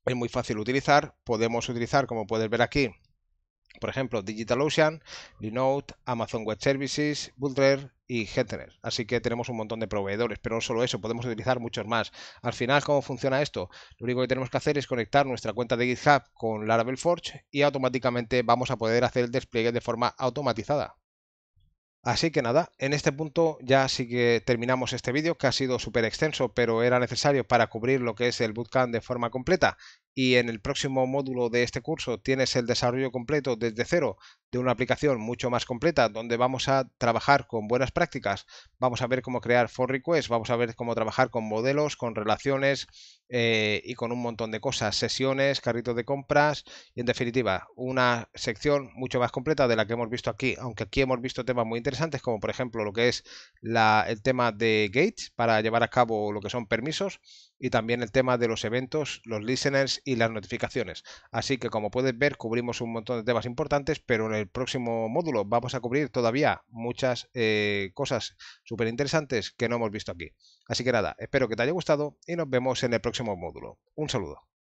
es muy fácil de utilizar. Podemos utilizar, como puedes ver aquí, por ejemplo, DigitalOcean, Linode, Amazon Web Services, Bootstrap, y Así que tenemos un montón de proveedores, pero no solo eso, podemos utilizar muchos más. Al final, ¿cómo funciona esto? Lo único que tenemos que hacer es conectar nuestra cuenta de GitHub con Laravel Forge y automáticamente vamos a poder hacer el despliegue de forma automatizada. Así que nada, en este punto ya sí que terminamos este vídeo que ha sido súper extenso pero era necesario para cubrir lo que es el bootcamp de forma completa y en el próximo módulo de este curso tienes el desarrollo completo desde cero de una aplicación mucho más completa donde vamos a trabajar con buenas prácticas, vamos a ver cómo crear for requests, vamos a ver cómo trabajar con modelos, con relaciones eh, y con un montón de cosas, sesiones, carritos de compras y en definitiva una sección mucho más completa de la que hemos visto aquí, aunque aquí hemos visto temas muy interesantes como por ejemplo lo que es el tema de gates para llevar a cabo lo que son permisos y también el tema de los eventos, los listeners y las notificaciones. Así que como puedes ver cubrimos un montón de temas importantes, pero en el próximo módulo vamos a cubrir todavía muchas eh, cosas súper interesantes que no hemos visto aquí. Así que nada, espero que te haya gustado y nos vemos en el próximo módulo. Un saludo.